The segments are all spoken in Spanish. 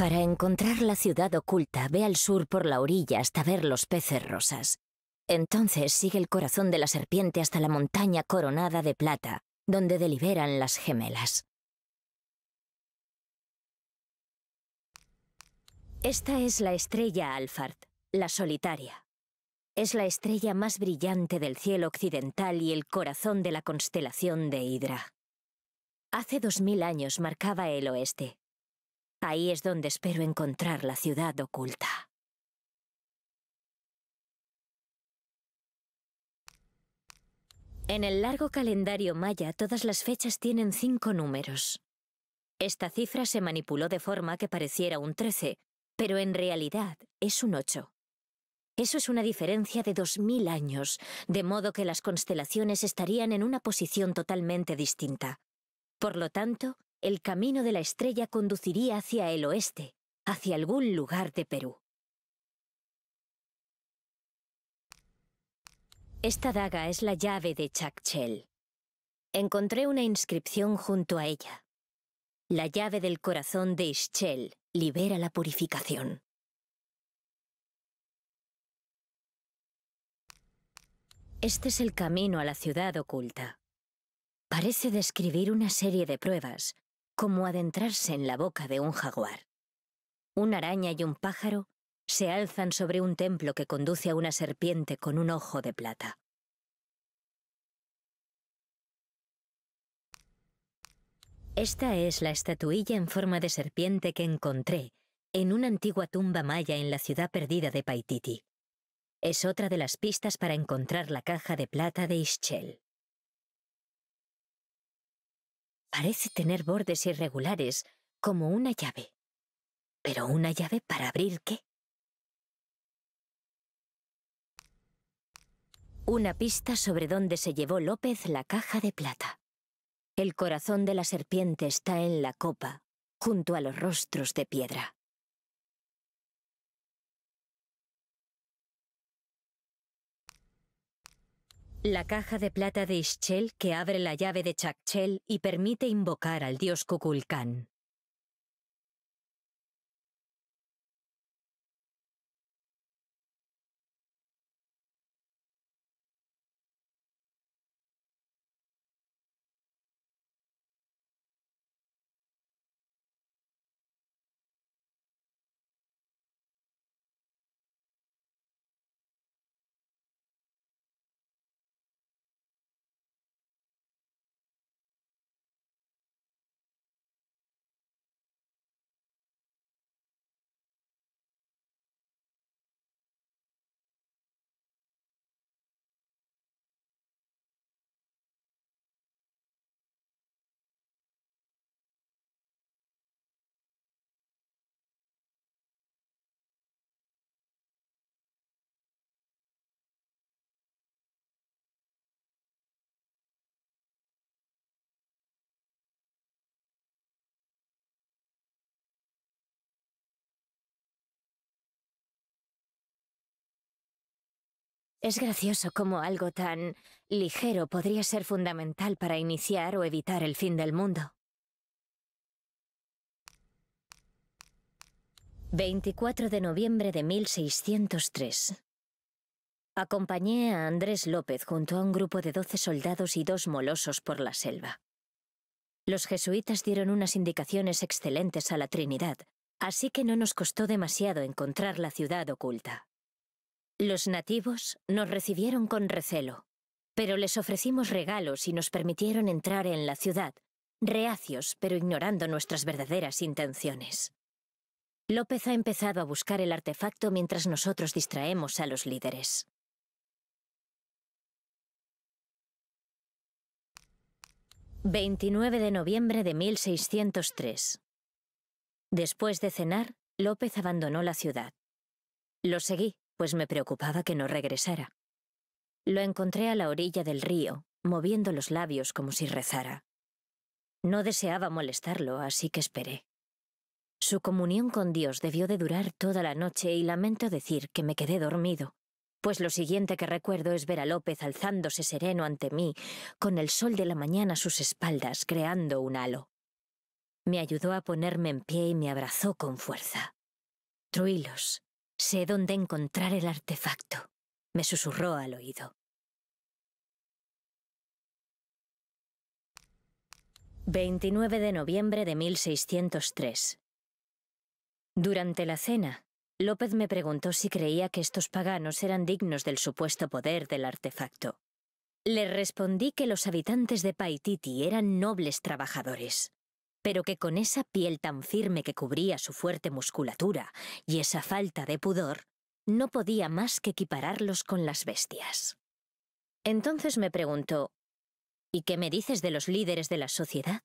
Para encontrar la ciudad oculta, ve al sur por la orilla hasta ver los peces rosas. Entonces sigue el corazón de la serpiente hasta la montaña coronada de plata, donde deliberan las gemelas. Esta es la estrella Alfard, la solitaria. Es la estrella más brillante del cielo occidental y el corazón de la constelación de Hidra. Hace dos mil años marcaba el oeste, Ahí es donde espero encontrar la ciudad oculta. En el largo calendario maya todas las fechas tienen cinco números. Esta cifra se manipuló de forma que pareciera un 13, pero en realidad es un 8. Eso es una diferencia de 2.000 años, de modo que las constelaciones estarían en una posición totalmente distinta. Por lo tanto, el camino de la estrella conduciría hacia el oeste, hacia algún lugar de Perú. Esta daga es la llave de Chakchel. Encontré una inscripción junto a ella. La llave del corazón de Ischel libera la purificación. Este es el camino a la ciudad oculta. Parece describir una serie de pruebas, como adentrarse en la boca de un jaguar. Una araña y un pájaro se alzan sobre un templo que conduce a una serpiente con un ojo de plata. Esta es la estatuilla en forma de serpiente que encontré en una antigua tumba maya en la ciudad perdida de Paititi. Es otra de las pistas para encontrar la caja de plata de Ischel parece tener bordes irregulares como una llave. ¿Pero una llave para abrir qué? Una pista sobre dónde se llevó López la caja de plata. El corazón de la serpiente está en la copa, junto a los rostros de piedra. La caja de plata de Ischel que abre la llave de Chakchel y permite invocar al dios Kukulkan. Es gracioso cómo algo tan ligero podría ser fundamental para iniciar o evitar el fin del mundo. 24 de noviembre de 1603. Acompañé a Andrés López junto a un grupo de 12 soldados y dos molosos por la selva. Los jesuitas dieron unas indicaciones excelentes a la Trinidad, así que no nos costó demasiado encontrar la ciudad oculta. Los nativos nos recibieron con recelo, pero les ofrecimos regalos y nos permitieron entrar en la ciudad, reacios pero ignorando nuestras verdaderas intenciones. López ha empezado a buscar el artefacto mientras nosotros distraemos a los líderes. ...29 de noviembre de 1603. Después de cenar, López abandonó la ciudad. Lo seguí, pues me preocupaba que no regresara. Lo encontré a la orilla del río, moviendo los labios como si rezara. No deseaba molestarlo, así que esperé. Su comunión con Dios debió de durar toda la noche y lamento decir que me quedé dormido, pues lo siguiente que recuerdo es ver a López alzándose sereno ante mí, con el sol de la mañana a sus espaldas, creando un halo. Me ayudó a ponerme en pie y me abrazó con fuerza. Truilos, Sé dónde encontrar el artefacto, me susurró al oído. ...29 de noviembre de 1603. Durante la cena, López me preguntó si creía que estos paganos eran dignos del supuesto poder del artefacto. Le respondí que los habitantes de Paititi eran nobles trabajadores pero que con esa piel tan firme que cubría su fuerte musculatura y esa falta de pudor, no podía más que equipararlos con las bestias. Entonces me preguntó, ¿y qué me dices de los líderes de la sociedad?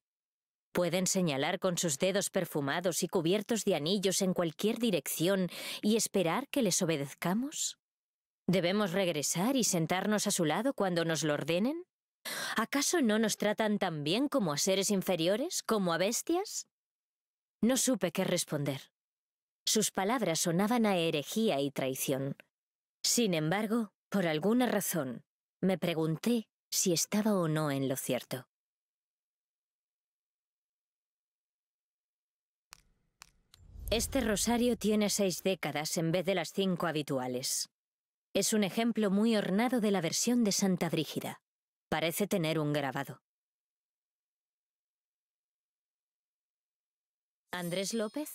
Pueden señalar con sus dedos perfumados y cubiertos de anillos en cualquier dirección y esperar que les obedezcamos? ¿Debemos regresar y sentarnos a su lado cuando nos lo ordenen? ¿Acaso no nos tratan tan bien como a seres inferiores, como a bestias? No supe qué responder. Sus palabras sonaban a herejía y traición. Sin embargo, por alguna razón, me pregunté si estaba o no en lo cierto. Este rosario tiene seis décadas en vez de las cinco habituales. Es un ejemplo muy ornado de la versión de Santa Brígida. Parece tener un grabado. ¿Andrés López?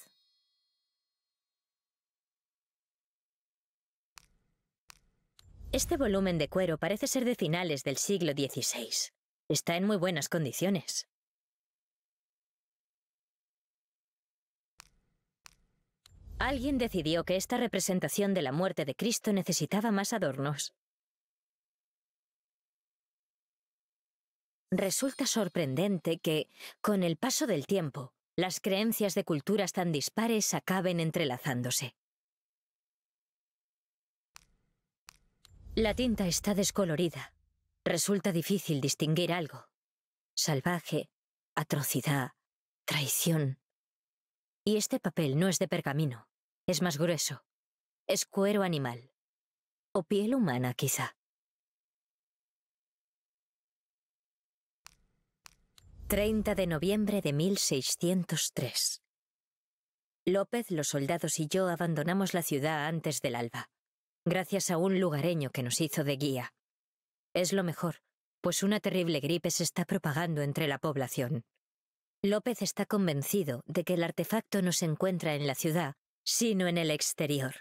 Este volumen de cuero parece ser de finales del siglo XVI. Está en muy buenas condiciones. Alguien decidió que esta representación de la muerte de Cristo necesitaba más adornos. resulta sorprendente que, con el paso del tiempo, las creencias de culturas tan dispares acaben entrelazándose. La tinta está descolorida. Resulta difícil distinguir algo. Salvaje, atrocidad, traición. Y este papel no es de pergamino, es más grueso. Es cuero animal. O piel humana, quizá. 30 de noviembre de 1603. López, los soldados y yo abandonamos la ciudad antes del alba, gracias a un lugareño que nos hizo de guía. Es lo mejor, pues una terrible gripe se está propagando entre la población. López está convencido de que el artefacto no se encuentra en la ciudad, sino en el exterior.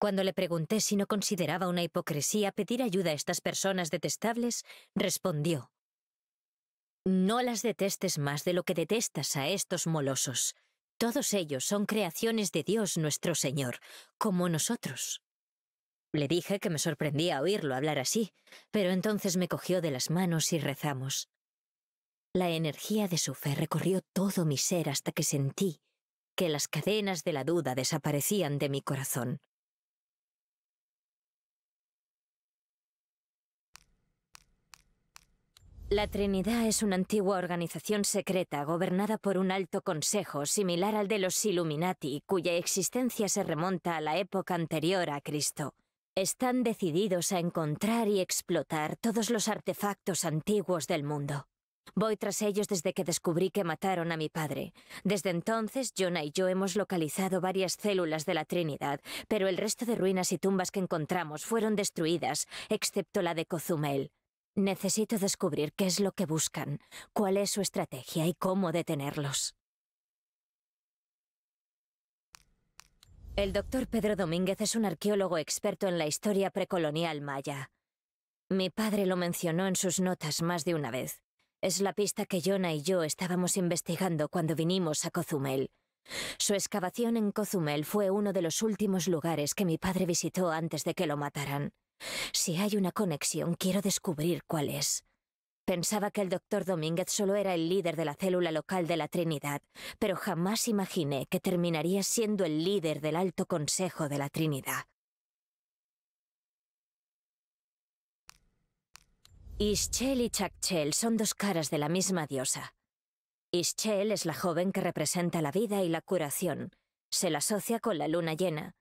Cuando le pregunté si no consideraba una hipocresía pedir ayuda a estas personas detestables, respondió no las detestes más de lo que detestas a estos molosos. Todos ellos son creaciones de Dios nuestro Señor, como nosotros. Le dije que me sorprendía oírlo hablar así, pero entonces me cogió de las manos y rezamos. La energía de su fe recorrió todo mi ser hasta que sentí que las cadenas de la duda desaparecían de mi corazón. La Trinidad es una antigua organización secreta gobernada por un alto consejo similar al de los Illuminati, cuya existencia se remonta a la época anterior a Cristo. Están decididos a encontrar y explotar todos los artefactos antiguos del mundo. Voy tras ellos desde que descubrí que mataron a mi padre. Desde entonces, Jonah y yo hemos localizado varias células de la Trinidad, pero el resto de ruinas y tumbas que encontramos fueron destruidas, excepto la de Cozumel. Necesito descubrir qué es lo que buscan, cuál es su estrategia y cómo detenerlos. El doctor Pedro Domínguez es un arqueólogo experto en la historia precolonial maya. Mi padre lo mencionó en sus notas más de una vez. Es la pista que Jonah y yo estábamos investigando cuando vinimos a Cozumel. Su excavación en Cozumel fue uno de los últimos lugares que mi padre visitó antes de que lo mataran. Si hay una conexión, quiero descubrir cuál es. Pensaba que el doctor Domínguez solo era el líder de la célula local de la Trinidad, pero jamás imaginé que terminaría siendo el líder del Alto Consejo de la Trinidad. Ischel y Chakchel son dos caras de la misma diosa. Ischel es la joven que representa la vida y la curación. Se la asocia con la luna llena.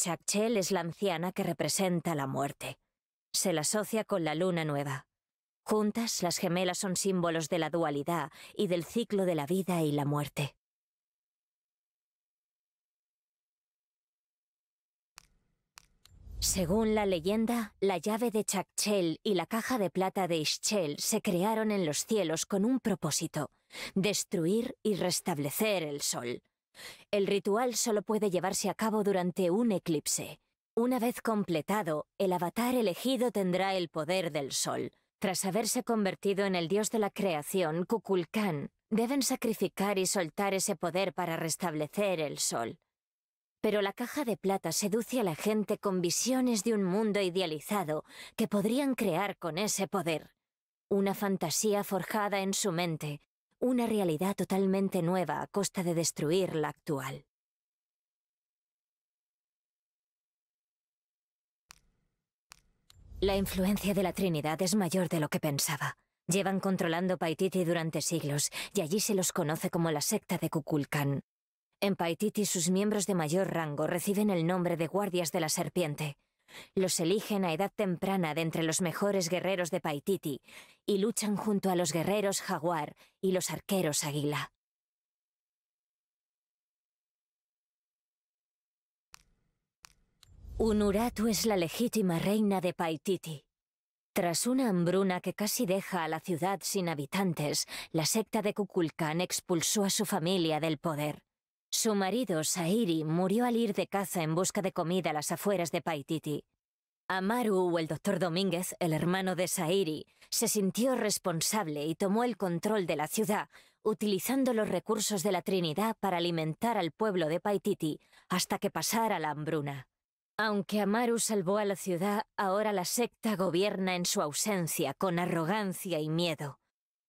Chakchel es la anciana que representa la muerte. Se la asocia con la luna nueva. Juntas, las gemelas son símbolos de la dualidad y del ciclo de la vida y la muerte. Según la leyenda, la llave de Chakchel y la caja de plata de Ischel se crearon en los cielos con un propósito, destruir y restablecer el sol. El ritual solo puede llevarse a cabo durante un eclipse. Una vez completado, el avatar elegido tendrá el poder del sol. Tras haberse convertido en el dios de la creación, Kukulkan, deben sacrificar y soltar ese poder para restablecer el sol. Pero la caja de plata seduce a la gente con visiones de un mundo idealizado que podrían crear con ese poder. Una fantasía forjada en su mente, una realidad totalmente nueva a costa de destruir la actual. La influencia de la Trinidad es mayor de lo que pensaba. Llevan controlando Paititi durante siglos, y allí se los conoce como la secta de Kukulkan. En Paititi sus miembros de mayor rango reciben el nombre de Guardias de la Serpiente. Los eligen a edad temprana de entre los mejores guerreros de Paititi y luchan junto a los guerreros jaguar y los arqueros águila. Unuratu es la legítima reina de Paititi. Tras una hambruna que casi deja a la ciudad sin habitantes, la secta de Kukulkan expulsó a su familia del poder. Su marido, Sairi, murió al ir de caza en busca de comida a las afueras de Paititi. Amaru o el doctor Domínguez, el hermano de Sairi, se sintió responsable y tomó el control de la ciudad, utilizando los recursos de la Trinidad para alimentar al pueblo de Paititi hasta que pasara la hambruna. Aunque Amaru salvó a la ciudad, ahora la secta gobierna en su ausencia con arrogancia y miedo.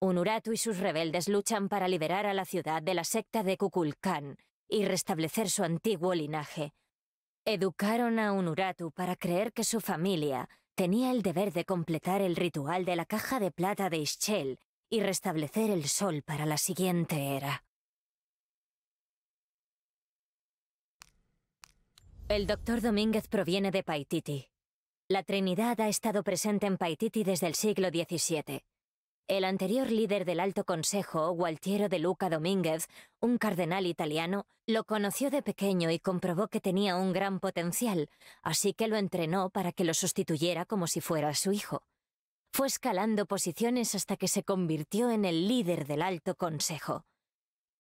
Unuratu y sus rebeldes luchan para liberar a la ciudad de la secta de Kukulkan y restablecer su antiguo linaje. Educaron a Unuratu para creer que su familia tenía el deber de completar el ritual de la caja de plata de Ischel y restablecer el sol para la siguiente era. El doctor Domínguez proviene de Paititi. La Trinidad ha estado presente en Paititi desde el siglo XVII. El anterior líder del Alto Consejo, Gualtiero de Luca Domínguez, un cardenal italiano, lo conoció de pequeño y comprobó que tenía un gran potencial, así que lo entrenó para que lo sustituyera como si fuera su hijo. Fue escalando posiciones hasta que se convirtió en el líder del Alto Consejo.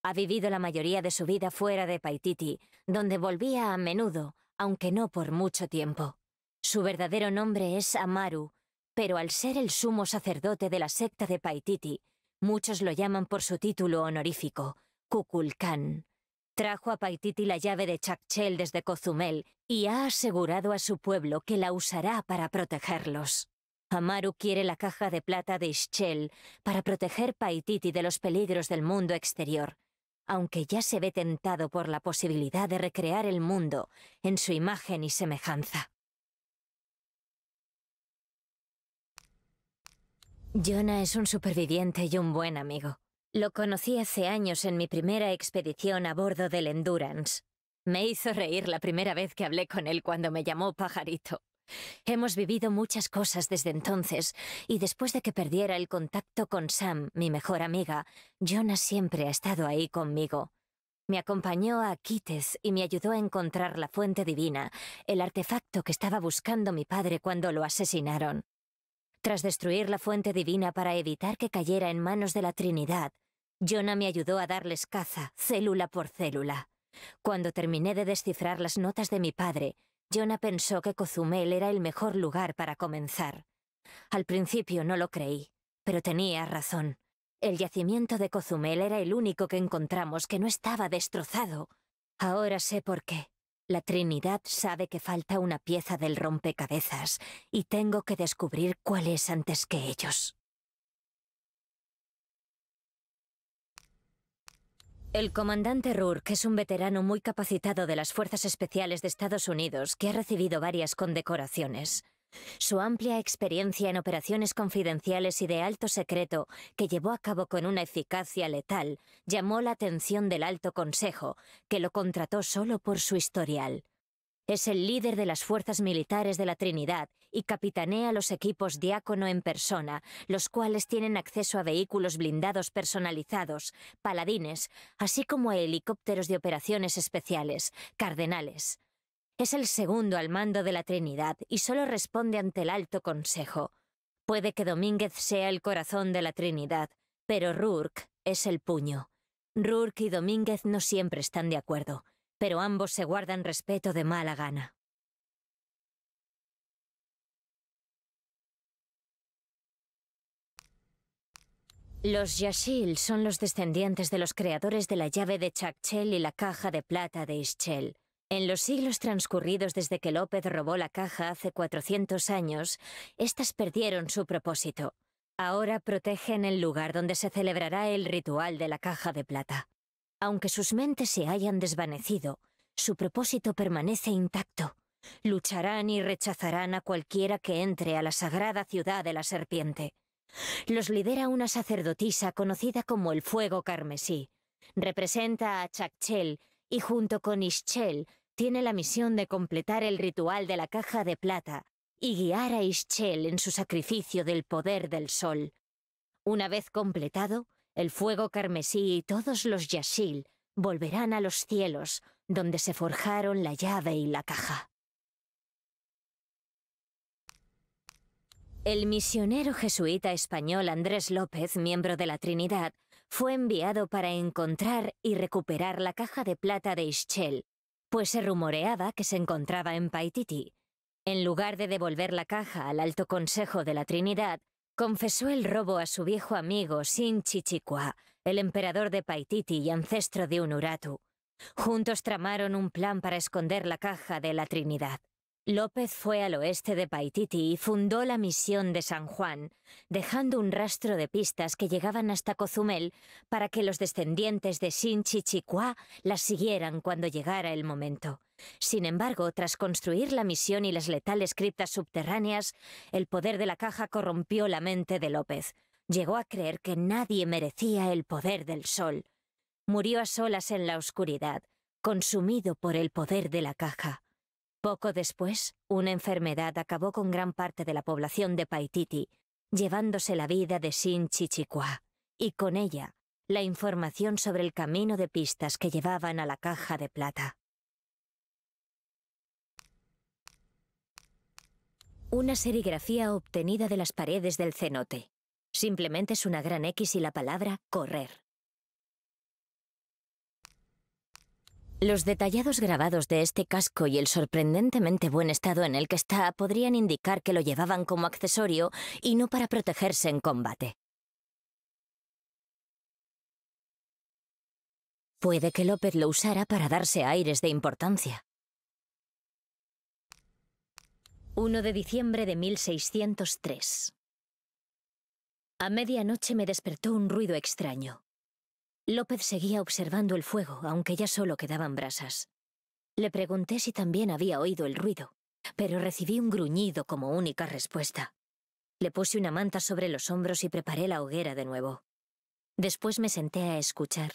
Ha vivido la mayoría de su vida fuera de Paititi, donde volvía a menudo, aunque no por mucho tiempo. Su verdadero nombre es Amaru, pero al ser el sumo sacerdote de la secta de Paititi, muchos lo llaman por su título honorífico, Kukulkan. Trajo a Paititi la llave de Chakchel desde Cozumel y ha asegurado a su pueblo que la usará para protegerlos. Amaru quiere la caja de plata de Ischel para proteger Paititi de los peligros del mundo exterior, aunque ya se ve tentado por la posibilidad de recrear el mundo en su imagen y semejanza. Jonah es un superviviente y un buen amigo. Lo conocí hace años en mi primera expedición a bordo del Endurance. Me hizo reír la primera vez que hablé con él cuando me llamó pajarito. Hemos vivido muchas cosas desde entonces, y después de que perdiera el contacto con Sam, mi mejor amiga, Jonah siempre ha estado ahí conmigo. Me acompañó a Quites y me ayudó a encontrar la fuente divina, el artefacto que estaba buscando mi padre cuando lo asesinaron. Tras destruir la fuente divina para evitar que cayera en manos de la Trinidad, Jonah me ayudó a darles caza, célula por célula. Cuando terminé de descifrar las notas de mi padre, Jonah pensó que Cozumel era el mejor lugar para comenzar. Al principio no lo creí, pero tenía razón. El yacimiento de Cozumel era el único que encontramos que no estaba destrozado. Ahora sé por qué. La Trinidad sabe que falta una pieza del rompecabezas y tengo que descubrir cuál es antes que ellos. El comandante Rourke es un veterano muy capacitado de las Fuerzas Especiales de Estados Unidos que ha recibido varias condecoraciones. Su amplia experiencia en operaciones confidenciales y de alto secreto, que llevó a cabo con una eficacia letal, llamó la atención del Alto Consejo, que lo contrató solo por su historial. Es el líder de las fuerzas militares de la Trinidad y capitanea los equipos diácono en persona, los cuales tienen acceso a vehículos blindados personalizados, paladines, así como a helicópteros de operaciones especiales, cardenales. Es el segundo al mando de la Trinidad y solo responde ante el Alto Consejo. Puede que Domínguez sea el corazón de la Trinidad, pero Rourke es el puño. Rourke y Domínguez no siempre están de acuerdo, pero ambos se guardan respeto de mala gana. Los Yashil son los descendientes de los creadores de la llave de Chakchel y la caja de plata de Ischel. En los siglos transcurridos desde que López robó la caja hace 400 años, éstas perdieron su propósito. Ahora protegen el lugar donde se celebrará el ritual de la caja de plata. Aunque sus mentes se hayan desvanecido, su propósito permanece intacto. Lucharán y rechazarán a cualquiera que entre a la sagrada ciudad de la serpiente. Los lidera una sacerdotisa conocida como el Fuego Carmesí. Representa a Chacchel y junto con Ischel tiene la misión de completar el ritual de la caja de plata y guiar a Ischel en su sacrificio del poder del sol. Una vez completado, el fuego carmesí y todos los yasil volverán a los cielos, donde se forjaron la llave y la caja. El misionero jesuita español Andrés López, miembro de la Trinidad, fue enviado para encontrar y recuperar la caja de plata de Ischel pues se rumoreaba que se encontraba en Paititi. En lugar de devolver la caja al Alto Consejo de la Trinidad, confesó el robo a su viejo amigo Sin el emperador de Paititi y ancestro de Unuratu. Juntos tramaron un plan para esconder la caja de la Trinidad. López fue al oeste de Paititi y fundó la misión de San Juan, dejando un rastro de pistas que llegaban hasta Cozumel para que los descendientes de Sinchichicuá las siguieran cuando llegara el momento. Sin embargo, tras construir la misión y las letales criptas subterráneas, el poder de la caja corrompió la mente de López. Llegó a creer que nadie merecía el poder del sol. Murió a solas en la oscuridad, consumido por el poder de la caja. Poco después, una enfermedad acabó con gran parte de la población de Paititi, llevándose la vida de Sin y con ella, la información sobre el camino de pistas que llevaban a la caja de plata. Una serigrafía obtenida de las paredes del cenote. Simplemente es una gran X y la palabra correr. Los detallados grabados de este casco y el sorprendentemente buen estado en el que está podrían indicar que lo llevaban como accesorio y no para protegerse en combate. Puede que López lo usara para darse aires de importancia. 1 de diciembre de 1603. A medianoche me despertó un ruido extraño. López seguía observando el fuego, aunque ya solo quedaban brasas. Le pregunté si también había oído el ruido, pero recibí un gruñido como única respuesta. Le puse una manta sobre los hombros y preparé la hoguera de nuevo. Después me senté a escuchar.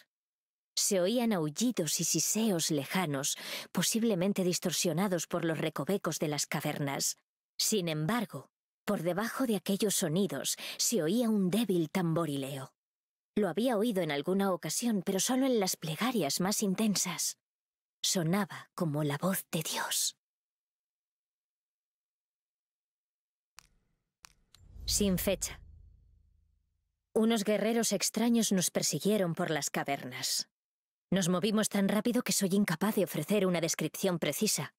Se oían aullidos y siseos lejanos, posiblemente distorsionados por los recovecos de las cavernas. Sin embargo, por debajo de aquellos sonidos se oía un débil tamborileo. Lo había oído en alguna ocasión, pero solo en las plegarias más intensas. Sonaba como la voz de Dios. Sin fecha. Unos guerreros extraños nos persiguieron por las cavernas. Nos movimos tan rápido que soy incapaz de ofrecer una descripción precisa.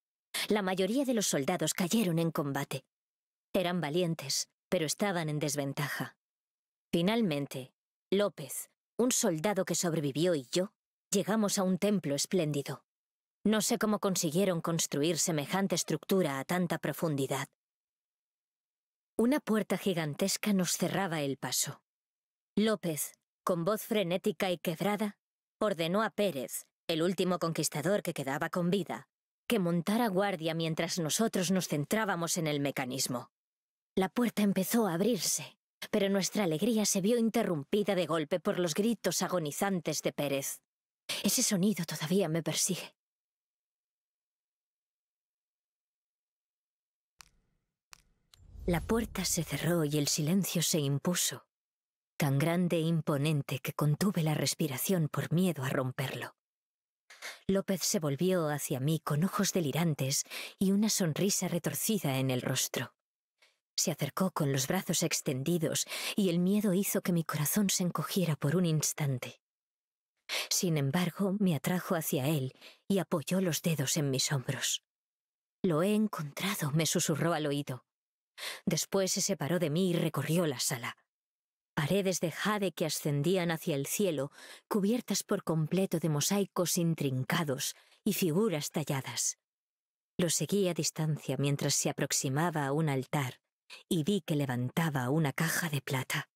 La mayoría de los soldados cayeron en combate. Eran valientes, pero estaban en desventaja. Finalmente, López, un soldado que sobrevivió y yo, llegamos a un templo espléndido. No sé cómo consiguieron construir semejante estructura a tanta profundidad. Una puerta gigantesca nos cerraba el paso. López, con voz frenética y quebrada, ordenó a Pérez, el último conquistador que quedaba con vida, que montara guardia mientras nosotros nos centrábamos en el mecanismo. La puerta empezó a abrirse pero nuestra alegría se vio interrumpida de golpe por los gritos agonizantes de Pérez. Ese sonido todavía me persigue. La puerta se cerró y el silencio se impuso, tan grande e imponente que contuve la respiración por miedo a romperlo. López se volvió hacia mí con ojos delirantes y una sonrisa retorcida en el rostro. Se acercó con los brazos extendidos y el miedo hizo que mi corazón se encogiera por un instante. Sin embargo, me atrajo hacia él y apoyó los dedos en mis hombros. Lo he encontrado, me susurró al oído. Después se separó de mí y recorrió la sala. Paredes de jade que ascendían hacia el cielo, cubiertas por completo de mosaicos intrincados y figuras talladas. Lo seguí a distancia mientras se aproximaba a un altar y vi que levantaba una caja de plata.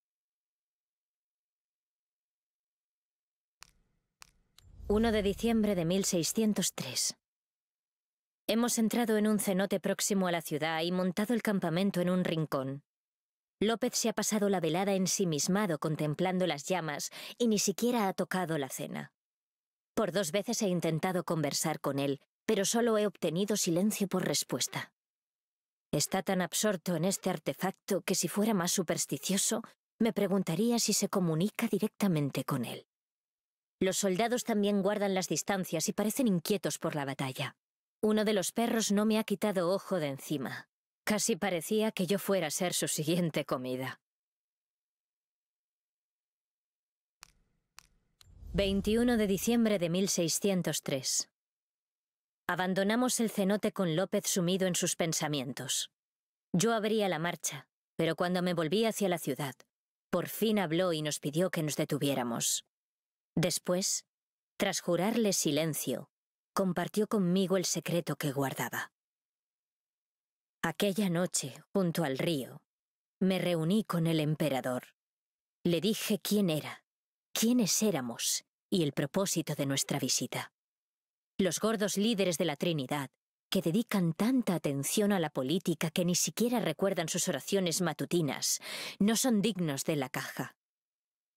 ...1 de diciembre de 1603. Hemos entrado en un cenote próximo a la ciudad y montado el campamento en un rincón. López se ha pasado la velada ensimismado contemplando las llamas y ni siquiera ha tocado la cena. Por dos veces he intentado conversar con él, pero solo he obtenido silencio por respuesta. Está tan absorto en este artefacto que si fuera más supersticioso, me preguntaría si se comunica directamente con él. Los soldados también guardan las distancias y parecen inquietos por la batalla. Uno de los perros no me ha quitado ojo de encima. Casi parecía que yo fuera a ser su siguiente comida. 21 de diciembre de 1603. Abandonamos el cenote con López sumido en sus pensamientos. Yo abría la marcha, pero cuando me volví hacia la ciudad, por fin habló y nos pidió que nos detuviéramos. Después, tras jurarle silencio, compartió conmigo el secreto que guardaba. Aquella noche, junto al río, me reuní con el emperador. Le dije quién era, quiénes éramos y el propósito de nuestra visita los gordos líderes de la Trinidad, que dedican tanta atención a la política que ni siquiera recuerdan sus oraciones matutinas, no son dignos de la caja.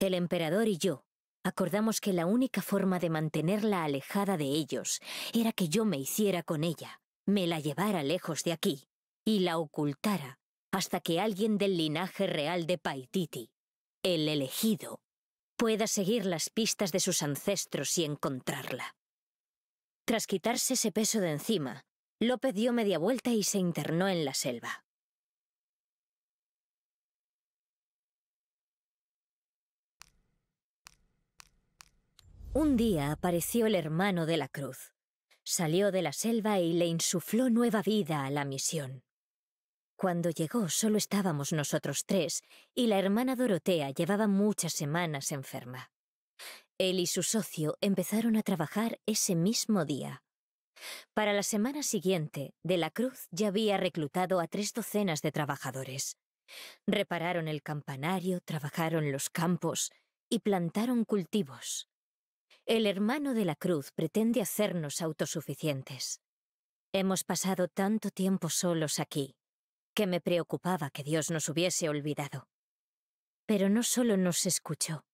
El emperador y yo acordamos que la única forma de mantenerla alejada de ellos era que yo me hiciera con ella, me la llevara lejos de aquí y la ocultara hasta que alguien del linaje real de Paititi, el elegido, pueda seguir las pistas de sus ancestros y encontrarla. Tras quitarse ese peso de encima, López dio media vuelta y se internó en la selva. Un día apareció el hermano de la cruz. Salió de la selva y le insufló nueva vida a la misión. Cuando llegó solo estábamos nosotros tres y la hermana Dorotea llevaba muchas semanas enferma. Él y su socio empezaron a trabajar ese mismo día. Para la semana siguiente, De la Cruz ya había reclutado a tres docenas de trabajadores. Repararon el campanario, trabajaron los campos y plantaron cultivos. El hermano de la Cruz pretende hacernos autosuficientes. Hemos pasado tanto tiempo solos aquí, que me preocupaba que Dios nos hubiese olvidado. Pero no solo nos escuchó,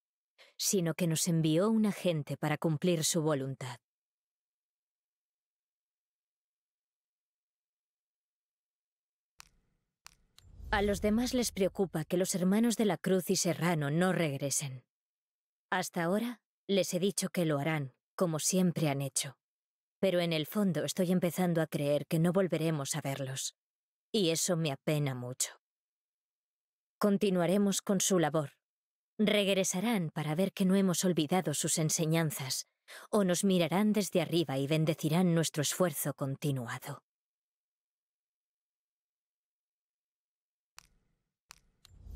sino que nos envió un agente para cumplir su voluntad. A los demás les preocupa que los hermanos de la Cruz y Serrano no regresen. Hasta ahora les he dicho que lo harán, como siempre han hecho. Pero en el fondo estoy empezando a creer que no volveremos a verlos. Y eso me apena mucho. Continuaremos con su labor, Regresarán para ver que no hemos olvidado sus enseñanzas, o nos mirarán desde arriba y bendecirán nuestro esfuerzo continuado.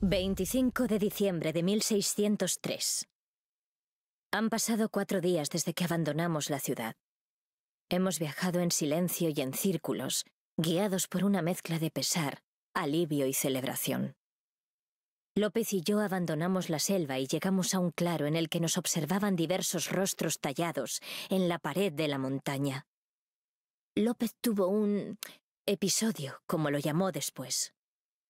...25 de diciembre de 1603. Han pasado cuatro días desde que abandonamos la ciudad. Hemos viajado en silencio y en círculos, guiados por una mezcla de pesar, alivio y celebración. López y yo abandonamos la selva y llegamos a un claro en el que nos observaban diversos rostros tallados en la pared de la montaña. López tuvo un episodio, como lo llamó después.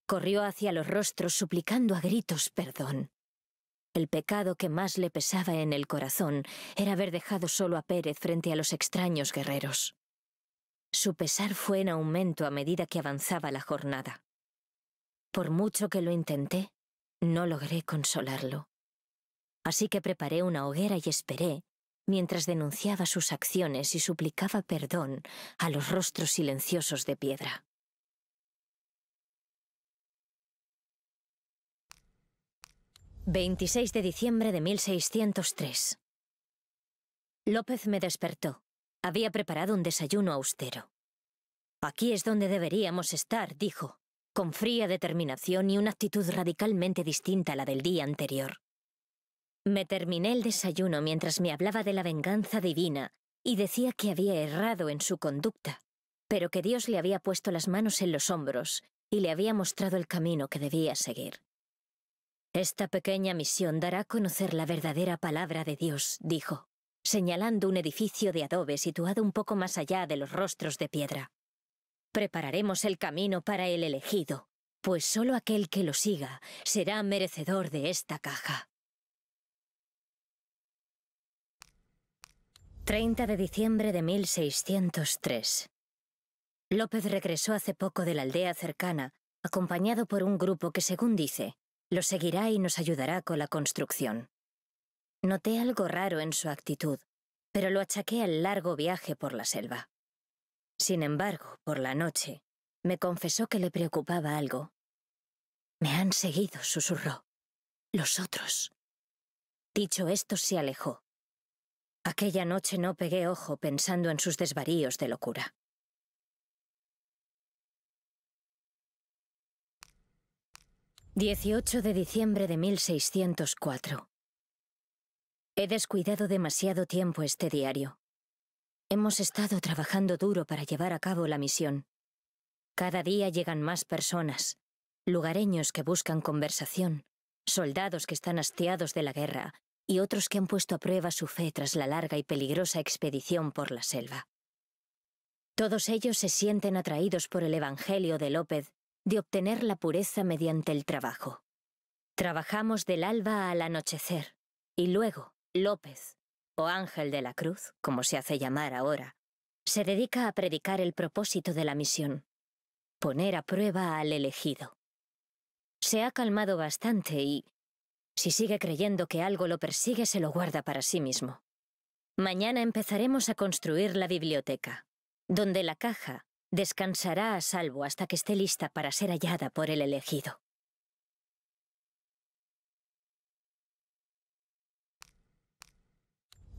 Corrió hacia los rostros suplicando a gritos perdón. El pecado que más le pesaba en el corazón era haber dejado solo a Pérez frente a los extraños guerreros. Su pesar fue en aumento a medida que avanzaba la jornada. Por mucho que lo intenté, no logré consolarlo. Así que preparé una hoguera y esperé, mientras denunciaba sus acciones y suplicaba perdón a los rostros silenciosos de piedra. ...26 de diciembre de 1603. López me despertó. Había preparado un desayuno austero. Aquí es donde deberíamos estar, dijo con fría determinación y una actitud radicalmente distinta a la del día anterior. Me terminé el desayuno mientras me hablaba de la venganza divina y decía que había errado en su conducta, pero que Dios le había puesto las manos en los hombros y le había mostrado el camino que debía seguir. Esta pequeña misión dará a conocer la verdadera palabra de Dios, dijo, señalando un edificio de adobe situado un poco más allá de los rostros de piedra. Prepararemos el camino para el elegido, pues solo aquel que lo siga será merecedor de esta caja. 30 de diciembre de 1603. López regresó hace poco de la aldea cercana, acompañado por un grupo que, según dice, lo seguirá y nos ayudará con la construcción. Noté algo raro en su actitud, pero lo achaqué al largo viaje por la selva. Sin embargo, por la noche, me confesó que le preocupaba algo. Me han seguido, susurró. Los otros. Dicho esto, se alejó. Aquella noche no pegué ojo pensando en sus desvaríos de locura. « 18 de diciembre de 1604. He descuidado demasiado tiempo este diario. Hemos estado trabajando duro para llevar a cabo la misión. Cada día llegan más personas, lugareños que buscan conversación, soldados que están hastiados de la guerra y otros que han puesto a prueba su fe tras la larga y peligrosa expedición por la selva. Todos ellos se sienten atraídos por el Evangelio de López de obtener la pureza mediante el trabajo. Trabajamos del alba al anochecer, y luego López, o Ángel de la Cruz, como se hace llamar ahora, se dedica a predicar el propósito de la misión, poner a prueba al elegido. Se ha calmado bastante y, si sigue creyendo que algo lo persigue, se lo guarda para sí mismo. Mañana empezaremos a construir la biblioteca, donde la caja descansará a salvo hasta que esté lista para ser hallada por el elegido.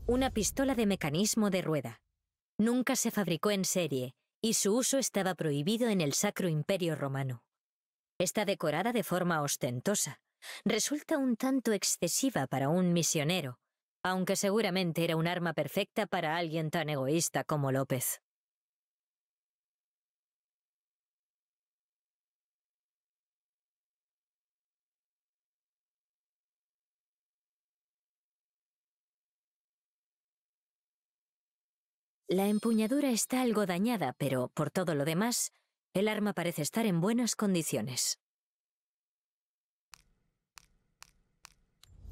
una pistola de mecanismo de rueda. Nunca se fabricó en serie, y su uso estaba prohibido en el Sacro Imperio Romano. Está decorada de forma ostentosa. Resulta un tanto excesiva para un misionero, aunque seguramente era un arma perfecta para alguien tan egoísta como López. La empuñadura está algo dañada, pero por todo lo demás, el arma parece estar en buenas condiciones.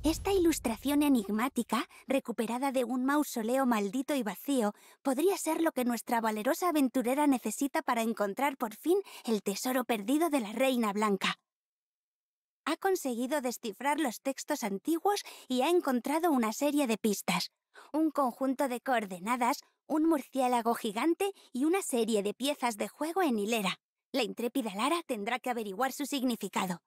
Esta ilustración enigmática, recuperada de un mausoleo maldito y vacío, podría ser lo que nuestra valerosa aventurera necesita para encontrar por fin el tesoro perdido de la Reina Blanca. Ha conseguido descifrar los textos antiguos y ha encontrado una serie de pistas, un conjunto de coordenadas, un murciélago gigante y una serie de piezas de juego en hilera. La intrépida Lara tendrá que averiguar su significado.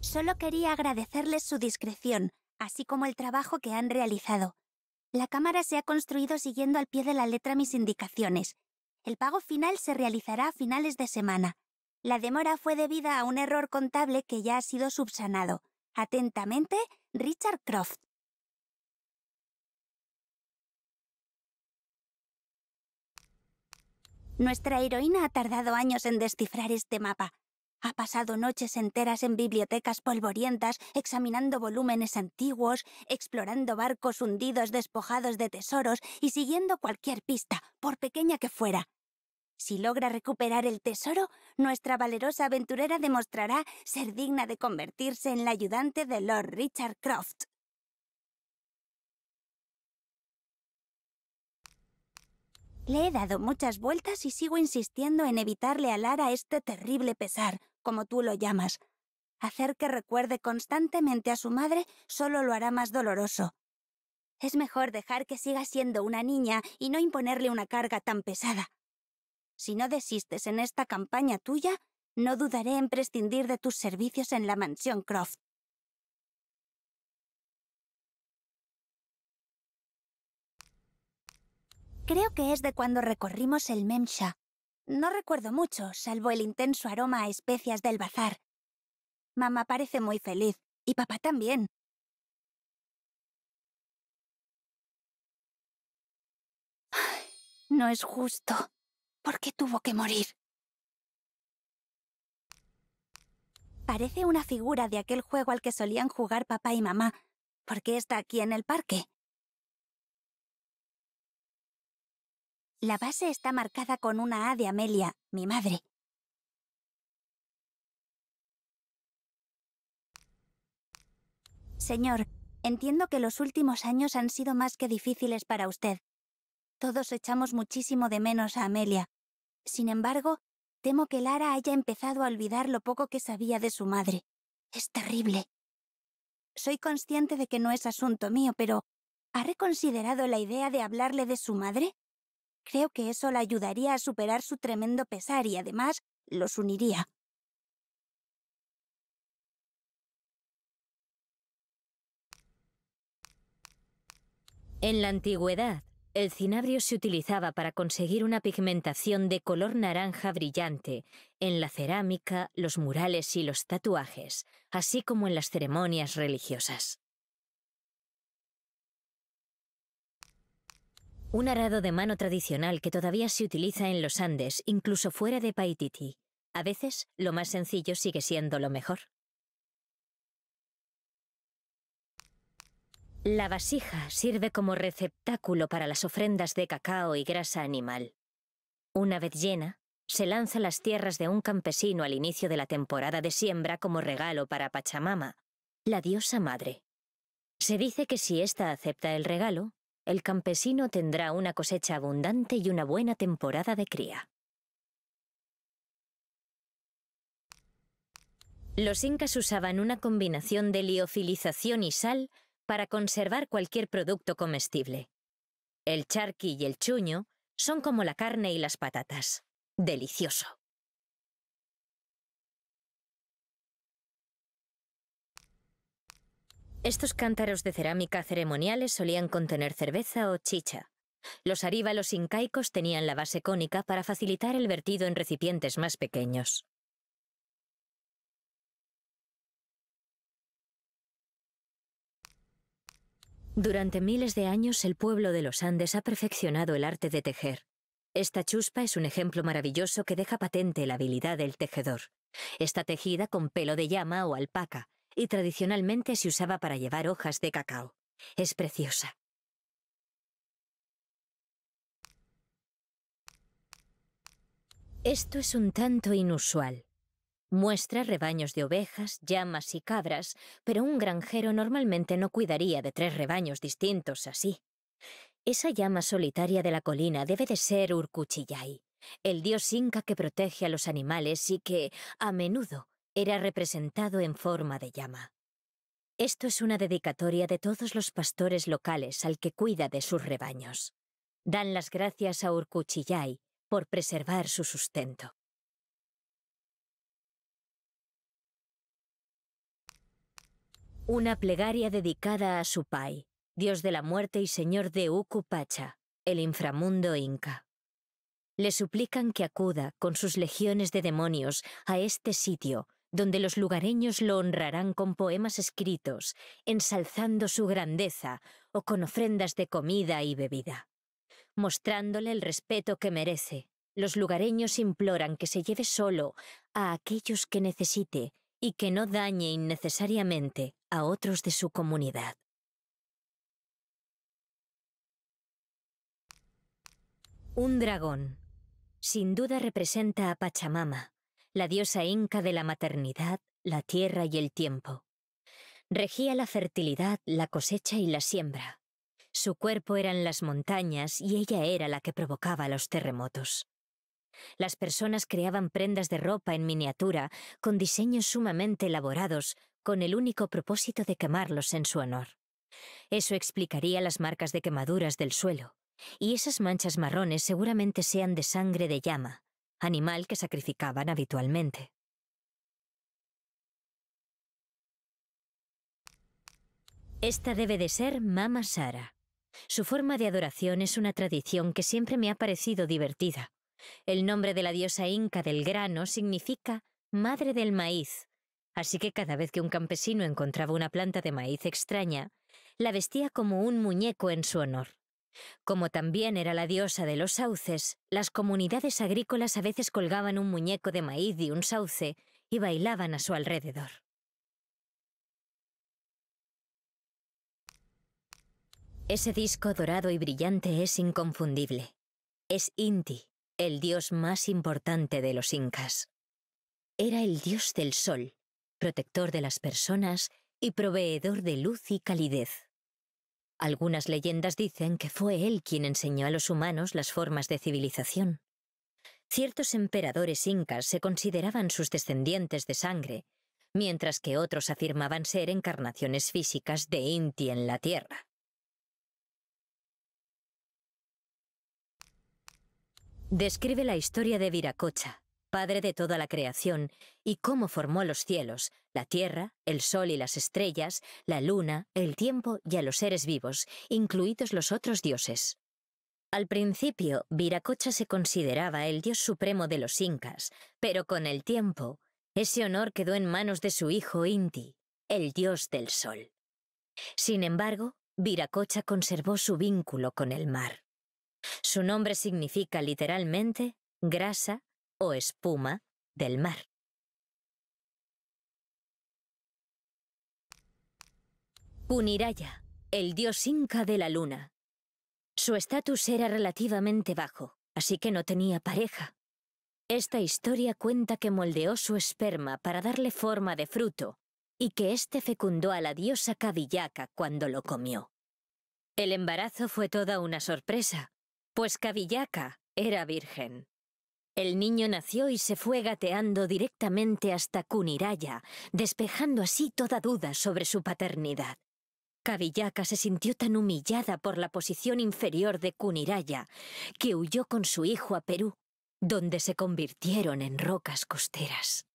Solo quería agradecerles su discreción, así como el trabajo que han realizado. La cámara se ha construido siguiendo al pie de la letra mis indicaciones. El pago final se realizará a finales de semana. La demora fue debida a un error contable que ya ha sido subsanado. Atentamente, Richard Croft. Nuestra heroína ha tardado años en descifrar este mapa. Ha pasado noches enteras en bibliotecas polvorientas, examinando volúmenes antiguos, explorando barcos hundidos despojados de tesoros y siguiendo cualquier pista, por pequeña que fuera. Si logra recuperar el tesoro, nuestra valerosa aventurera demostrará ser digna de convertirse en la ayudante de Lord Richard Croft. Le he dado muchas vueltas y sigo insistiendo en evitarle a Lara este terrible pesar, como tú lo llamas. Hacer que recuerde constantemente a su madre solo lo hará más doloroso. Es mejor dejar que siga siendo una niña y no imponerle una carga tan pesada. Si no desistes en esta campaña tuya, no dudaré en prescindir de tus servicios en la mansión Croft. Creo que es de cuando recorrimos el Memsha. No recuerdo mucho, salvo el intenso aroma a especias del bazar. Mamá parece muy feliz, y papá también. no es justo. ¿Por qué tuvo que morir? Parece una figura de aquel juego al que solían jugar papá y mamá. ¿Por qué está aquí en el parque? La base está marcada con una A de Amelia, mi madre. Señor, entiendo que los últimos años han sido más que difíciles para usted, todos echamos muchísimo de menos a Amelia. Sin embargo, temo que Lara haya empezado a olvidar lo poco que sabía de su madre. Es terrible. Soy consciente de que no es asunto mío, pero ¿ha reconsiderado la idea de hablarle de su madre? Creo que eso la ayudaría a superar su tremendo pesar y además los uniría. En la antigüedad, el cinabrio se utilizaba para conseguir una pigmentación de color naranja brillante en la cerámica, los murales y los tatuajes, así como en las ceremonias religiosas. Un arado de mano tradicional que todavía se utiliza en los Andes, incluso fuera de Paititi. A veces, lo más sencillo sigue siendo lo mejor. La vasija sirve como receptáculo para las ofrendas de cacao y grasa animal. Una vez llena, se lanza las tierras de un campesino al inicio de la temporada de siembra como regalo para Pachamama, la diosa madre. Se dice que si ésta acepta el regalo, el campesino tendrá una cosecha abundante y una buena temporada de cría. Los incas usaban una combinación de liofilización y sal para conservar cualquier producto comestible. El charqui y el chuño son como la carne y las patatas. Delicioso. Estos cántaros de cerámica ceremoniales solían contener cerveza o chicha. Los aríbalos incaicos tenían la base cónica para facilitar el vertido en recipientes más pequeños. Durante miles de años el pueblo de los Andes ha perfeccionado el arte de tejer. Esta chuspa es un ejemplo maravilloso que deja patente la habilidad del tejedor. Está tejida con pelo de llama o alpaca y tradicionalmente se usaba para llevar hojas de cacao. Es preciosa. Esto es un tanto inusual. Muestra rebaños de ovejas, llamas y cabras, pero un granjero normalmente no cuidaría de tres rebaños distintos así. Esa llama solitaria de la colina debe de ser Urcuchillay, el dios inca que protege a los animales y que, a menudo, era representado en forma de llama. Esto es una dedicatoria de todos los pastores locales al que cuida de sus rebaños. Dan las gracias a Urcuchillay por preservar su sustento. Una plegaria dedicada a pai, dios de la muerte y señor de Pacha, el inframundo inca. Le suplican que acuda con sus legiones de demonios a este sitio, donde los lugareños lo honrarán con poemas escritos, ensalzando su grandeza o con ofrendas de comida y bebida. Mostrándole el respeto que merece, los lugareños imploran que se lleve solo a aquellos que necesite y que no dañe innecesariamente a otros de su comunidad. Un dragón. Sin duda representa a Pachamama, la diosa inca de la maternidad, la tierra y el tiempo. Regía la fertilidad, la cosecha y la siembra. Su cuerpo eran las montañas y ella era la que provocaba los terremotos. Las personas creaban prendas de ropa en miniatura con diseños sumamente elaborados con el único propósito de quemarlos en su honor. Eso explicaría las marcas de quemaduras del suelo, y esas manchas marrones seguramente sean de sangre de llama, animal que sacrificaban habitualmente. Esta debe de ser Mama Sara. Su forma de adoración es una tradición que siempre me ha parecido divertida, el nombre de la diosa inca del grano significa madre del maíz, así que cada vez que un campesino encontraba una planta de maíz extraña, la vestía como un muñeco en su honor. Como también era la diosa de los sauces, las comunidades agrícolas a veces colgaban un muñeco de maíz y un sauce y bailaban a su alrededor. Ese disco dorado y brillante es inconfundible. Es Inti, el dios más importante de los incas. Era el dios del sol, protector de las personas y proveedor de luz y calidez. Algunas leyendas dicen que fue él quien enseñó a los humanos las formas de civilización. Ciertos emperadores incas se consideraban sus descendientes de sangre, mientras que otros afirmaban ser encarnaciones físicas de Inti en la Tierra. describe la historia de Viracocha, padre de toda la creación, y cómo formó los cielos, la tierra, el sol y las estrellas, la luna, el tiempo y a los seres vivos, incluidos los otros dioses. Al principio, Viracocha se consideraba el dios supremo de los incas, pero con el tiempo, ese honor quedó en manos de su hijo Inti, el dios del sol. Sin embargo, Viracocha conservó su vínculo con el mar. Su nombre significa literalmente grasa o espuma del mar. Puniraya, el dios inca de la luna. Su estatus era relativamente bajo, así que no tenía pareja. Esta historia cuenta que moldeó su esperma para darle forma de fruto y que éste fecundó a la diosa Cadillaca cuando lo comió. El embarazo fue toda una sorpresa, pues Cavillaca era virgen. El niño nació y se fue gateando directamente hasta Cuniraya, despejando así toda duda sobre su paternidad. Cavillaca se sintió tan humillada por la posición inferior de Cuniraya que huyó con su hijo a Perú, donde se convirtieron en rocas costeras.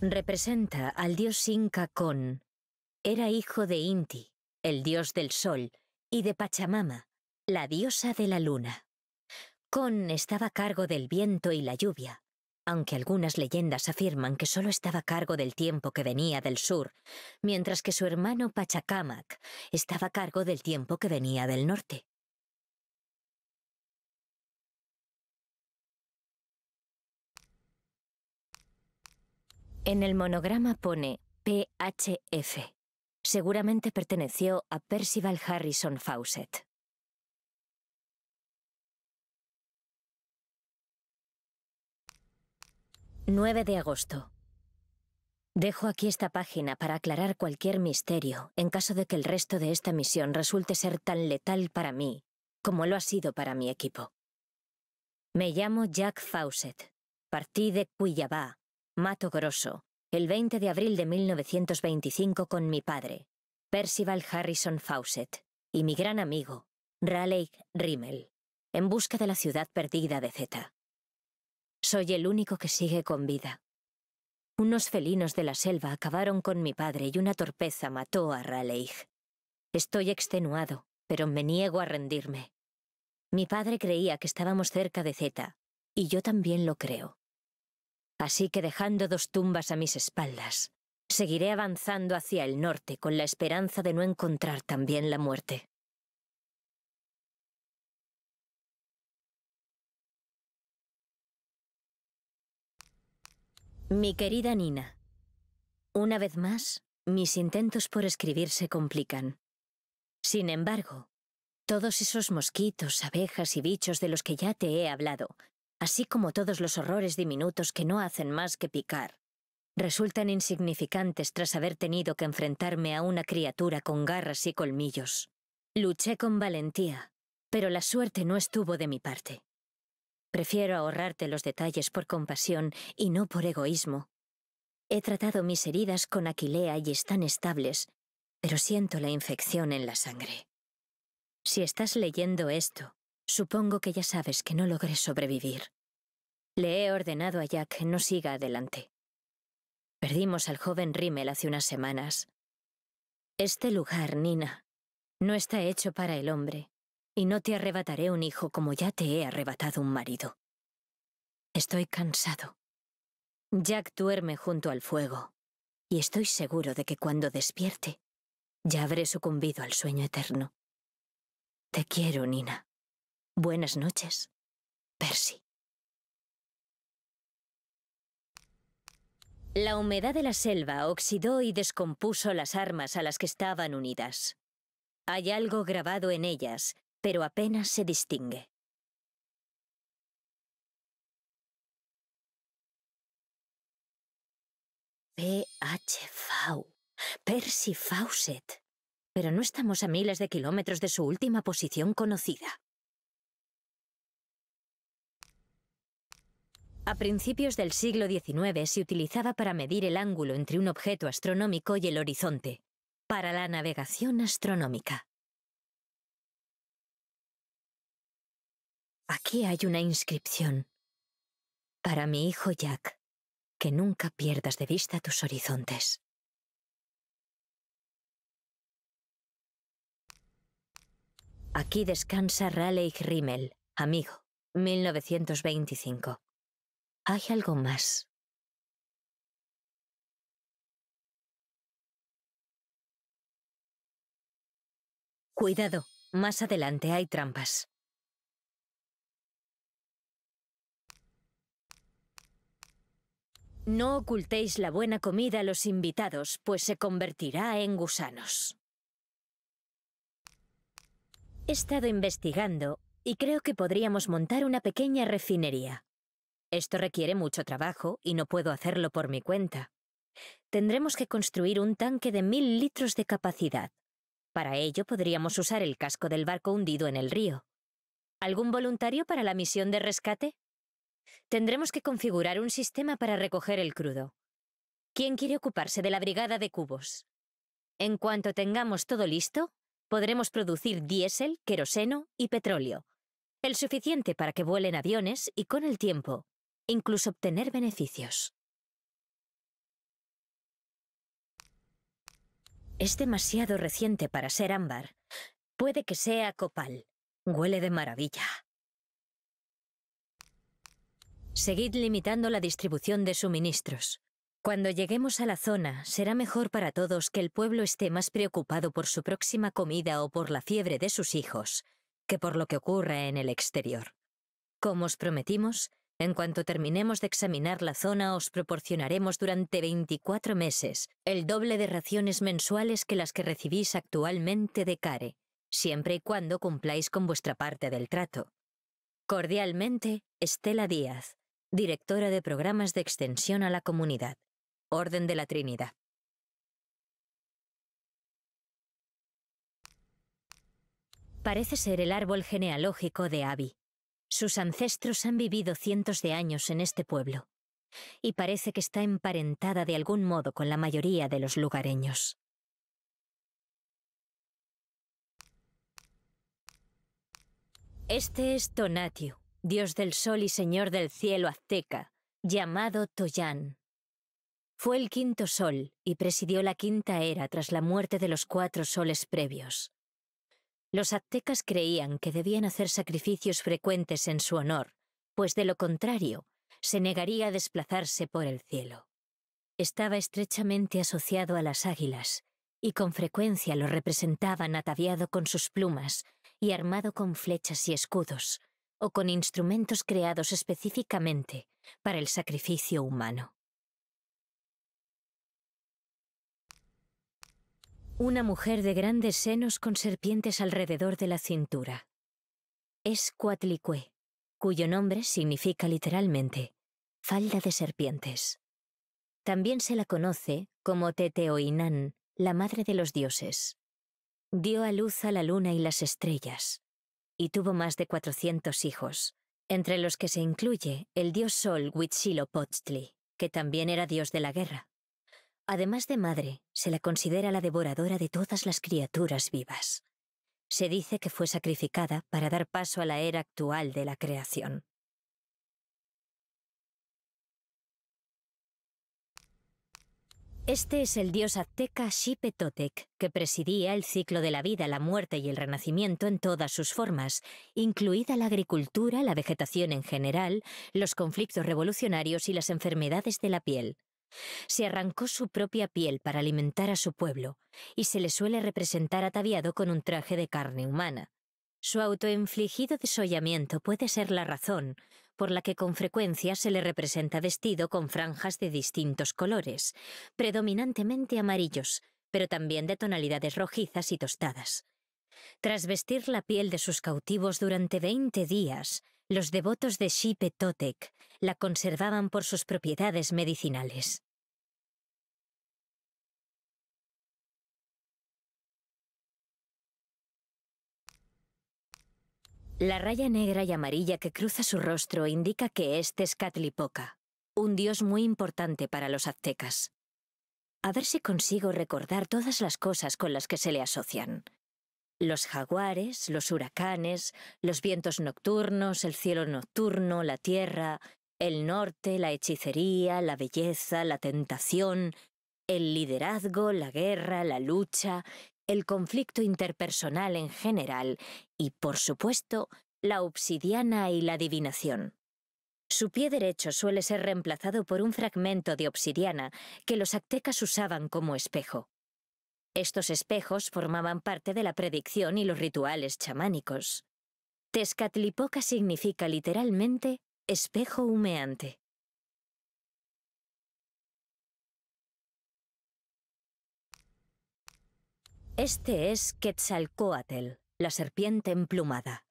Representa al dios Inca Era hijo de Inti, el dios del sol, y de Pachamama, la diosa de la luna. Con estaba a cargo del viento y la lluvia, aunque algunas leyendas afirman que solo estaba a cargo del tiempo que venía del sur, mientras que su hermano Pachacamac estaba a cargo del tiempo que venía del norte. En el monograma pone PHF, seguramente perteneció a Percival Harrison Fawcett. ...9 de agosto. Dejo aquí esta página para aclarar cualquier misterio en caso de que el resto de esta misión resulte ser tan letal para mí como lo ha sido para mi equipo. Me llamo Jack Fawcett. Partí de Cuyabá, Mato Grosso, el 20 de abril de 1925 con mi padre, Percival Harrison Fawcett, y mi gran amigo, Raleigh Rimmel, en busca de la ciudad perdida de Z. Soy el único que sigue con vida. Unos felinos de la selva acabaron con mi padre y una torpeza mató a Raleigh. Estoy extenuado, pero me niego a rendirme. Mi padre creía que estábamos cerca de Z, y yo también lo creo. Así que dejando dos tumbas a mis espaldas, seguiré avanzando hacia el norte con la esperanza de no encontrar también la muerte. Mi querida Nina, una vez más, mis intentos por escribir se complican. Sin embargo, todos esos mosquitos, abejas y bichos de los que ya te he hablado así como todos los horrores diminutos que no hacen más que picar, resultan insignificantes tras haber tenido que enfrentarme a una criatura con garras y colmillos. Luché con valentía, pero la suerte no estuvo de mi parte. Prefiero ahorrarte los detalles por compasión y no por egoísmo. He tratado mis heridas con aquilea y están estables, pero siento la infección en la sangre. Si estás leyendo esto, Supongo que ya sabes que no logré sobrevivir. Le he ordenado a Jack que no siga adelante. Perdimos al joven Rimmel hace unas semanas. Este lugar, Nina, no está hecho para el hombre, y no te arrebataré un hijo como ya te he arrebatado un marido. Estoy cansado. Jack duerme junto al fuego, y estoy seguro de que cuando despierte, ya habré sucumbido al sueño eterno. Te quiero, Nina. Buenas noches, Percy. La humedad de la selva oxidó y descompuso las armas a las que estaban unidas. Hay algo grabado en ellas, pero apenas se distingue. P.H. Percy Fawcett. Pero no estamos a miles de kilómetros de su última posición conocida. A principios del siglo XIX se utilizaba para medir el ángulo entre un objeto astronómico y el horizonte, para la navegación astronómica. Aquí hay una inscripción. Para mi hijo Jack, que nunca pierdas de vista tus horizontes. Aquí descansa Raleigh Rimmel, amigo, 1925 hay algo más. Cuidado, más adelante hay trampas. No ocultéis la buena comida a los invitados, pues se convertirá en gusanos. He estado investigando y creo que podríamos montar una pequeña refinería. Esto requiere mucho trabajo y no puedo hacerlo por mi cuenta. Tendremos que construir un tanque de mil litros de capacidad. Para ello podríamos usar el casco del barco hundido en el río. ¿Algún voluntario para la misión de rescate? Tendremos que configurar un sistema para recoger el crudo. ¿Quién quiere ocuparse de la brigada de cubos? En cuanto tengamos todo listo, podremos producir diésel, queroseno y petróleo, el suficiente para que vuelen aviones y con el tiempo e incluso obtener beneficios. Es demasiado reciente para ser ámbar. Puede que sea copal. Huele de maravilla. Seguid limitando la distribución de suministros. Cuando lleguemos a la zona, será mejor para todos que el pueblo esté más preocupado por su próxima comida o por la fiebre de sus hijos, que por lo que ocurra en el exterior. Como os prometimos, en cuanto terminemos de examinar la zona, os proporcionaremos durante 24 meses el doble de raciones mensuales que las que recibís actualmente de CARE, siempre y cuando cumpláis con vuestra parte del trato. Cordialmente, Estela Díaz, directora de programas de extensión a la comunidad, Orden de la Trinidad. Parece ser el árbol genealógico de Avi. Sus ancestros han vivido cientos de años en este pueblo, y parece que está emparentada de algún modo con la mayoría de los lugareños. Este es Tonatiuh, dios del sol y señor del cielo azteca, llamado Toyan. Fue el quinto sol y presidió la quinta era tras la muerte de los cuatro soles previos. Los aztecas creían que debían hacer sacrificios frecuentes en su honor, pues de lo contrario, se negaría a desplazarse por el cielo. Estaba estrechamente asociado a las águilas, y con frecuencia lo representaban ataviado con sus plumas y armado con flechas y escudos, o con instrumentos creados específicamente para el sacrificio humano. Una mujer de grandes senos con serpientes alrededor de la cintura. Es Cuatlicue, cuyo nombre significa literalmente falda de serpientes. También se la conoce como Inan, la madre de los dioses. Dio a luz a la luna y las estrellas, y tuvo más de 400 hijos, entre los que se incluye el dios Sol Huitzilopochtli, que también era dios de la guerra. Además de madre, se la considera la devoradora de todas las criaturas vivas. Se dice que fue sacrificada para dar paso a la era actual de la creación. Este es el dios azteca Totec, que presidía el ciclo de la vida, la muerte y el renacimiento en todas sus formas, incluida la agricultura, la vegetación en general, los conflictos revolucionarios y las enfermedades de la piel. Se arrancó su propia piel para alimentar a su pueblo, y se le suele representar ataviado con un traje de carne humana. Su autoinfligido desollamiento puede ser la razón por la que con frecuencia se le representa vestido con franjas de distintos colores, predominantemente amarillos, pero también de tonalidades rojizas y tostadas. Tras vestir la piel de sus cautivos durante veinte días, los devotos de Xipe Totec la conservaban por sus propiedades medicinales. La raya negra y amarilla que cruza su rostro indica que este es Catlipoca, un dios muy importante para los aztecas. A ver si consigo recordar todas las cosas con las que se le asocian. Los jaguares, los huracanes, los vientos nocturnos, el cielo nocturno, la tierra, el norte, la hechicería, la belleza, la tentación, el liderazgo, la guerra, la lucha, el conflicto interpersonal en general y, por supuesto, la obsidiana y la adivinación. Su pie derecho suele ser reemplazado por un fragmento de obsidiana que los aztecas usaban como espejo. Estos espejos formaban parte de la predicción y los rituales chamánicos. Tezcatlipoca significa literalmente espejo humeante. Este es Quetzalcoatl, la serpiente emplumada.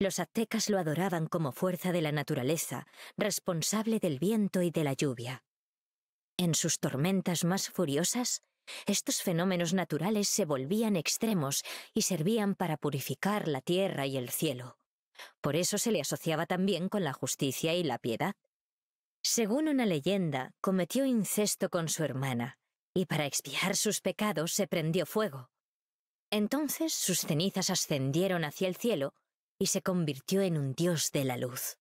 Los aztecas lo adoraban como fuerza de la naturaleza, responsable del viento y de la lluvia. En sus tormentas más furiosas, estos fenómenos naturales se volvían extremos y servían para purificar la tierra y el cielo. Por eso se le asociaba también con la justicia y la piedad. Según una leyenda, cometió incesto con su hermana, y para expiar sus pecados se prendió fuego. Entonces sus cenizas ascendieron hacia el cielo y se convirtió en un dios de la luz.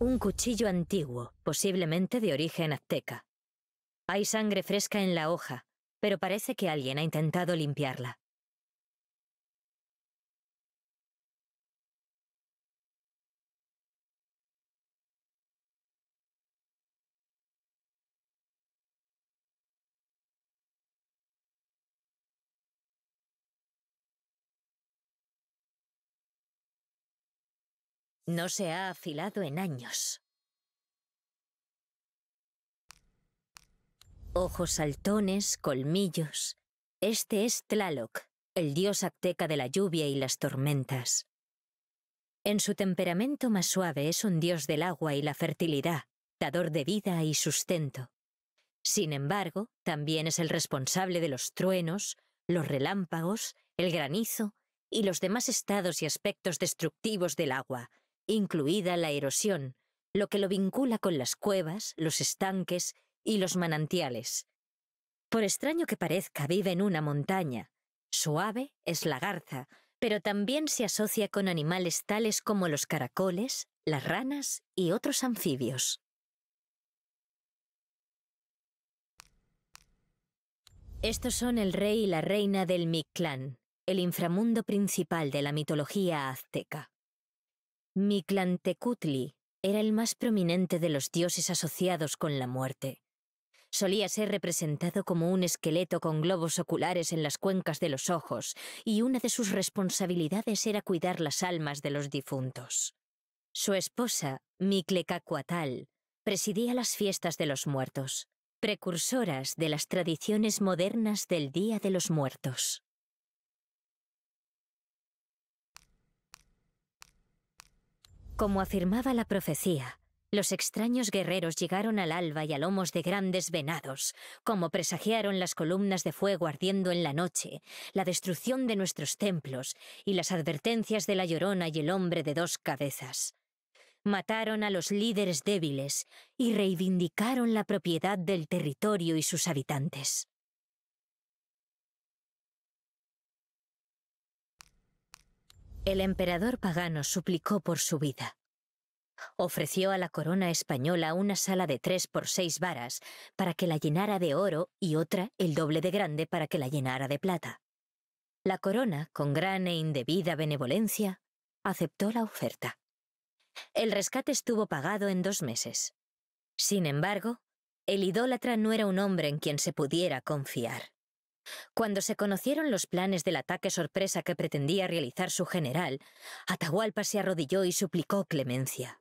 Un cuchillo antiguo, posiblemente de origen azteca. Hay sangre fresca en la hoja, pero parece que alguien ha intentado limpiarla. No se ha afilado en años. Ojos saltones, colmillos. Este es Tlaloc, el dios azteca de la lluvia y las tormentas. En su temperamento más suave es un dios del agua y la fertilidad, dador de vida y sustento. Sin embargo, también es el responsable de los truenos, los relámpagos, el granizo y los demás estados y aspectos destructivos del agua, incluida la erosión, lo que lo vincula con las cuevas, los estanques y los manantiales. Por extraño que parezca, vive en una montaña. Su ave es la garza, pero también se asocia con animales tales como los caracoles, las ranas y otros anfibios. Estos son el rey y la reina del Mictlán, el inframundo principal de la mitología azteca. Mictlantecutli era el más prominente de los dioses asociados con la muerte. Solía ser representado como un esqueleto con globos oculares en las cuencas de los ojos, y una de sus responsabilidades era cuidar las almas de los difuntos. Su esposa, Kuatal, presidía las fiestas de los muertos, precursoras de las tradiciones modernas del Día de los Muertos. Como afirmaba la profecía, los extraños guerreros llegaron al alba y a lomos de grandes venados, como presagiaron las columnas de fuego ardiendo en la noche, la destrucción de nuestros templos y las advertencias de la llorona y el hombre de dos cabezas. Mataron a los líderes débiles y reivindicaron la propiedad del territorio y sus habitantes. el emperador pagano suplicó por su vida. Ofreció a la corona española una sala de tres por seis varas para que la llenara de oro y otra el doble de grande para que la llenara de plata. La corona, con gran e indebida benevolencia, aceptó la oferta. El rescate estuvo pagado en dos meses. Sin embargo, el idólatra no era un hombre en quien se pudiera confiar. Cuando se conocieron los planes del ataque sorpresa que pretendía realizar su general, Atahualpa se arrodilló y suplicó clemencia.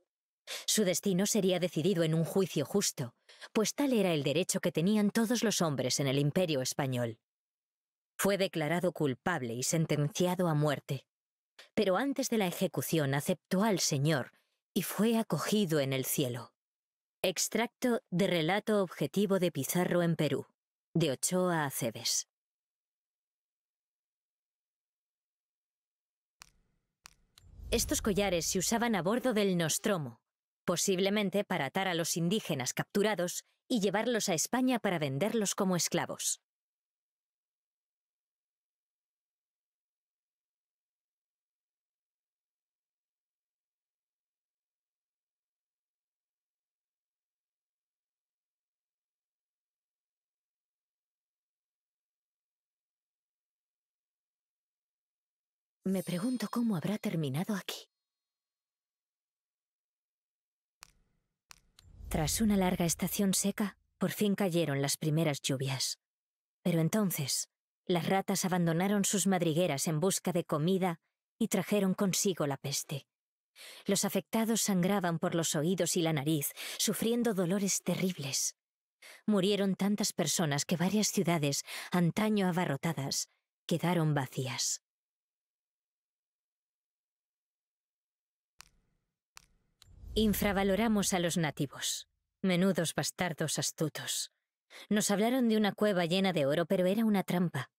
Su destino sería decidido en un juicio justo, pues tal era el derecho que tenían todos los hombres en el imperio español. Fue declarado culpable y sentenciado a muerte. Pero antes de la ejecución aceptó al Señor y fue acogido en el cielo. Extracto de Relato Objetivo de Pizarro en Perú, de Ochoa Acebes. Estos collares se usaban a bordo del Nostromo, posiblemente para atar a los indígenas capturados y llevarlos a España para venderlos como esclavos. Me pregunto cómo habrá terminado aquí. Tras una larga estación seca, por fin cayeron las primeras lluvias. Pero entonces, las ratas abandonaron sus madrigueras en busca de comida y trajeron consigo la peste. Los afectados sangraban por los oídos y la nariz, sufriendo dolores terribles. Murieron tantas personas que varias ciudades, antaño abarrotadas, quedaron vacías. Infravaloramos a los nativos. Menudos bastardos astutos. Nos hablaron de una cueva llena de oro, pero era una trampa.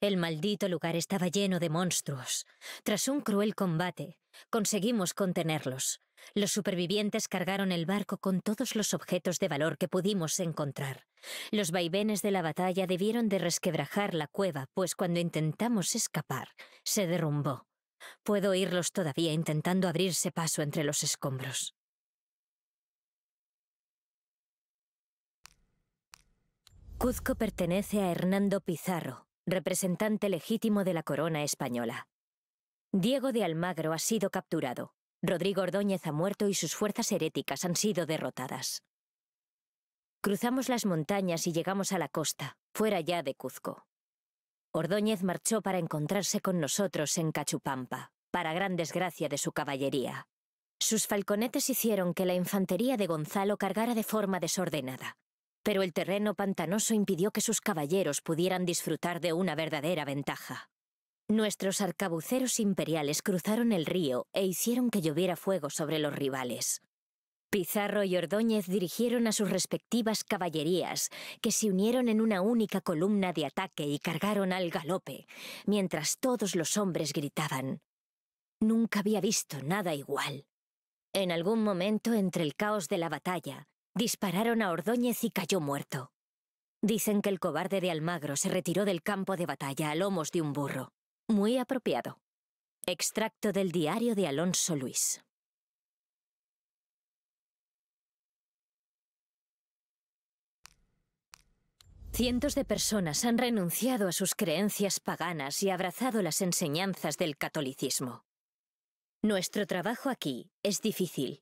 El maldito lugar estaba lleno de monstruos. Tras un cruel combate, conseguimos contenerlos. Los supervivientes cargaron el barco con todos los objetos de valor que pudimos encontrar. Los vaivenes de la batalla debieron de resquebrajar la cueva, pues cuando intentamos escapar, se derrumbó. Puedo oírlos todavía intentando abrirse paso entre los escombros. Cuzco pertenece a Hernando Pizarro, representante legítimo de la corona española. Diego de Almagro ha sido capturado. Rodrigo Ordóñez ha muerto y sus fuerzas heréticas han sido derrotadas. Cruzamos las montañas y llegamos a la costa, fuera ya de Cuzco. Ordóñez marchó para encontrarse con nosotros en Cachupampa, para gran desgracia de su caballería. Sus falconetes hicieron que la infantería de Gonzalo cargara de forma desordenada, pero el terreno pantanoso impidió que sus caballeros pudieran disfrutar de una verdadera ventaja. Nuestros arcabuceros imperiales cruzaron el río e hicieron que lloviera fuego sobre los rivales. Pizarro y Ordóñez dirigieron a sus respectivas caballerías, que se unieron en una única columna de ataque y cargaron al galope, mientras todos los hombres gritaban. Nunca había visto nada igual. En algún momento, entre el caos de la batalla, dispararon a Ordóñez y cayó muerto. Dicen que el cobarde de Almagro se retiró del campo de batalla a lomos de un burro. Muy apropiado. Extracto del diario de Alonso Luis. Cientos de personas han renunciado a sus creencias paganas y abrazado las enseñanzas del catolicismo. Nuestro trabajo aquí es difícil,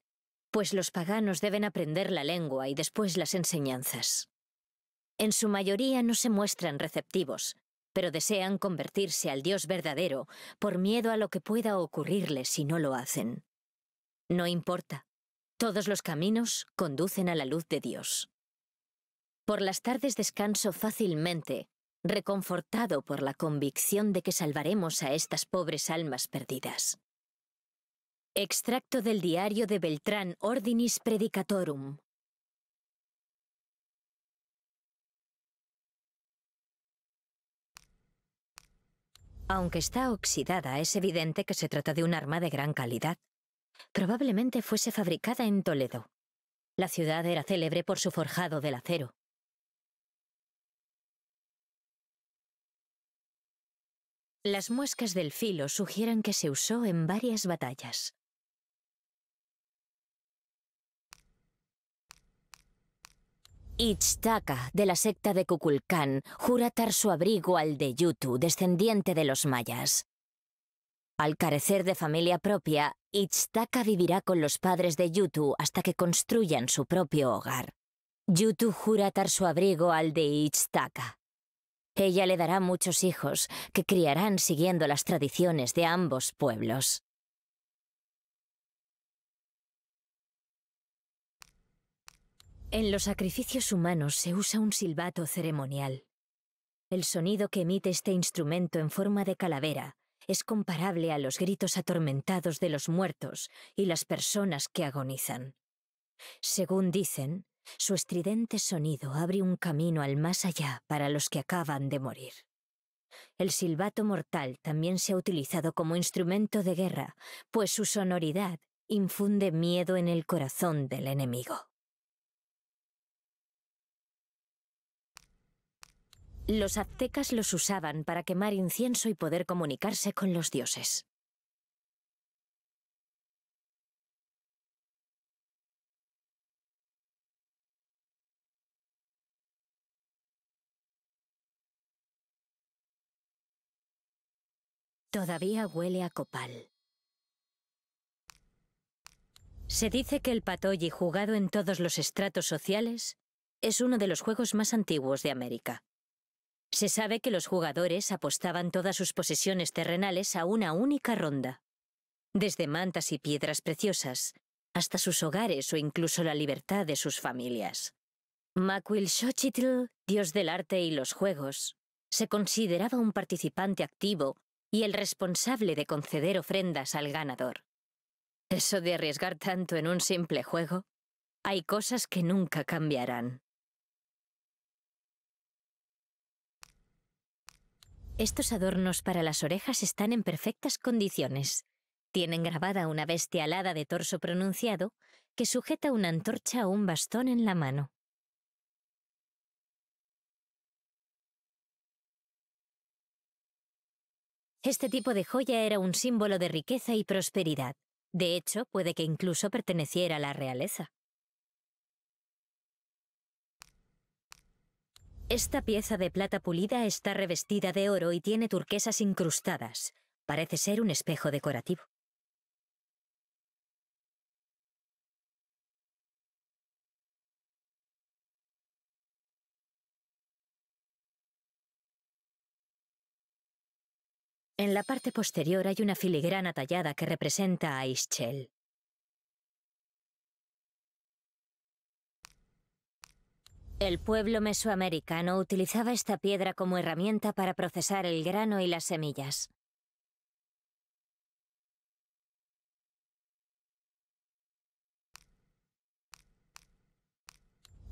pues los paganos deben aprender la lengua y después las enseñanzas. En su mayoría no se muestran receptivos, pero desean convertirse al Dios verdadero por miedo a lo que pueda ocurrirles si no lo hacen. No importa, todos los caminos conducen a la luz de Dios. Por las tardes descanso fácilmente, reconfortado por la convicción de que salvaremos a estas pobres almas perdidas. Extracto del diario de Beltrán Ordinis Predicatorum. Aunque está oxidada, es evidente que se trata de un arma de gran calidad. Probablemente fuese fabricada en Toledo. La ciudad era célebre por su forjado del acero. Las muescas del filo sugieren que se usó en varias batallas. Ichtaka, de la secta de Kukulcán, jura tar su abrigo al de Yutu, descendiente de los mayas. Al carecer de familia propia, Ichtaka vivirá con los padres de Yutu hasta que construyan su propio hogar. Yutu jura tar su abrigo al de Ichtaka. Ella le dará muchos hijos que criarán siguiendo las tradiciones de ambos pueblos. En los sacrificios humanos se usa un silbato ceremonial. El sonido que emite este instrumento en forma de calavera es comparable a los gritos atormentados de los muertos y las personas que agonizan. Según dicen, su estridente sonido abre un camino al más allá para los que acaban de morir. El silbato mortal también se ha utilizado como instrumento de guerra, pues su sonoridad infunde miedo en el corazón del enemigo. Los aztecas los usaban para quemar incienso y poder comunicarse con los dioses. Todavía huele a copal. Se dice que el patolli jugado en todos los estratos sociales es uno de los juegos más antiguos de América. Se sabe que los jugadores apostaban todas sus posesiones terrenales a una única ronda, desde mantas y piedras preciosas hasta sus hogares o incluso la libertad de sus familias. Xochitl, dios del arte y los juegos, se consideraba un participante activo y el responsable de conceder ofrendas al ganador. Eso de arriesgar tanto en un simple juego, hay cosas que nunca cambiarán. Estos adornos para las orejas están en perfectas condiciones. Tienen grabada una bestia alada de torso pronunciado que sujeta una antorcha o un bastón en la mano. Este tipo de joya era un símbolo de riqueza y prosperidad. De hecho, puede que incluso perteneciera a la realeza. Esta pieza de plata pulida está revestida de oro y tiene turquesas incrustadas. Parece ser un espejo decorativo. En la parte posterior hay una filigrana tallada que representa a Ischel. El pueblo mesoamericano utilizaba esta piedra como herramienta para procesar el grano y las semillas.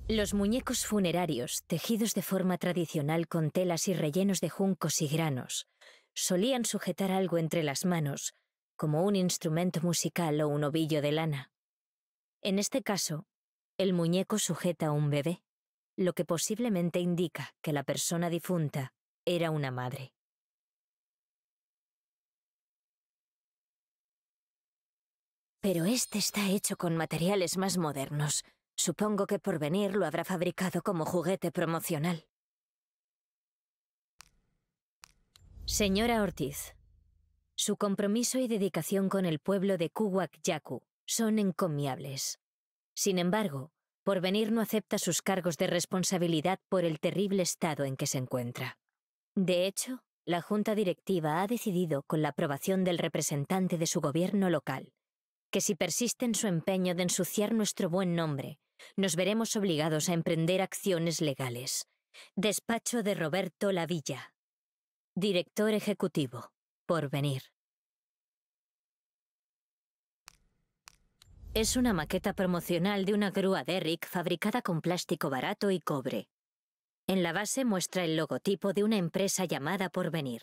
Los muñecos funerarios, tejidos de forma tradicional con telas y rellenos de juncos y granos, solían sujetar algo entre las manos, como un instrumento musical o un ovillo de lana. En este caso, el muñeco sujeta a un bebé, lo que posiblemente indica que la persona difunta era una madre. Pero este está hecho con materiales más modernos. Supongo que por venir lo habrá fabricado como juguete promocional. Señora Ortiz, su compromiso y dedicación con el pueblo de Kuwak Yaku son encomiables. Sin embargo, por venir no acepta sus cargos de responsabilidad por el terrible estado en que se encuentra. De hecho, la Junta Directiva ha decidido, con la aprobación del representante de su gobierno local, que si persiste en su empeño de ensuciar nuestro buen nombre, nos veremos obligados a emprender acciones legales. Despacho de Roberto Lavilla. Director Ejecutivo, Porvenir. Es una maqueta promocional de una grúa Derrick fabricada con plástico barato y cobre. En la base muestra el logotipo de una empresa llamada Porvenir.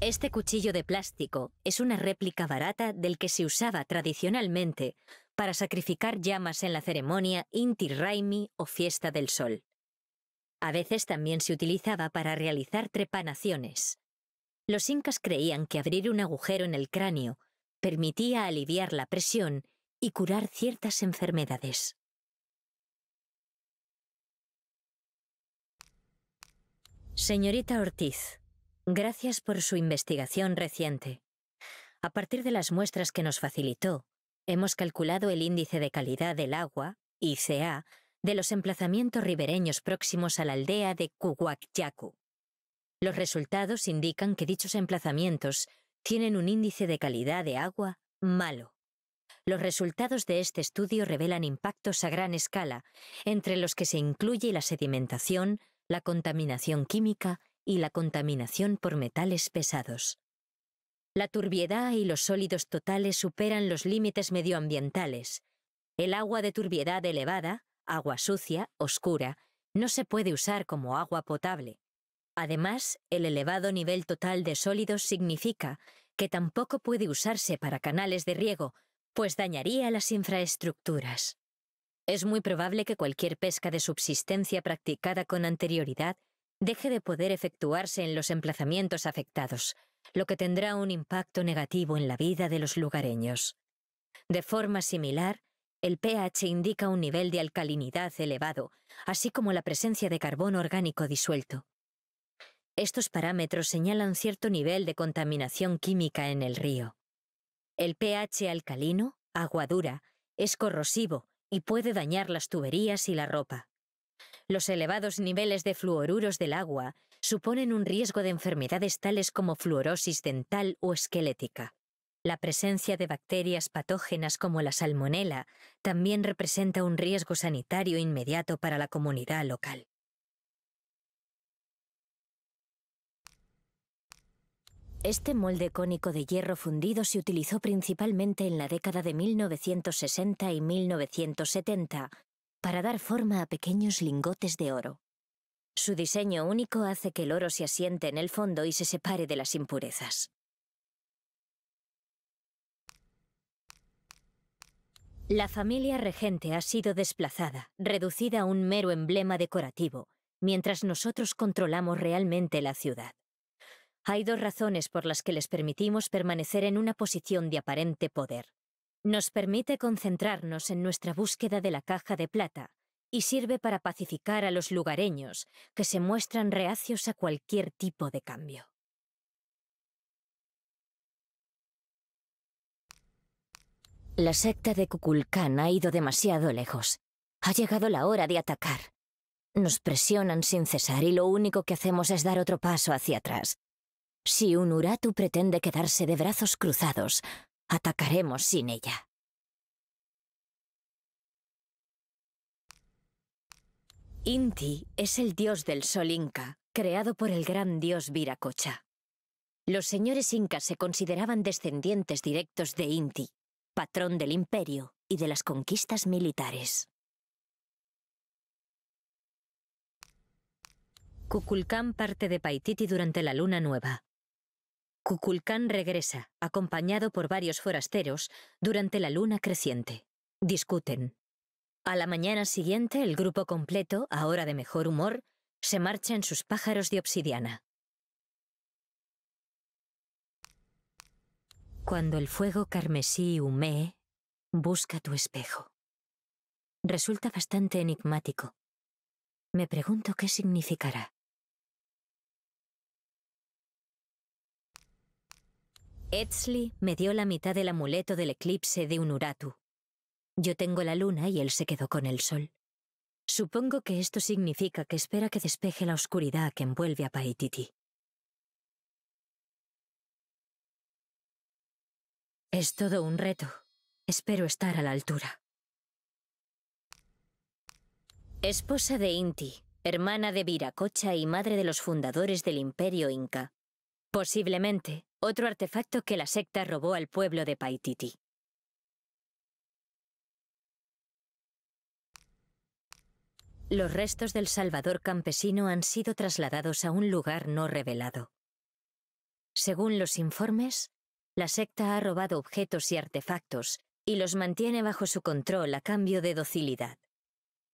Este cuchillo de plástico es una réplica barata del que se usaba tradicionalmente para sacrificar llamas en la ceremonia Inti Raimi o Fiesta del Sol. A veces también se utilizaba para realizar trepanaciones. Los incas creían que abrir un agujero en el cráneo permitía aliviar la presión y curar ciertas enfermedades. Señorita Ortiz, gracias por su investigación reciente. A partir de las muestras que nos facilitó, hemos calculado el índice de calidad del agua, ICA, de los emplazamientos ribereños próximos a la aldea de Cuguacyacu. Los resultados indican que dichos emplazamientos tienen un índice de calidad de agua malo. Los resultados de este estudio revelan impactos a gran escala, entre los que se incluye la sedimentación, la contaminación química y la contaminación por metales pesados. La turbiedad y los sólidos totales superan los límites medioambientales. El agua de turbiedad elevada, agua sucia, oscura, no se puede usar como agua potable. Además, el elevado nivel total de sólidos significa que tampoco puede usarse para canales de riego, pues dañaría las infraestructuras. Es muy probable que cualquier pesca de subsistencia practicada con anterioridad deje de poder efectuarse en los emplazamientos afectados, lo que tendrá un impacto negativo en la vida de los lugareños. De forma similar, el pH indica un nivel de alcalinidad elevado, así como la presencia de carbón orgánico disuelto. Estos parámetros señalan cierto nivel de contaminación química en el río. El pH alcalino, agua dura, es corrosivo y puede dañar las tuberías y la ropa. Los elevados niveles de fluoruros del agua suponen un riesgo de enfermedades tales como fluorosis dental o esquelética. La presencia de bacterias patógenas como la salmonela también representa un riesgo sanitario inmediato para la comunidad local. Este molde cónico de hierro fundido se utilizó principalmente en la década de 1960 y 1970 para dar forma a pequeños lingotes de oro. Su diseño único hace que el oro se asiente en el fondo y se separe de las impurezas. La familia regente ha sido desplazada, reducida a un mero emblema decorativo, mientras nosotros controlamos realmente la ciudad. Hay dos razones por las que les permitimos permanecer en una posición de aparente poder. Nos permite concentrarnos en nuestra búsqueda de la caja de plata y sirve para pacificar a los lugareños que se muestran reacios a cualquier tipo de cambio. La secta de Kukulkan ha ido demasiado lejos. Ha llegado la hora de atacar. Nos presionan sin cesar y lo único que hacemos es dar otro paso hacia atrás. Si un Uratu pretende quedarse de brazos cruzados, atacaremos sin ella. Inti es el dios del sol inca, creado por el gran dios Viracocha. Los señores incas se consideraban descendientes directos de Inti, patrón del imperio y de las conquistas militares. Kukulcán parte de Paititi durante la luna nueva. Kukulcán regresa, acompañado por varios forasteros, durante la luna creciente. Discuten. A la mañana siguiente, el grupo completo, ahora de mejor humor, se marcha en sus pájaros de obsidiana. Cuando el fuego carmesí humee, busca tu espejo. Resulta bastante enigmático. Me pregunto qué significará. Etzli me dio la mitad del amuleto del eclipse de Unuratu. Yo tengo la luna y él se quedó con el sol. Supongo que esto significa que espera que despeje la oscuridad que envuelve a Paititi. Es todo un reto. Espero estar a la altura. Esposa de Inti, hermana de Viracocha y madre de los fundadores del Imperio Inca. Posiblemente, otro artefacto que la secta robó al pueblo de Paititi. Los restos del Salvador campesino han sido trasladados a un lugar no revelado. Según los informes, la secta ha robado objetos y artefactos y los mantiene bajo su control a cambio de docilidad.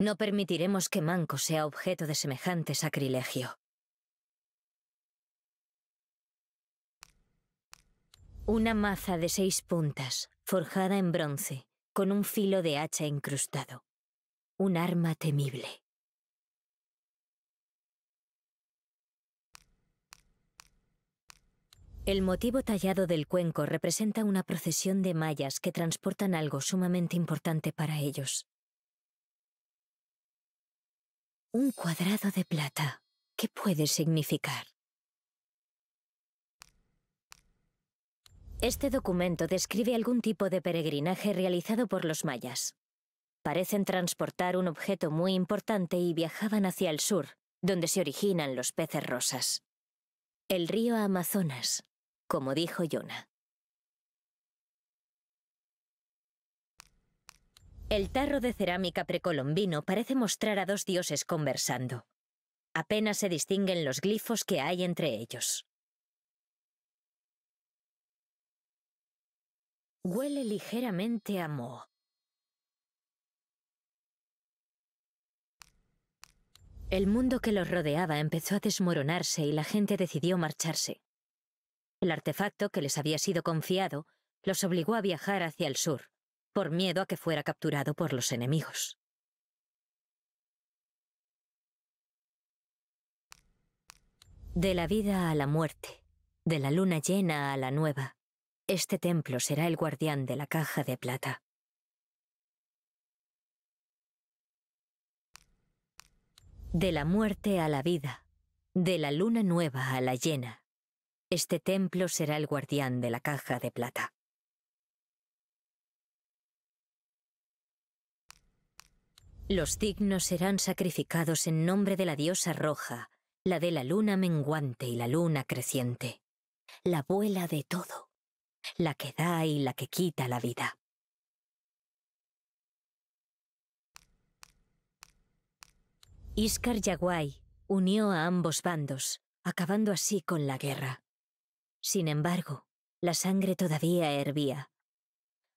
No permitiremos que Manco sea objeto de semejante sacrilegio. Una maza de seis puntas, forjada en bronce, con un filo de hacha incrustado. Un arma temible. El motivo tallado del cuenco representa una procesión de mayas que transportan algo sumamente importante para ellos. Un cuadrado de plata. ¿Qué puede significar? Este documento describe algún tipo de peregrinaje realizado por los mayas. Parecen transportar un objeto muy importante y viajaban hacia el sur, donde se originan los peces rosas. El río Amazonas, como dijo Jonah. El tarro de cerámica precolombino parece mostrar a dos dioses conversando. Apenas se distinguen los glifos que hay entre ellos. Huele ligeramente a moho. El mundo que los rodeaba empezó a desmoronarse y la gente decidió marcharse. El artefacto que les había sido confiado los obligó a viajar hacia el sur, por miedo a que fuera capturado por los enemigos. De la vida a la muerte, de la luna llena a la nueva, este templo será el guardián de la caja de plata. De la muerte a la vida, de la luna nueva a la llena, este templo será el guardián de la caja de plata. Los dignos serán sacrificados en nombre de la diosa roja, la de la luna menguante y la luna creciente, la abuela de todo, la que da y la que quita la vida. Iskar Yaguay unió a ambos bandos, acabando así con la guerra. Sin embargo, la sangre todavía hervía.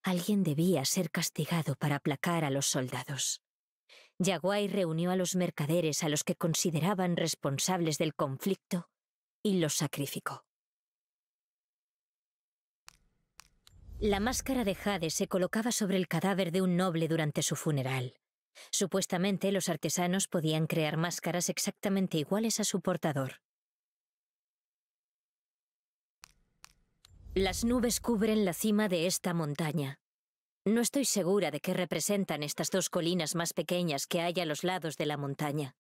Alguien debía ser castigado para aplacar a los soldados. Yaguay reunió a los mercaderes a los que consideraban responsables del conflicto y los sacrificó. La máscara de Jade se colocaba sobre el cadáver de un noble durante su funeral. Supuestamente los artesanos podían crear máscaras exactamente iguales a su portador. Las nubes cubren la cima de esta montaña. No estoy segura de qué representan estas dos colinas más pequeñas que hay a los lados de la montaña.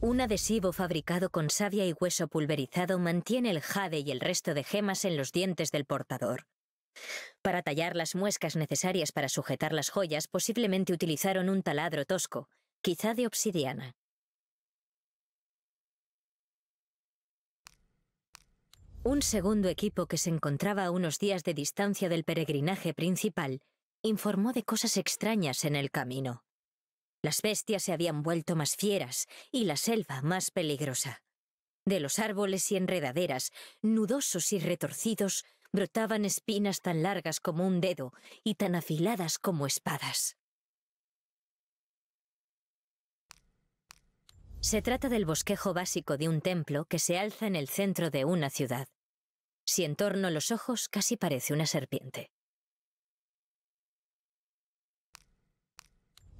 Un adhesivo fabricado con savia y hueso pulverizado mantiene el jade y el resto de gemas en los dientes del portador. Para tallar las muescas necesarias para sujetar las joyas posiblemente utilizaron un taladro tosco, quizá de obsidiana. Un segundo equipo que se encontraba a unos días de distancia del peregrinaje principal informó de cosas extrañas en el camino. Las bestias se habían vuelto más fieras y la selva más peligrosa. De los árboles y enredaderas, nudosos y retorcidos, brotaban espinas tan largas como un dedo y tan afiladas como espadas. Se trata del bosquejo básico de un templo que se alza en el centro de una ciudad. Si entorno los ojos, casi parece una serpiente.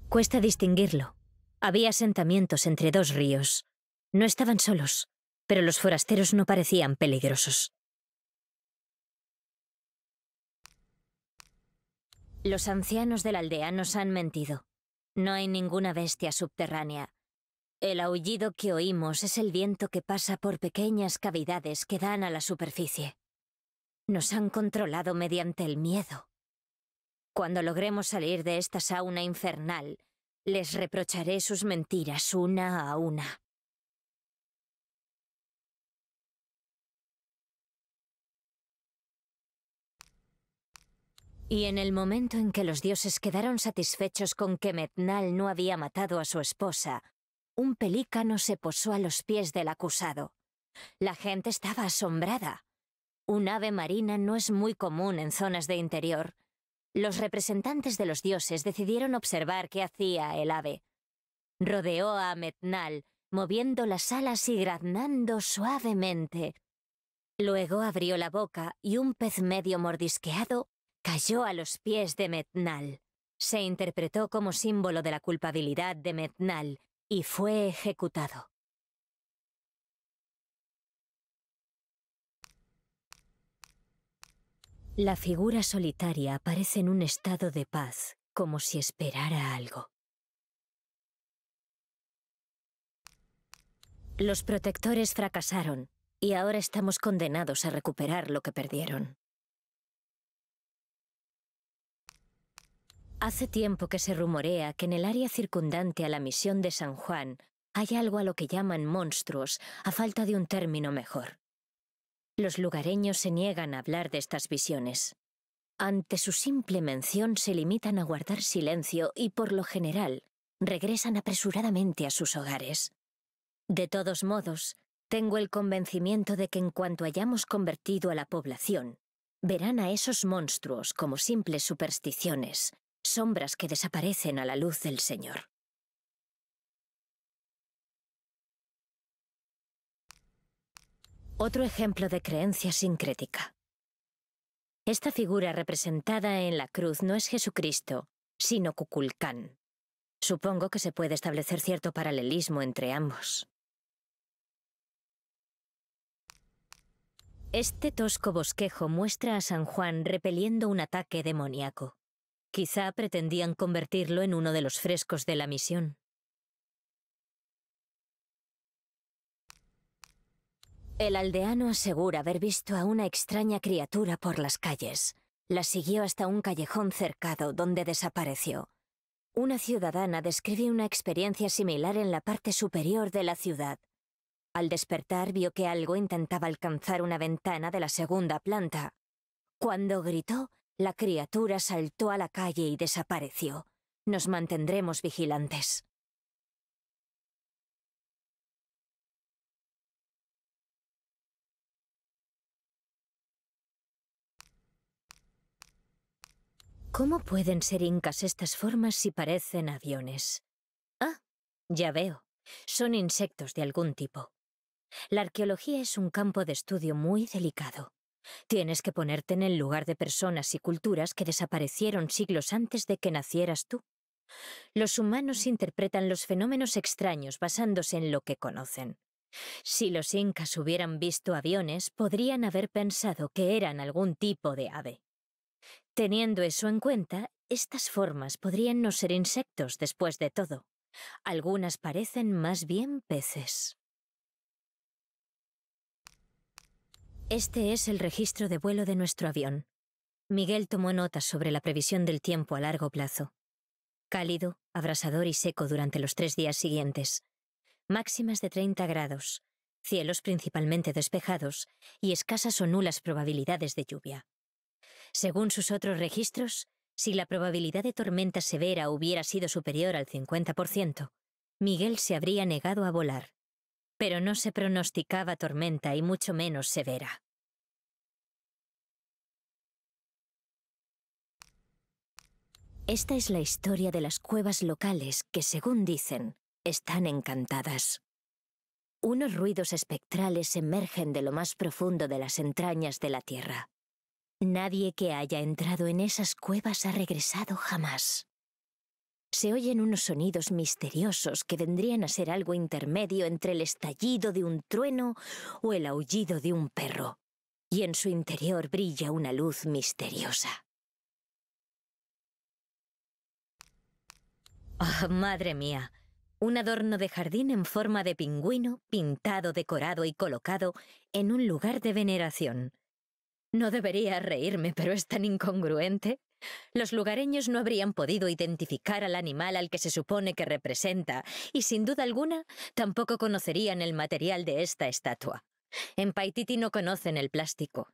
Cuesta distinguirlo. Había asentamientos entre dos ríos. No estaban solos, pero los forasteros no parecían peligrosos. Los ancianos de la aldea nos han mentido. No hay ninguna bestia subterránea. El aullido que oímos es el viento que pasa por pequeñas cavidades que dan a la superficie. Nos han controlado mediante el miedo. Cuando logremos salir de esta sauna infernal, les reprocharé sus mentiras una a una. Y en el momento en que los dioses quedaron satisfechos con que Metnal no había matado a su esposa, un pelícano se posó a los pies del acusado. La gente estaba asombrada. Un ave marina no es muy común en zonas de interior. Los representantes de los dioses decidieron observar qué hacía el ave. Rodeó a Metnal, moviendo las alas y graznando suavemente. Luego abrió la boca y un pez medio mordisqueado cayó a los pies de Metnal. Se interpretó como símbolo de la culpabilidad de Metnal y fue ejecutado. La figura solitaria aparece en un estado de paz, como si esperara algo. Los protectores fracasaron, y ahora estamos condenados a recuperar lo que perdieron. Hace tiempo que se rumorea que en el área circundante a la misión de San Juan hay algo a lo que llaman monstruos, a falta de un término mejor. Los lugareños se niegan a hablar de estas visiones. Ante su simple mención se limitan a guardar silencio y, por lo general, regresan apresuradamente a sus hogares. De todos modos, tengo el convencimiento de que en cuanto hayamos convertido a la población, verán a esos monstruos como simples supersticiones, sombras que desaparecen a la luz del Señor. Otro ejemplo de creencia sincrética. Esta figura representada en la cruz no es Jesucristo, sino Cuculcán. Supongo que se puede establecer cierto paralelismo entre ambos. Este tosco bosquejo muestra a San Juan repeliendo un ataque demoníaco. Quizá pretendían convertirlo en uno de los frescos de la misión. El aldeano asegura haber visto a una extraña criatura por las calles. La siguió hasta un callejón cercado donde desapareció. Una ciudadana describe una experiencia similar en la parte superior de la ciudad. Al despertar vio que algo intentaba alcanzar una ventana de la segunda planta. Cuando gritó, la criatura saltó a la calle y desapareció. Nos mantendremos vigilantes. ¿Cómo pueden ser incas estas formas si parecen aviones? Ah, ya veo. Son insectos de algún tipo. La arqueología es un campo de estudio muy delicado. Tienes que ponerte en el lugar de personas y culturas que desaparecieron siglos antes de que nacieras tú. Los humanos mm. interpretan los fenómenos extraños basándose en lo que conocen. Si los incas hubieran visto aviones, podrían haber pensado que eran algún tipo de ave. Teniendo eso en cuenta, estas formas podrían no ser insectos después de todo. Algunas parecen más bien peces. Este es el registro de vuelo de nuestro avión. Miguel tomó notas sobre la previsión del tiempo a largo plazo. Cálido, abrasador y seco durante los tres días siguientes. Máximas de 30 grados, cielos principalmente despejados y escasas o nulas probabilidades de lluvia. Según sus otros registros, si la probabilidad de tormenta severa hubiera sido superior al 50%, Miguel se habría negado a volar pero no se pronosticaba tormenta y mucho menos severa. Esta es la historia de las cuevas locales que, según dicen, están encantadas. Unos ruidos espectrales emergen de lo más profundo de las entrañas de la Tierra. Nadie que haya entrado en esas cuevas ha regresado jamás se oyen unos sonidos misteriosos que vendrían a ser algo intermedio entre el estallido de un trueno o el aullido de un perro, y en su interior brilla una luz misteriosa. ¡Ah, madre mía! Un adorno de jardín en forma de pingüino, pintado, decorado y colocado en un lugar de veneración. No debería reírme, pero es tan incongruente. Los lugareños no habrían podido identificar al animal al que se supone que representa y sin duda alguna tampoco conocerían el material de esta estatua. En Paititi no conocen el plástico.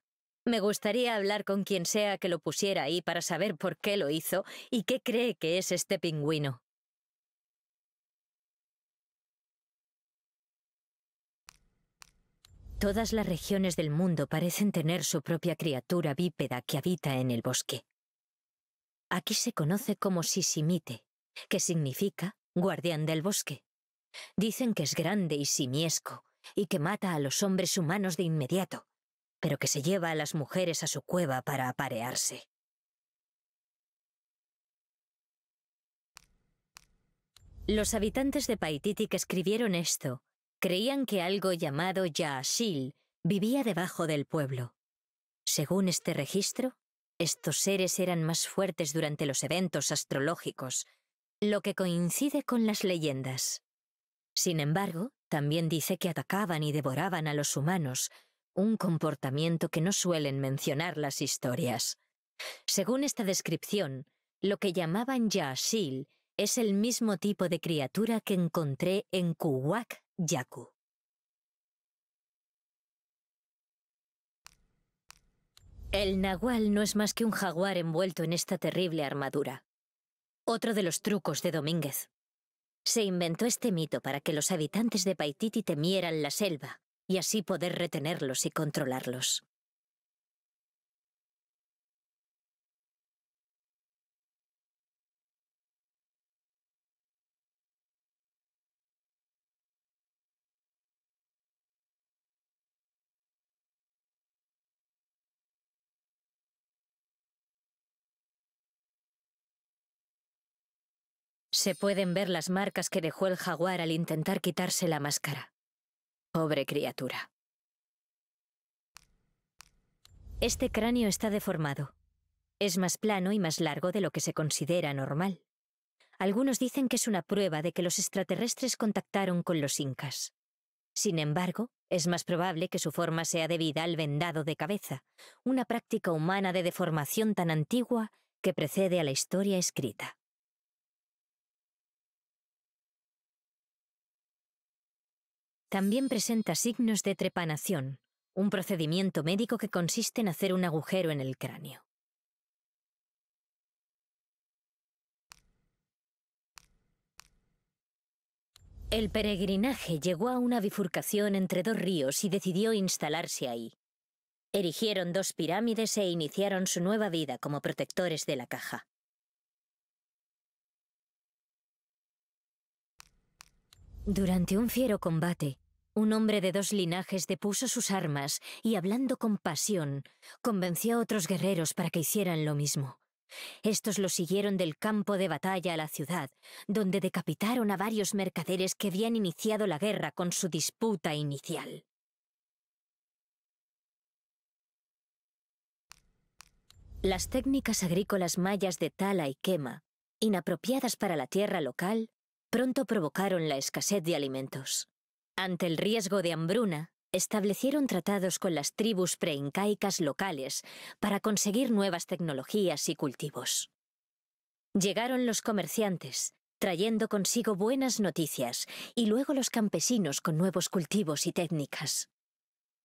Me gustaría hablar con quien sea que lo pusiera ahí para saber por qué lo hizo y qué cree que es este pingüino. Todas las regiones del mundo parecen tener su propia criatura bípeda que habita en el bosque. Aquí se conoce como Sisimite, que significa guardián del bosque. Dicen que es grande y simiesco, y que mata a los hombres humanos de inmediato, pero que se lleva a las mujeres a su cueva para aparearse. Los habitantes de Paititi que escribieron esto. Creían que algo llamado Yaashil vivía debajo del pueblo. Según este registro, estos seres eran más fuertes durante los eventos astrológicos, lo que coincide con las leyendas. Sin embargo, también dice que atacaban y devoraban a los humanos, un comportamiento que no suelen mencionar las historias. Según esta descripción, lo que llamaban Yaashil es el mismo tipo de criatura que encontré en Kuwak Yaku. El nahual no es más que un jaguar envuelto en esta terrible armadura. Otro de los trucos de Domínguez. Se inventó este mito para que los habitantes de Paititi temieran la selva y así poder retenerlos y controlarlos. Se pueden ver las marcas que dejó el jaguar al intentar quitarse la máscara. Pobre criatura. Este cráneo está deformado. Es más plano y más largo de lo que se considera normal. Algunos dicen que es una prueba de que los extraterrestres contactaron con los incas. Sin embargo, es más probable que su forma sea debida al vendado de cabeza, una práctica humana de deformación tan antigua que precede a la historia escrita. También presenta signos de trepanación, un procedimiento médico que consiste en hacer un agujero en el cráneo. El peregrinaje llegó a una bifurcación entre dos ríos y decidió instalarse ahí. Erigieron dos pirámides e iniciaron su nueva vida como protectores de la caja. Durante un fiero combate, un hombre de dos linajes depuso sus armas y, hablando con pasión, convenció a otros guerreros para que hicieran lo mismo. Estos lo siguieron del campo de batalla a la ciudad, donde decapitaron a varios mercaderes que habían iniciado la guerra con su disputa inicial. Las técnicas agrícolas mayas de tala y quema, inapropiadas para la tierra local, pronto provocaron la escasez de alimentos. Ante el riesgo de hambruna, establecieron tratados con las tribus preincaicas locales para conseguir nuevas tecnologías y cultivos. Llegaron los comerciantes, trayendo consigo buenas noticias, y luego los campesinos con nuevos cultivos y técnicas.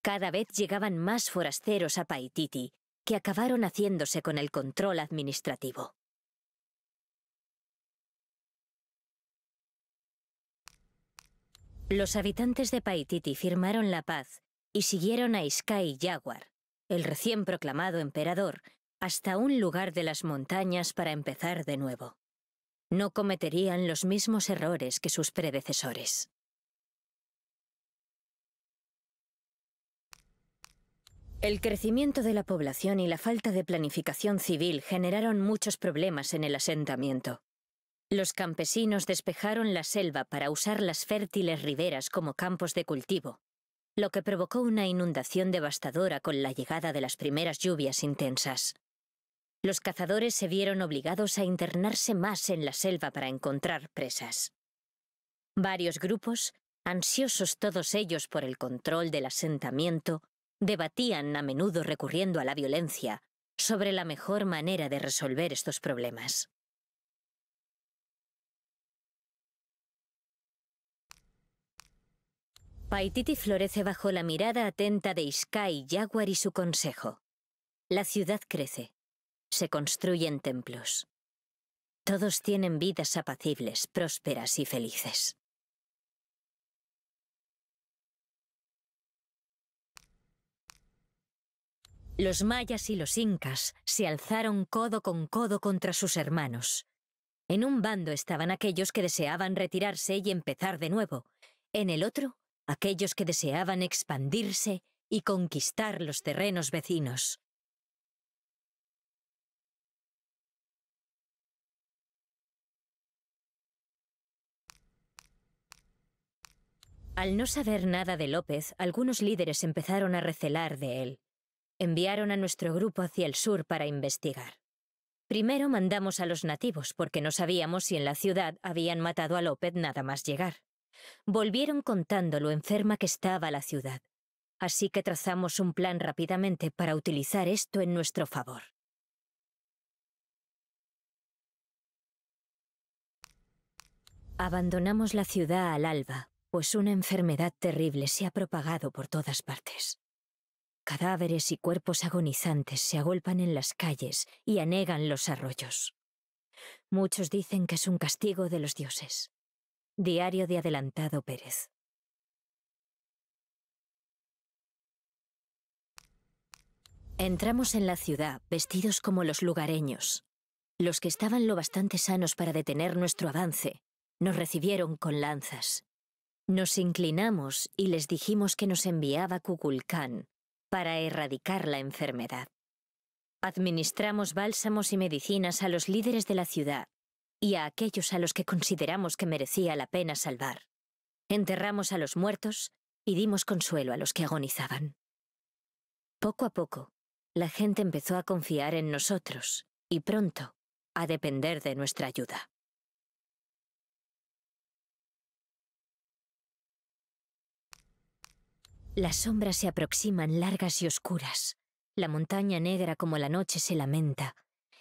Cada vez llegaban más forasteros a Paititi, que acabaron haciéndose con el control administrativo. Los habitantes de Paititi firmaron la paz y siguieron a Iskai Jaguar, el recién proclamado emperador, hasta un lugar de las montañas para empezar de nuevo. No cometerían los mismos errores que sus predecesores. El crecimiento de la población y la falta de planificación civil generaron muchos problemas en el asentamiento. Los campesinos despejaron la selva para usar las fértiles riberas como campos de cultivo, lo que provocó una inundación devastadora con la llegada de las primeras lluvias intensas. Los cazadores se vieron obligados a internarse más en la selva para encontrar presas. Varios grupos, ansiosos todos ellos por el control del asentamiento, debatían a menudo recurriendo a la violencia sobre la mejor manera de resolver estos problemas. Paititi florece bajo la mirada atenta de Iskai, Jaguar y su consejo. La ciudad crece. Se construyen templos. Todos tienen vidas apacibles, prósperas y felices. Los mayas y los incas se alzaron codo con codo contra sus hermanos. En un bando estaban aquellos que deseaban retirarse y empezar de nuevo, en el otro, aquellos que deseaban expandirse y conquistar los terrenos vecinos. Al no saber nada de López, algunos líderes empezaron a recelar de él. Enviaron a nuestro grupo hacia el sur para investigar. Primero mandamos a los nativos porque no sabíamos si en la ciudad habían matado a López nada más llegar. Volvieron contando lo enferma que estaba la ciudad, así que trazamos un plan rápidamente para utilizar esto en nuestro favor. Abandonamos la ciudad al alba, pues una enfermedad terrible se ha propagado por todas partes. Cadáveres y cuerpos agonizantes se agolpan en las calles y anegan los arroyos. Muchos dicen que es un castigo de los dioses. Diario de Adelantado Pérez. Entramos en la ciudad vestidos como los lugareños. Los que estaban lo bastante sanos para detener nuestro avance nos recibieron con lanzas. Nos inclinamos y les dijimos que nos enviaba Kukulcán para erradicar la enfermedad. Administramos bálsamos y medicinas a los líderes de la ciudad y a aquellos a los que consideramos que merecía la pena salvar. Enterramos a los muertos y dimos consuelo a los que agonizaban. Poco a poco, la gente empezó a confiar en nosotros y pronto a depender de nuestra ayuda. Las sombras se aproximan largas y oscuras. La montaña negra como la noche se lamenta,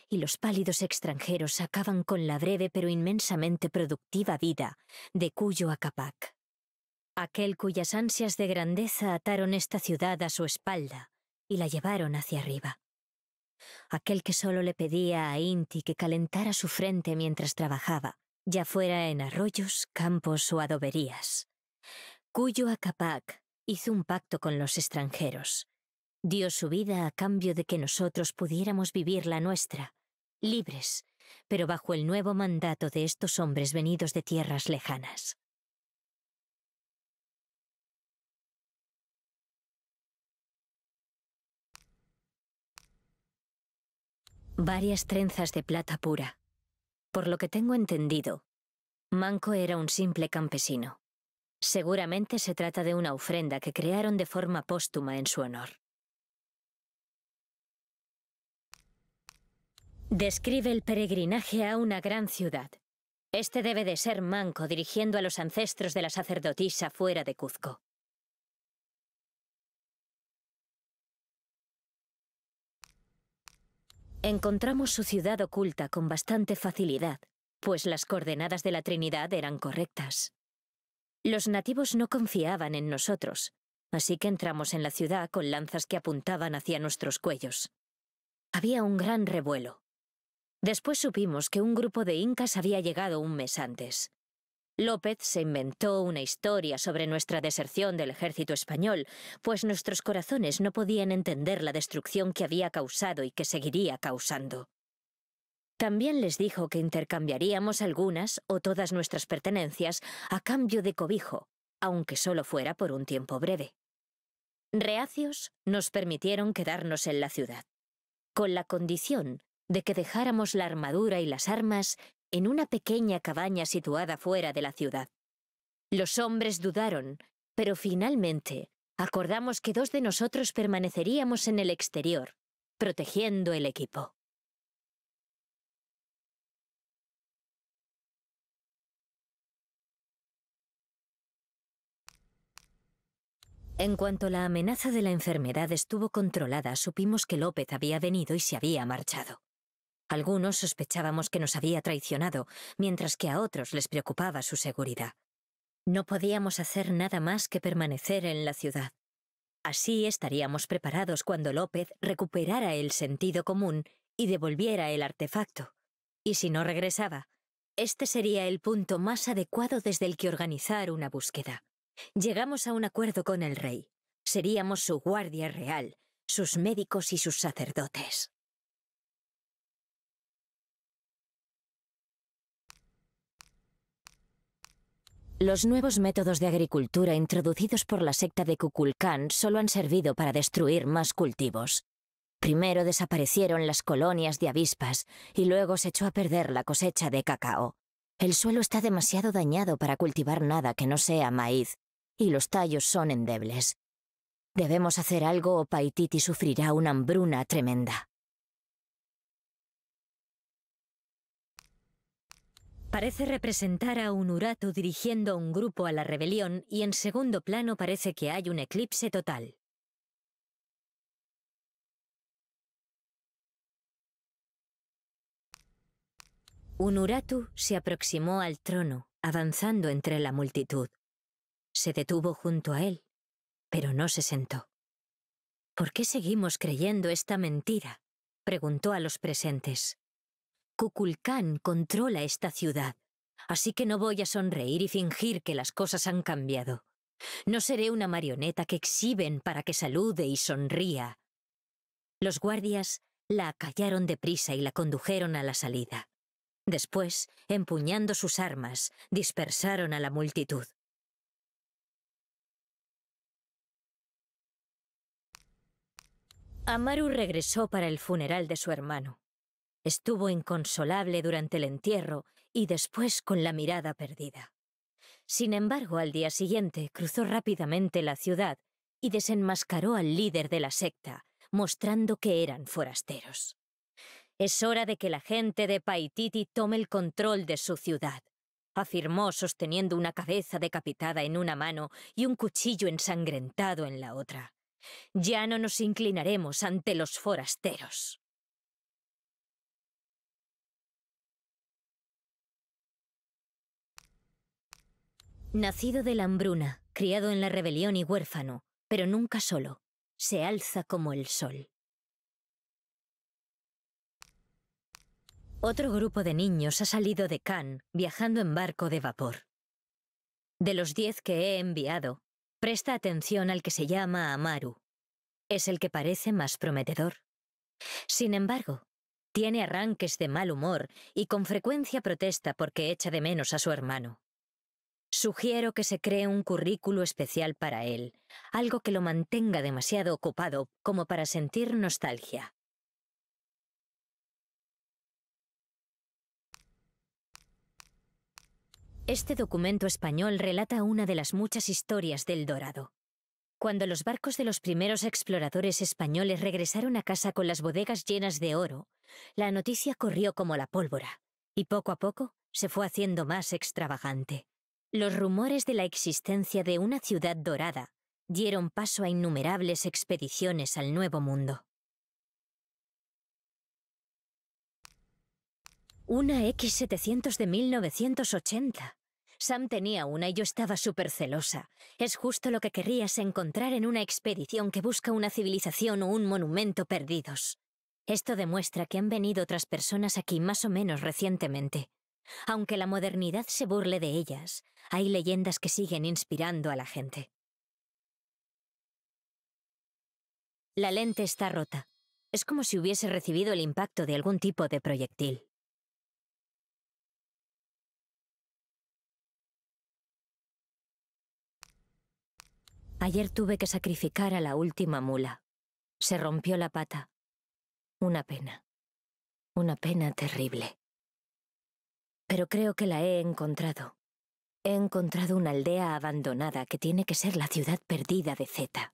y los pálidos extranjeros acaban con la breve pero inmensamente productiva vida de Cuyo Acapac. Aquel cuyas ansias de grandeza ataron esta ciudad a su espalda y la llevaron hacia arriba. Aquel que solo le pedía a Inti que calentara su frente mientras trabajaba, ya fuera en arroyos, campos o adoberías. Cuyo Acapac hizo un pacto con los extranjeros, Dio su vida a cambio de que nosotros pudiéramos vivir la nuestra, libres, pero bajo el nuevo mandato de estos hombres venidos de tierras lejanas. Varias trenzas de plata pura. Por lo que tengo entendido, Manco era un simple campesino. Seguramente se trata de una ofrenda que crearon de forma póstuma en su honor. Describe el peregrinaje a una gran ciudad. Este debe de ser manco dirigiendo a los ancestros de la sacerdotisa fuera de Cuzco. Encontramos su ciudad oculta con bastante facilidad, pues las coordenadas de la Trinidad eran correctas. Los nativos no confiaban en nosotros, así que entramos en la ciudad con lanzas que apuntaban hacia nuestros cuellos. Había un gran revuelo. Después supimos que un grupo de incas había llegado un mes antes. López se inventó una historia sobre nuestra deserción del ejército español, pues nuestros corazones no podían entender la destrucción que había causado y que seguiría causando. También les dijo que intercambiaríamos algunas o todas nuestras pertenencias a cambio de cobijo, aunque solo fuera por un tiempo breve. Reacios nos permitieron quedarnos en la ciudad, con la condición de que dejáramos la armadura y las armas en una pequeña cabaña situada fuera de la ciudad. Los hombres dudaron, pero finalmente acordamos que dos de nosotros permaneceríamos en el exterior, protegiendo el equipo. En cuanto la amenaza de la enfermedad estuvo controlada, supimos que López había venido y se había marchado. Algunos sospechábamos que nos había traicionado, mientras que a otros les preocupaba su seguridad. No podíamos hacer nada más que permanecer en la ciudad. Así estaríamos preparados cuando López recuperara el sentido común y devolviera el artefacto. Y si no regresaba, este sería el punto más adecuado desde el que organizar una búsqueda. Llegamos a un acuerdo con el rey. Seríamos su guardia real, sus médicos y sus sacerdotes. Los nuevos métodos de agricultura introducidos por la secta de Kukulkan solo han servido para destruir más cultivos. Primero desaparecieron las colonias de avispas y luego se echó a perder la cosecha de cacao. El suelo está demasiado dañado para cultivar nada que no sea maíz, y los tallos son endebles. Debemos hacer algo o Paititi sufrirá una hambruna tremenda. Parece representar a un urato dirigiendo un grupo a la rebelión y en segundo plano parece que hay un eclipse total. Unuratu se aproximó al trono, avanzando entre la multitud. Se detuvo junto a él, pero no se sentó. ¿Por qué seguimos creyendo esta mentira? preguntó a los presentes. Kukulcán controla esta ciudad, así que no voy a sonreír y fingir que las cosas han cambiado. No seré una marioneta que exhiben para que salude y sonría. Los guardias la acallaron deprisa y la condujeron a la salida. Después, empuñando sus armas, dispersaron a la multitud. Amaru regresó para el funeral de su hermano. Estuvo inconsolable durante el entierro y después con la mirada perdida. Sin embargo, al día siguiente cruzó rápidamente la ciudad y desenmascaró al líder de la secta, mostrando que eran forasteros. Es hora de que la gente de Paititi tome el control de su ciudad, afirmó sosteniendo una cabeza decapitada en una mano y un cuchillo ensangrentado en la otra. Ya no nos inclinaremos ante los forasteros. Nacido de la hambruna, criado en la rebelión y huérfano, pero nunca solo, se alza como el sol. Otro grupo de niños ha salido de Cannes viajando en barco de vapor. De los diez que he enviado, presta atención al que se llama Amaru. Es el que parece más prometedor. Sin embargo, tiene arranques de mal humor y con frecuencia protesta porque echa de menos a su hermano. Sugiero que se cree un currículo especial para él, algo que lo mantenga demasiado ocupado como para sentir nostalgia. Este documento español relata una de las muchas historias del Dorado. Cuando los barcos de los primeros exploradores españoles regresaron a casa con las bodegas llenas de oro, la noticia corrió como la pólvora, y poco a poco se fue haciendo más extravagante. Los rumores de la existencia de una ciudad dorada dieron paso a innumerables expediciones al Nuevo Mundo. Una X700 de 1980. Sam tenía una y yo estaba súper celosa. Es justo lo que querrías encontrar en una expedición que busca una civilización o un monumento perdidos. Esto demuestra que han venido otras personas aquí más o menos recientemente. Aunque la modernidad se burle de ellas, hay leyendas que siguen inspirando a la gente. La lente está rota. Es como si hubiese recibido el impacto de algún tipo de proyectil. Ayer tuve que sacrificar a la última mula. Se rompió la pata. Una pena. Una pena terrible pero creo que la he encontrado. He encontrado una aldea abandonada que tiene que ser la ciudad perdida de Z.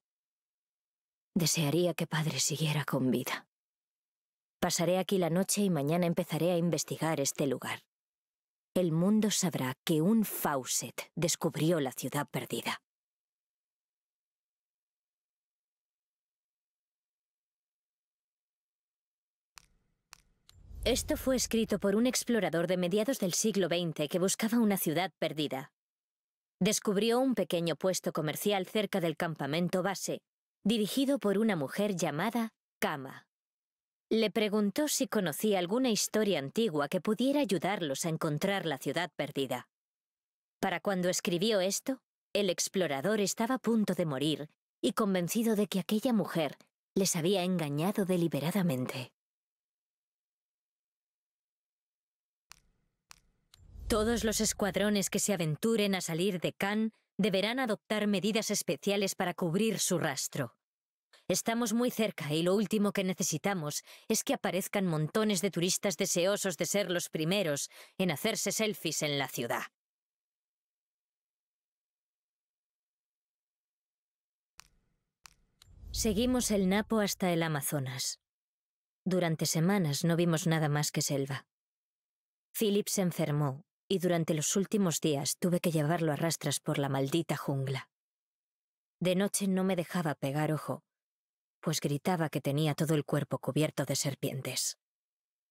Desearía que padre siguiera con vida. Pasaré aquí la noche y mañana empezaré a investigar este lugar. El mundo sabrá que un Fawcett descubrió la ciudad perdida. Esto fue escrito por un explorador de mediados del siglo XX que buscaba una ciudad perdida. Descubrió un pequeño puesto comercial cerca del campamento base, dirigido por una mujer llamada Kama. Le preguntó si conocía alguna historia antigua que pudiera ayudarlos a encontrar la ciudad perdida. Para cuando escribió esto, el explorador estaba a punto de morir y convencido de que aquella mujer les había engañado deliberadamente. Todos los escuadrones que se aventuren a salir de Cannes deberán adoptar medidas especiales para cubrir su rastro. Estamos muy cerca y lo último que necesitamos es que aparezcan montones de turistas deseosos de ser los primeros en hacerse selfies en la ciudad. Seguimos el Napo hasta el Amazonas. Durante semanas no vimos nada más que selva. Philip se enfermó y durante los últimos días tuve que llevarlo a rastras por la maldita jungla. De noche no me dejaba pegar ojo, pues gritaba que tenía todo el cuerpo cubierto de serpientes.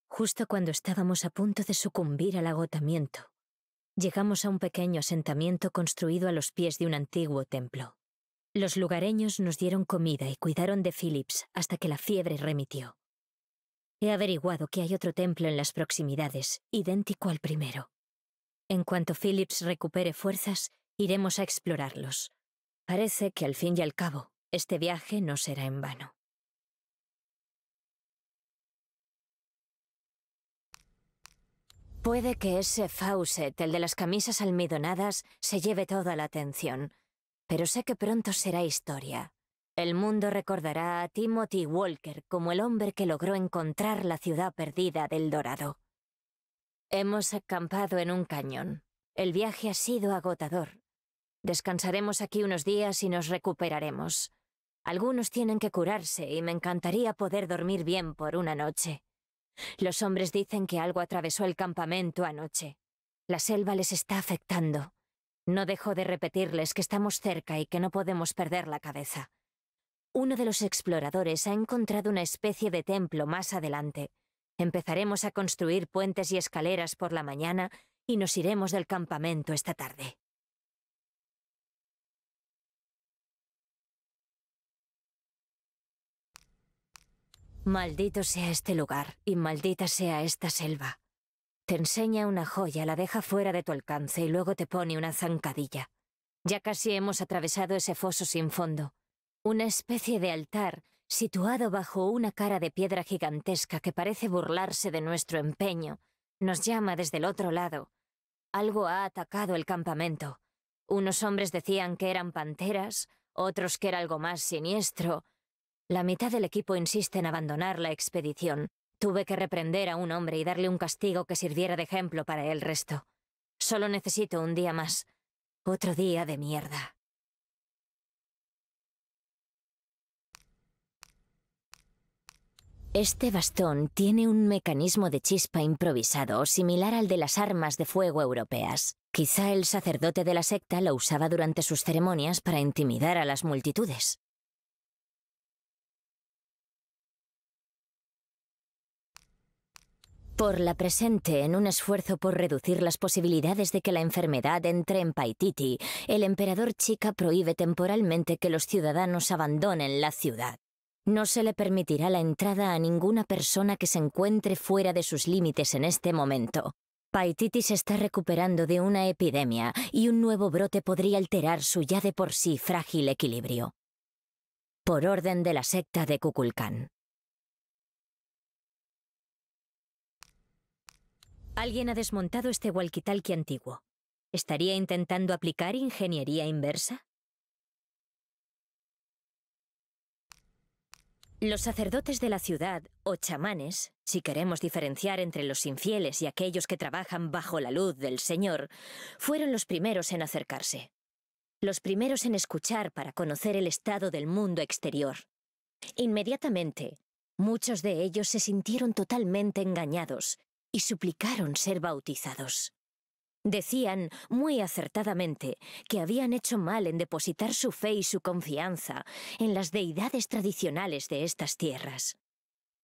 Justo cuando estábamos a punto de sucumbir al agotamiento, llegamos a un pequeño asentamiento construido a los pies de un antiguo templo. Los lugareños nos dieron comida y cuidaron de Phillips hasta que la fiebre remitió. He averiguado que hay otro templo en las proximidades, idéntico al primero. En cuanto Phillips recupere fuerzas, iremos a explorarlos. Parece que al fin y al cabo, este viaje no será en vano. Puede que ese Fawcett, el de las camisas almidonadas, se lleve toda la atención, pero sé que pronto será historia. El mundo recordará a Timothy Walker como el hombre que logró encontrar la ciudad perdida del Dorado. Hemos acampado en un cañón. El viaje ha sido agotador. Descansaremos aquí unos días y nos recuperaremos. Algunos tienen que curarse y me encantaría poder dormir bien por una noche. Los hombres dicen que algo atravesó el campamento anoche. La selva les está afectando. No dejo de repetirles que estamos cerca y que no podemos perder la cabeza. Uno de los exploradores ha encontrado una especie de templo más adelante, Empezaremos a construir puentes y escaleras por la mañana y nos iremos del campamento esta tarde. Maldito sea este lugar y maldita sea esta selva. Te enseña una joya, la deja fuera de tu alcance y luego te pone una zancadilla. Ya casi hemos atravesado ese foso sin fondo, una especie de altar situado bajo una cara de piedra gigantesca que parece burlarse de nuestro empeño, nos llama desde el otro lado. Algo ha atacado el campamento. Unos hombres decían que eran panteras, otros que era algo más siniestro. La mitad del equipo insiste en abandonar la expedición. Tuve que reprender a un hombre y darle un castigo que sirviera de ejemplo para el resto. Solo necesito un día más. Otro día de mierda. Este bastón tiene un mecanismo de chispa improvisado similar al de las armas de fuego europeas. Quizá el sacerdote de la secta lo usaba durante sus ceremonias para intimidar a las multitudes. Por la presente, en un esfuerzo por reducir las posibilidades de que la enfermedad entre en Paititi, el emperador Chica prohíbe temporalmente que los ciudadanos abandonen la ciudad. No se le permitirá la entrada a ninguna persona que se encuentre fuera de sus límites en este momento. Paititis se está recuperando de una epidemia y un nuevo brote podría alterar su ya de por sí frágil equilibrio. Por orden de la secta de Kukulkan. Alguien ha desmontado este walkie antiguo. ¿Estaría intentando aplicar ingeniería inversa? Los sacerdotes de la ciudad, o chamanes, si queremos diferenciar entre los infieles y aquellos que trabajan bajo la luz del Señor, fueron los primeros en acercarse. Los primeros en escuchar para conocer el estado del mundo exterior. Inmediatamente, muchos de ellos se sintieron totalmente engañados y suplicaron ser bautizados. Decían, muy acertadamente, que habían hecho mal en depositar su fe y su confianza en las deidades tradicionales de estas tierras.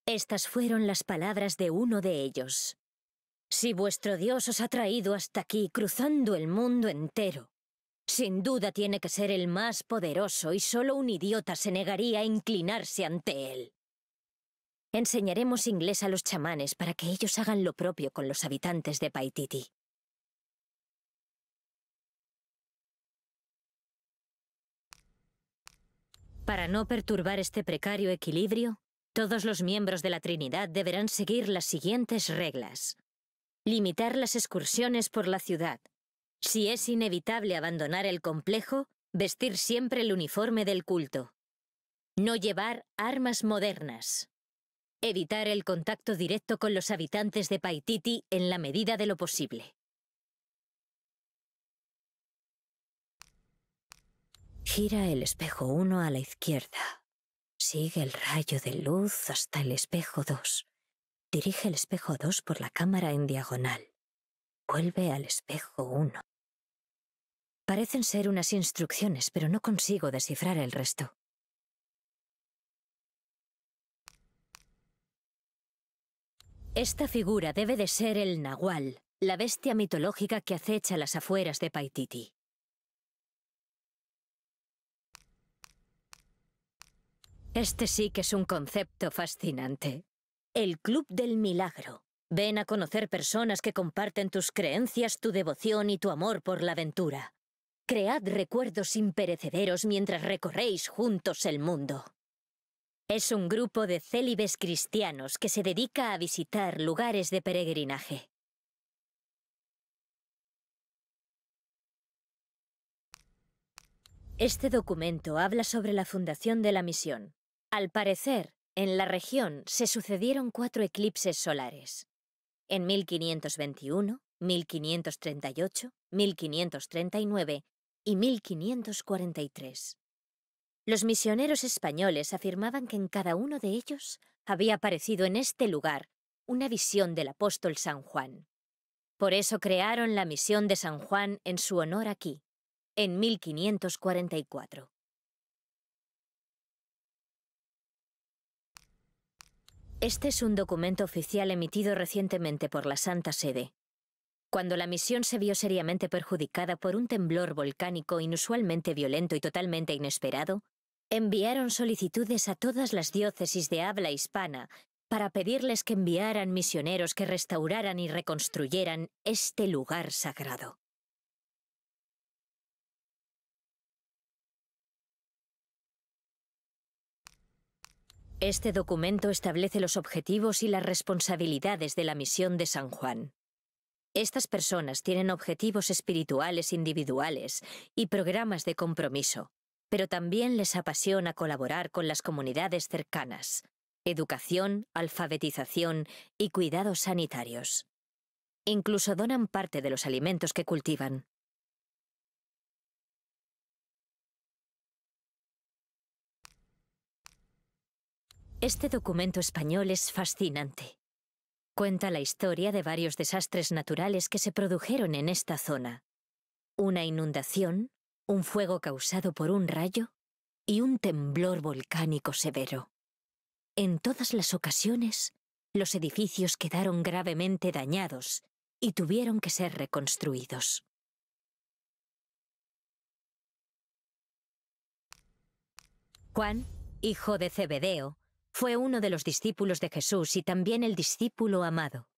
Estas fueron las palabras de uno de ellos. Si vuestro Dios os ha traído hasta aquí cruzando el mundo entero, sin duda tiene que ser el más poderoso y solo un idiota se negaría a inclinarse ante él. Enseñaremos inglés a los chamanes para que ellos hagan lo propio con los habitantes de Paititi. Para no perturbar este precario equilibrio, todos los miembros de la Trinidad deberán seguir las siguientes reglas. Limitar las excursiones por la ciudad. Si es inevitable abandonar el complejo, vestir siempre el uniforme del culto. No llevar armas modernas. Evitar el contacto directo con los habitantes de Paititi en la medida de lo posible. Gira el espejo 1 a la izquierda. Sigue el rayo de luz hasta el espejo 2. Dirige el espejo 2 por la cámara en diagonal. Vuelve al espejo 1. Parecen ser unas instrucciones, pero no consigo descifrar el resto. Esta figura debe de ser el Nahual, la bestia mitológica que acecha las afueras de Paititi. Este sí que es un concepto fascinante. El Club del Milagro. Ven a conocer personas que comparten tus creencias, tu devoción y tu amor por la aventura. Cread recuerdos imperecederos mientras recorréis juntos el mundo. Es un grupo de célibes cristianos que se dedica a visitar lugares de peregrinaje. Este documento habla sobre la fundación de la misión, al parecer, en la región se sucedieron cuatro eclipses solares. En 1521, 1538, 1539 y 1543. Los misioneros españoles afirmaban que en cada uno de ellos había aparecido en este lugar una visión del apóstol San Juan. Por eso crearon la misión de San Juan en su honor aquí, en 1544. Este es un documento oficial emitido recientemente por la Santa Sede. Cuando la misión se vio seriamente perjudicada por un temblor volcánico inusualmente violento y totalmente inesperado, enviaron solicitudes a todas las diócesis de habla hispana para pedirles que enviaran misioneros que restauraran y reconstruyeran este lugar sagrado. Este documento establece los objetivos y las responsabilidades de la misión de San Juan. Estas personas tienen objetivos espirituales individuales y programas de compromiso, pero también les apasiona colaborar con las comunidades cercanas, educación, alfabetización y cuidados sanitarios. Incluso donan parte de los alimentos que cultivan. Este documento español es fascinante. Cuenta la historia de varios desastres naturales que se produjeron en esta zona. Una inundación, un fuego causado por un rayo y un temblor volcánico severo. En todas las ocasiones, los edificios quedaron gravemente dañados y tuvieron que ser reconstruidos. Juan, hijo de Cebedeo, fue uno de los discípulos de Jesús y también el discípulo amado.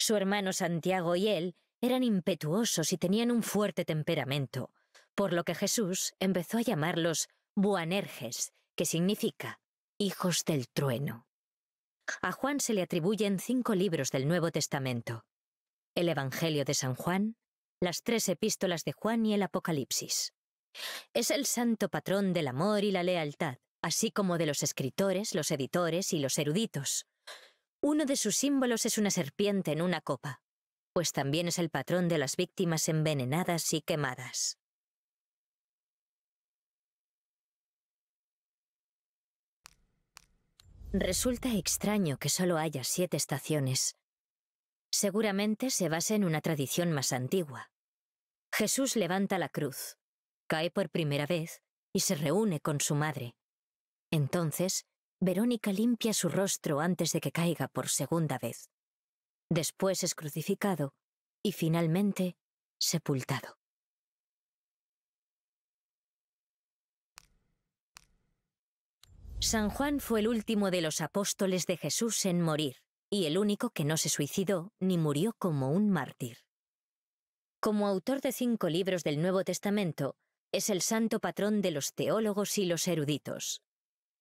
Su hermano Santiago y él eran impetuosos y tenían un fuerte temperamento, por lo que Jesús empezó a llamarlos Buanerges, que significa hijos del trueno. A Juan se le atribuyen cinco libros del Nuevo Testamento, el Evangelio de San Juan, las tres epístolas de Juan y el Apocalipsis. Es el santo patrón del amor y la lealtad, así como de los escritores, los editores y los eruditos. Uno de sus símbolos es una serpiente en una copa, pues también es el patrón de las víctimas envenenadas y quemadas. Resulta extraño que solo haya siete estaciones. Seguramente se basa en una tradición más antigua. Jesús levanta la cruz, cae por primera vez y se reúne con su madre, entonces, Verónica limpia su rostro antes de que caiga por segunda vez. Después es crucificado y finalmente sepultado. San Juan fue el último de los apóstoles de Jesús en morir, y el único que no se suicidó ni murió como un mártir. Como autor de cinco libros del Nuevo Testamento, es el santo patrón de los teólogos y los eruditos.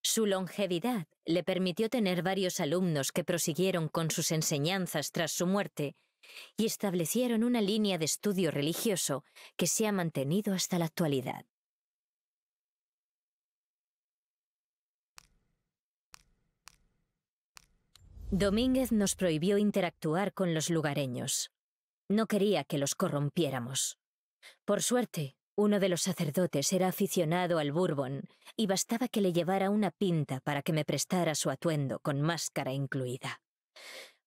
Su longevidad le permitió tener varios alumnos que prosiguieron con sus enseñanzas tras su muerte y establecieron una línea de estudio religioso que se ha mantenido hasta la actualidad. Domínguez nos prohibió interactuar con los lugareños. No quería que los corrompiéramos. Por suerte, uno de los sacerdotes era aficionado al Bourbon y bastaba que le llevara una pinta para que me prestara su atuendo con máscara incluida.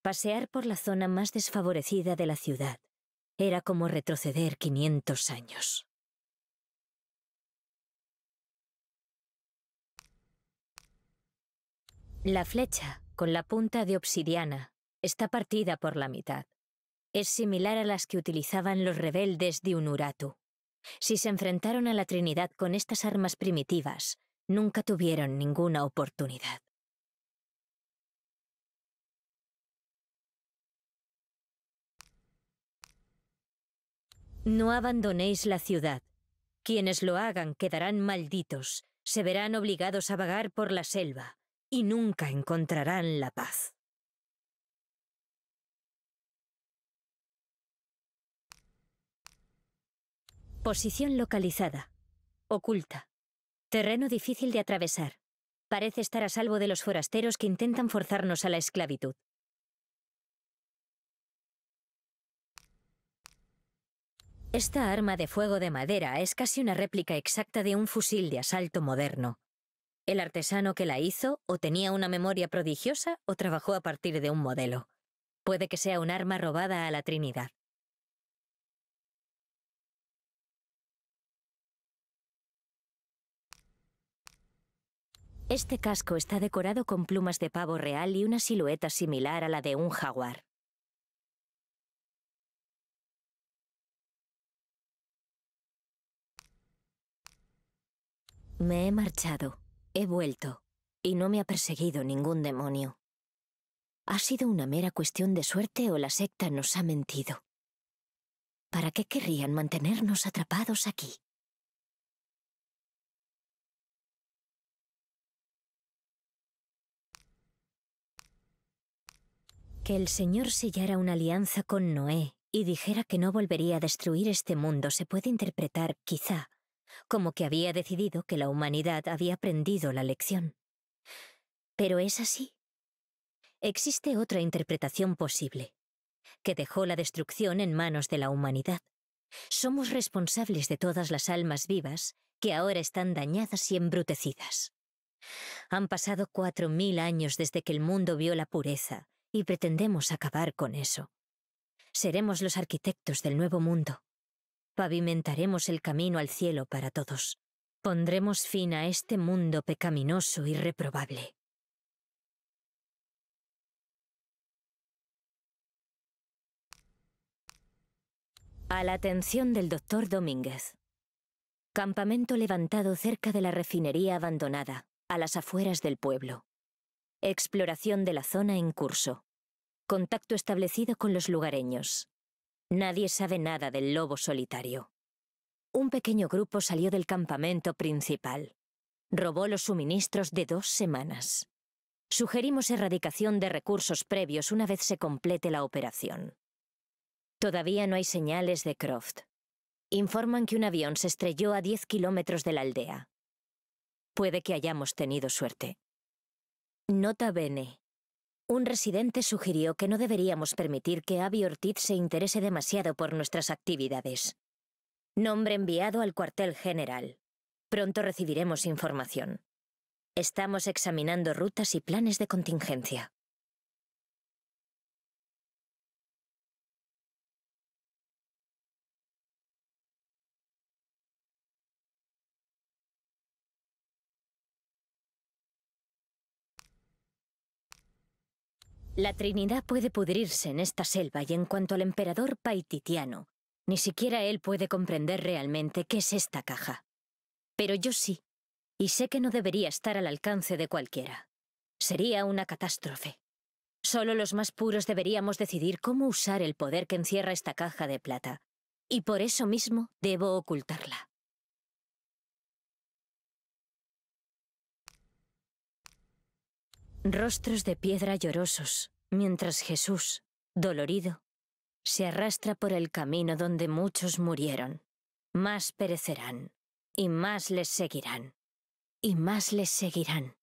Pasear por la zona más desfavorecida de la ciudad era como retroceder 500 años. La flecha, con la punta de obsidiana, está partida por la mitad. Es similar a las que utilizaban los rebeldes de Unuratu. Si se enfrentaron a la Trinidad con estas armas primitivas, nunca tuvieron ninguna oportunidad. No abandonéis la ciudad. Quienes lo hagan quedarán malditos, se verán obligados a vagar por la selva y nunca encontrarán la paz. Posición localizada. Oculta. Terreno difícil de atravesar. Parece estar a salvo de los forasteros que intentan forzarnos a la esclavitud. Esta arma de fuego de madera es casi una réplica exacta de un fusil de asalto moderno. El artesano que la hizo o tenía una memoria prodigiosa o trabajó a partir de un modelo. Puede que sea un arma robada a la Trinidad. Este casco está decorado con plumas de pavo real y una silueta similar a la de un jaguar. Me he marchado, he vuelto, y no me ha perseguido ningún demonio. ¿Ha sido una mera cuestión de suerte o la secta nos ha mentido? ¿Para qué querrían mantenernos atrapados aquí? que el Señor sellara una alianza con Noé y dijera que no volvería a destruir este mundo se puede interpretar, quizá, como que había decidido que la humanidad había aprendido la lección. Pero es así. Existe otra interpretación posible, que dejó la destrucción en manos de la humanidad. Somos responsables de todas las almas vivas que ahora están dañadas y embrutecidas. Han pasado cuatro mil años desde que el mundo vio la pureza, y pretendemos acabar con eso. Seremos los arquitectos del nuevo mundo. Pavimentaremos el camino al cielo para todos. Pondremos fin a este mundo pecaminoso y reprobable. A la atención del doctor Domínguez. Campamento levantado cerca de la refinería abandonada, a las afueras del pueblo. Exploración de la zona en curso. Contacto establecido con los lugareños. Nadie sabe nada del lobo solitario. Un pequeño grupo salió del campamento principal. Robó los suministros de dos semanas. Sugerimos erradicación de recursos previos una vez se complete la operación. Todavía no hay señales de Croft. Informan que un avión se estrelló a 10 kilómetros de la aldea. Puede que hayamos tenido suerte. Nota bene. Un residente sugirió que no deberíamos permitir que Abby Ortiz se interese demasiado por nuestras actividades. Nombre enviado al cuartel general. Pronto recibiremos información. Estamos examinando rutas y planes de contingencia. La Trinidad puede pudrirse en esta selva y en cuanto al emperador paititiano, ni siquiera él puede comprender realmente qué es esta caja. Pero yo sí, y sé que no debería estar al alcance de cualquiera. Sería una catástrofe. Solo los más puros deberíamos decidir cómo usar el poder que encierra esta caja de plata, y por eso mismo debo ocultarla. Rostros de piedra llorosos, mientras Jesús, dolorido, se arrastra por el camino donde muchos murieron. Más perecerán, y más les seguirán, y más les seguirán.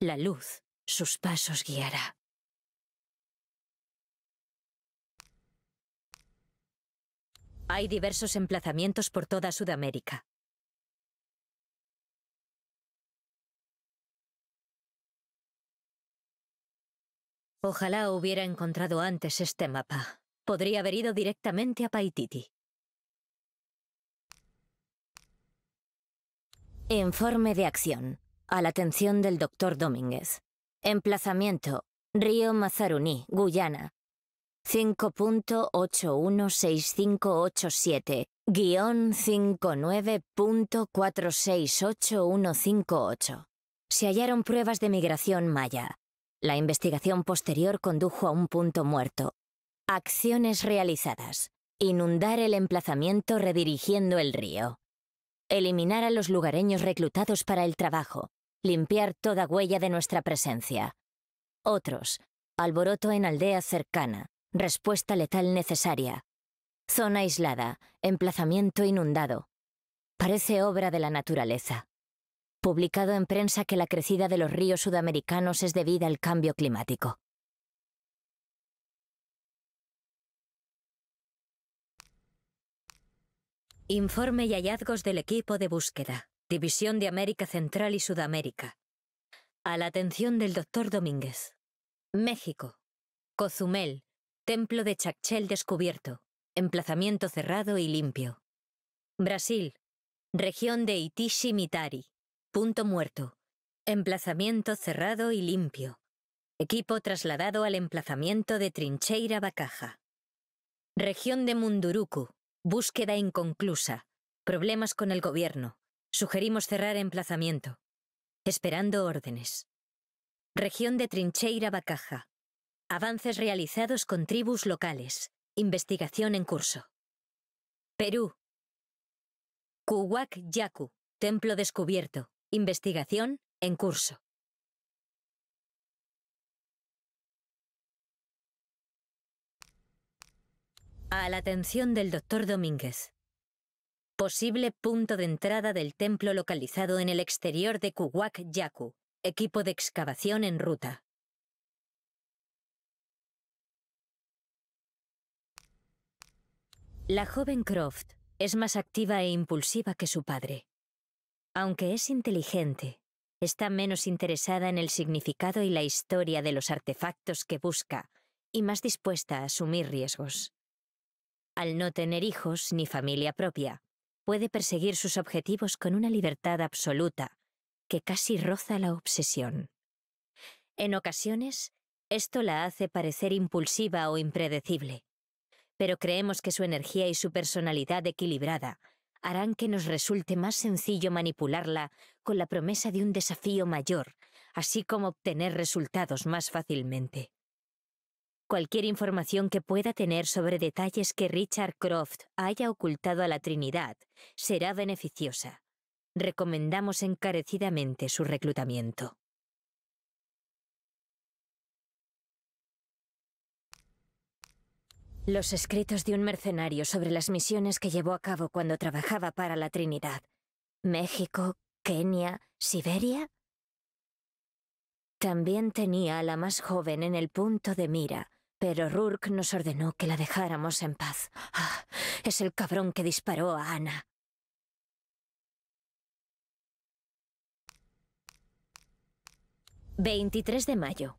La luz sus pasos guiará. Hay diversos emplazamientos por toda Sudamérica. Ojalá hubiera encontrado antes este mapa. Podría haber ido directamente a Paititi. Informe de acción. A la atención del doctor Domínguez. Emplazamiento. Río Mazaruní, Guyana. 5.816587. 59.468158. Se hallaron pruebas de migración maya. La investigación posterior condujo a un punto muerto. Acciones realizadas. Inundar el emplazamiento redirigiendo el río. Eliminar a los lugareños reclutados para el trabajo. Limpiar toda huella de nuestra presencia. Otros. Alboroto en aldea cercana. Respuesta letal necesaria. Zona aislada. Emplazamiento inundado. Parece obra de la naturaleza publicado en prensa que la crecida de los ríos sudamericanos es debida al cambio climático. Informe y hallazgos del equipo de búsqueda, División de América Central y Sudamérica. A la atención del doctor Domínguez. México. Cozumel, Templo de Chacchel descubierto, emplazamiento cerrado y limpio. Brasil, región de Itishimitari. Punto muerto. Emplazamiento cerrado y limpio. Equipo trasladado al emplazamiento de Trincheira Bacaja. Región de Munduruku. Búsqueda inconclusa. Problemas con el gobierno. Sugerimos cerrar emplazamiento. Esperando órdenes. Región de Trincheira Bacaja. Avances realizados con tribus locales. Investigación en curso. Perú. Kuwak Yaku. Templo descubierto. Investigación en curso. A la atención del doctor Domínguez. Posible punto de entrada del templo localizado en el exterior de Kuwak Yaku, equipo de excavación en ruta. La joven Croft es más activa e impulsiva que su padre. Aunque es inteligente, está menos interesada en el significado y la historia de los artefactos que busca y más dispuesta a asumir riesgos. Al no tener hijos ni familia propia, puede perseguir sus objetivos con una libertad absoluta que casi roza la obsesión. En ocasiones, esto la hace parecer impulsiva o impredecible, pero creemos que su energía y su personalidad equilibrada harán que nos resulte más sencillo manipularla con la promesa de un desafío mayor, así como obtener resultados más fácilmente. Cualquier información que pueda tener sobre detalles que Richard Croft haya ocultado a la Trinidad será beneficiosa. Recomendamos encarecidamente su reclutamiento. Los escritos de un mercenario sobre las misiones que llevó a cabo cuando trabajaba para la Trinidad. México, Kenia, Siberia. También tenía a la más joven en el punto de mira, pero Rourke nos ordenó que la dejáramos en paz. Ah, es el cabrón que disparó a Ana. «23 de mayo.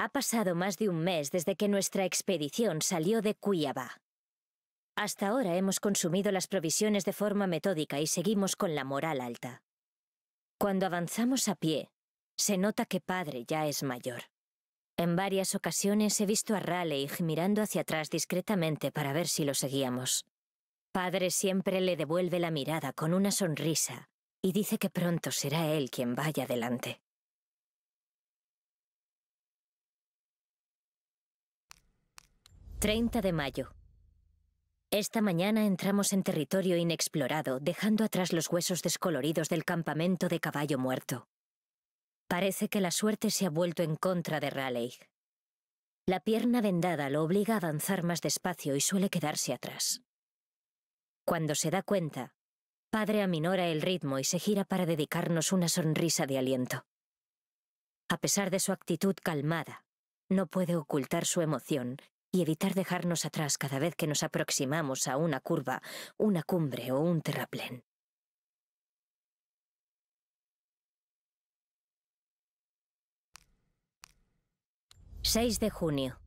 Ha pasado más de un mes desde que nuestra expedición salió de Cuiabá. Hasta ahora hemos consumido las provisiones de forma metódica y seguimos con la moral alta. Cuando avanzamos a pie, se nota que padre ya es mayor. En varias ocasiones he visto a Raleigh mirando hacia atrás discretamente para ver si lo seguíamos. Padre siempre le devuelve la mirada con una sonrisa y dice que pronto será él quien vaya adelante. 30 de mayo. Esta mañana entramos en territorio inexplorado, dejando atrás los huesos descoloridos del campamento de caballo muerto. Parece que la suerte se ha vuelto en contra de Raleigh. La pierna vendada lo obliga a avanzar más despacio y suele quedarse atrás. Cuando se da cuenta, padre aminora el ritmo y se gira para dedicarnos una sonrisa de aliento. A pesar de su actitud calmada, no puede ocultar su emoción y evitar dejarnos atrás cada vez que nos aproximamos a una curva, una cumbre o un terraplén. —6 de junio.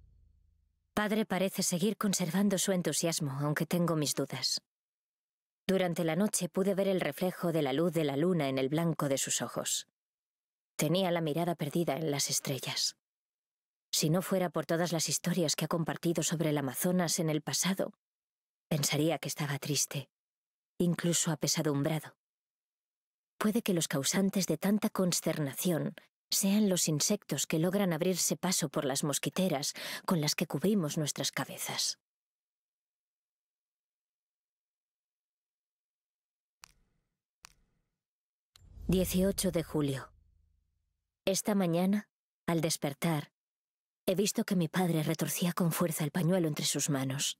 Padre parece seguir conservando su entusiasmo, aunque tengo mis dudas. Durante la noche pude ver el reflejo de la luz de la luna en el blanco de sus ojos. Tenía la mirada perdida en las estrellas. Si no fuera por todas las historias que ha compartido sobre el Amazonas en el pasado, pensaría que estaba triste, incluso apesadumbrado. Puede que los causantes de tanta consternación sean los insectos que logran abrirse paso por las mosquiteras con las que cubrimos nuestras cabezas. «18 de julio. Esta mañana, al despertar, He visto que mi padre retorcía con fuerza el pañuelo entre sus manos.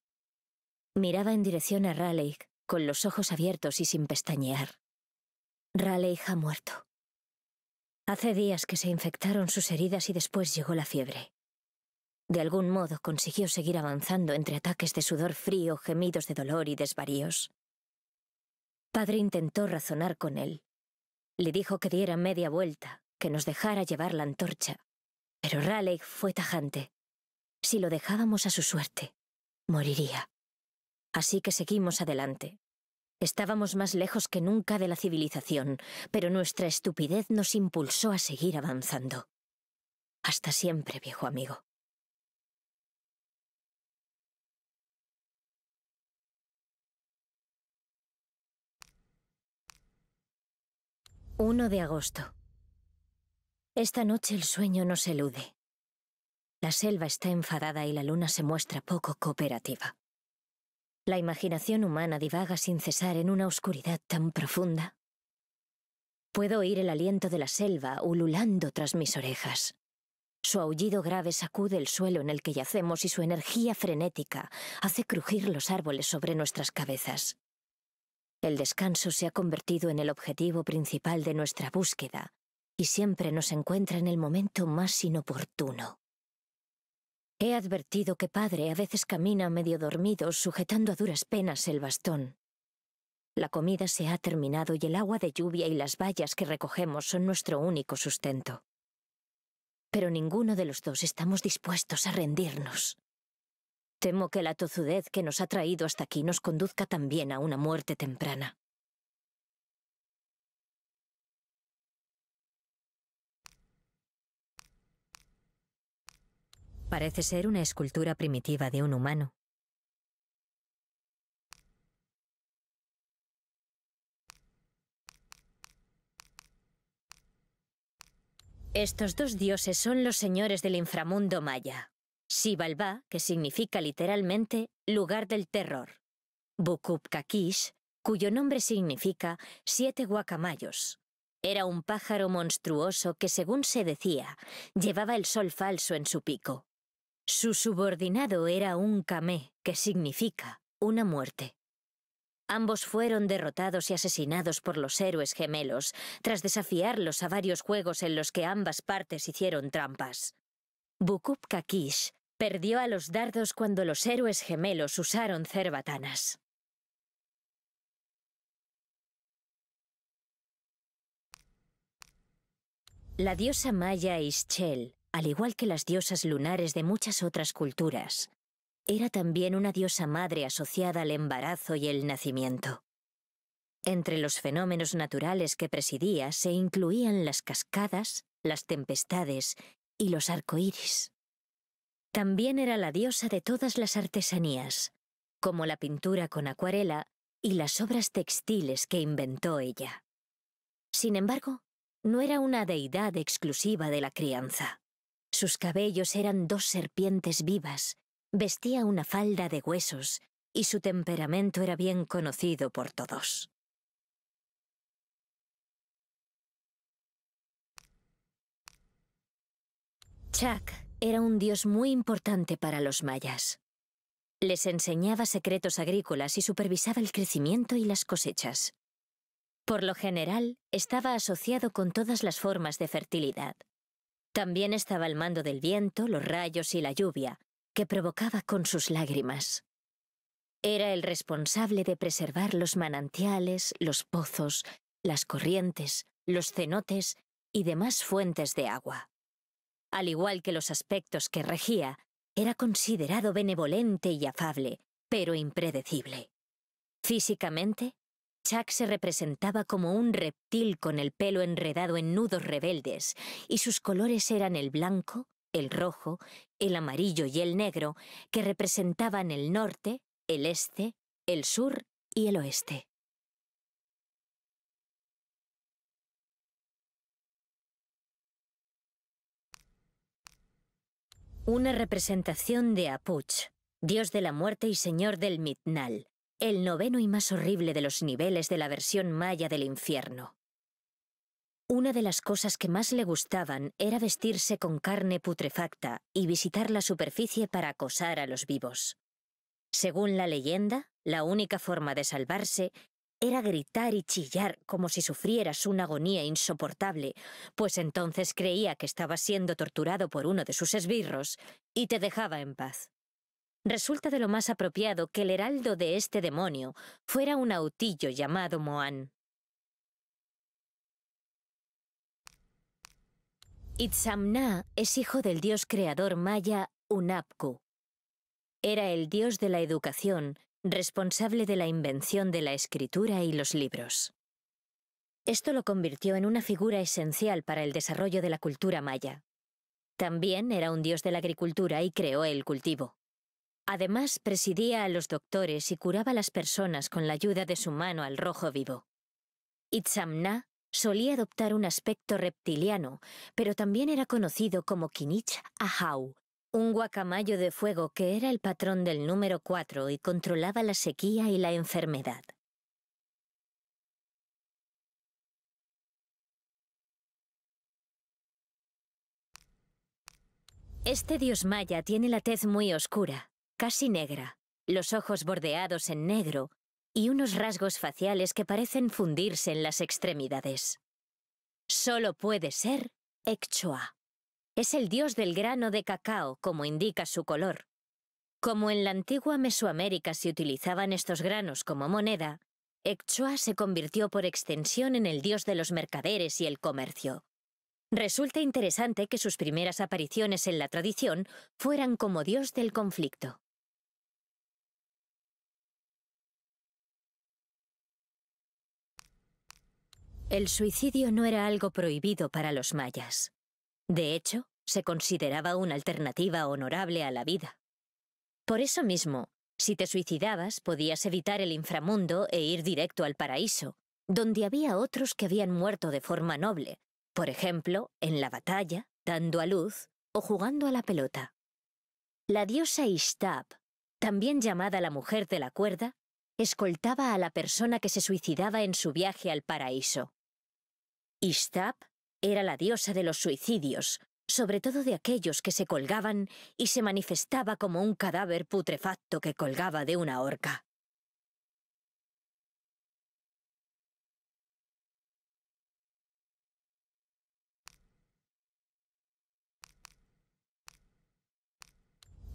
Miraba en dirección a Raleigh, con los ojos abiertos y sin pestañear. Raleigh ha muerto. Hace días que se infectaron sus heridas y después llegó la fiebre. De algún modo consiguió seguir avanzando entre ataques de sudor frío, gemidos de dolor y desvaríos. Padre intentó razonar con él. Le dijo que diera media vuelta, que nos dejara llevar la antorcha, pero Raleigh fue tajante. Si lo dejábamos a su suerte, moriría. Así que seguimos adelante. Estábamos más lejos que nunca de la civilización, pero nuestra estupidez nos impulsó a seguir avanzando. Hasta siempre, viejo amigo. «1 de agosto. Esta noche el sueño nos elude. La selva está enfadada y la luna se muestra poco cooperativa. La imaginación humana divaga sin cesar en una oscuridad tan profunda. Puedo oír el aliento de la selva ululando tras mis orejas. Su aullido grave sacude el suelo en el que yacemos y su energía frenética hace crujir los árboles sobre nuestras cabezas. El descanso se ha convertido en el objetivo principal de nuestra búsqueda, y siempre nos encuentra en el momento más inoportuno. He advertido que padre a veces camina medio dormido, sujetando a duras penas el bastón. La comida se ha terminado y el agua de lluvia y las vallas que recogemos son nuestro único sustento. Pero ninguno de los dos estamos dispuestos a rendirnos. Temo que la tozudez que nos ha traído hasta aquí nos conduzca también a una muerte temprana. Parece ser una escultura primitiva de un humano. Estos dos dioses son los señores del inframundo maya. Sibalba, que significa literalmente lugar del terror. Kakish, cuyo nombre significa siete guacamayos. Era un pájaro monstruoso que, según se decía, llevaba el sol falso en su pico. Su subordinado era un kamé, que significa una muerte. Ambos fueron derrotados y asesinados por los héroes gemelos, tras desafiarlos a varios juegos en los que ambas partes hicieron trampas. Bukup Kakish perdió a los dardos cuando los héroes gemelos usaron cerbatanas. La diosa maya Ischel al igual que las diosas lunares de muchas otras culturas, era también una diosa madre asociada al embarazo y el nacimiento. Entre los fenómenos naturales que presidía se incluían las cascadas, las tempestades y los arcoíris. También era la diosa de todas las artesanías, como la pintura con acuarela y las obras textiles que inventó ella. Sin embargo, no era una deidad exclusiva de la crianza. Sus cabellos eran dos serpientes vivas, vestía una falda de huesos y su temperamento era bien conocido por todos. Chak era un dios muy importante para los mayas. Les enseñaba secretos agrícolas y supervisaba el crecimiento y las cosechas. Por lo general, estaba asociado con todas las formas de fertilidad, también estaba al mando del viento, los rayos y la lluvia, que provocaba con sus lágrimas. Era el responsable de preservar los manantiales, los pozos, las corrientes, los cenotes y demás fuentes de agua. Al igual que los aspectos que regía, era considerado benevolente y afable, pero impredecible. Físicamente, Chuck se representaba como un reptil con el pelo enredado en nudos rebeldes, y sus colores eran el blanco, el rojo, el amarillo y el negro, que representaban el norte, el este, el sur y el oeste. Una representación de Apuch, dios de la muerte y señor del Mitnal, el noveno y más horrible de los niveles de la versión maya del infierno. Una de las cosas que más le gustaban era vestirse con carne putrefacta y visitar la superficie para acosar a los vivos. Según la leyenda, la única forma de salvarse era gritar y chillar como si sufrieras una agonía insoportable, pues entonces creía que estaba siendo torturado por uno de sus esbirros y te dejaba en paz resulta de lo más apropiado que el heraldo de este demonio fuera un autillo llamado Moan. Itzamna es hijo del dios creador maya Unapku. Era el dios de la educación, responsable de la invención de la escritura y los libros. Esto lo convirtió en una figura esencial para el desarrollo de la cultura maya. También era un dios de la agricultura y creó el cultivo. Además, presidía a los doctores y curaba a las personas con la ayuda de su mano al rojo vivo. Itzamna solía adoptar un aspecto reptiliano, pero también era conocido como Kinich Ahau, un guacamayo de fuego que era el patrón del número 4 y controlaba la sequía y la enfermedad. Este dios maya tiene la tez muy oscura, casi negra, los ojos bordeados en negro y unos rasgos faciales que parecen fundirse en las extremidades. Solo puede ser Ekchoa. Es el dios del grano de cacao, como indica su color. Como en la antigua Mesoamérica se utilizaban estos granos como moneda, Ekchoa se convirtió por extensión en el dios de los mercaderes y el comercio. Resulta interesante que sus primeras apariciones en la tradición fueran como dios del conflicto. El suicidio no era algo prohibido para los mayas. De hecho, se consideraba una alternativa honorable a la vida. Por eso mismo, si te suicidabas, podías evitar el inframundo e ir directo al paraíso, donde había otros que habían muerto de forma noble, por ejemplo, en la batalla, dando a luz o jugando a la pelota. La diosa Ishtab, también llamada la mujer de la cuerda, escoltaba a la persona que se suicidaba en su viaje al paraíso. Ishtab era la diosa de los suicidios, sobre todo de aquellos que se colgaban y se manifestaba como un cadáver putrefacto que colgaba de una horca.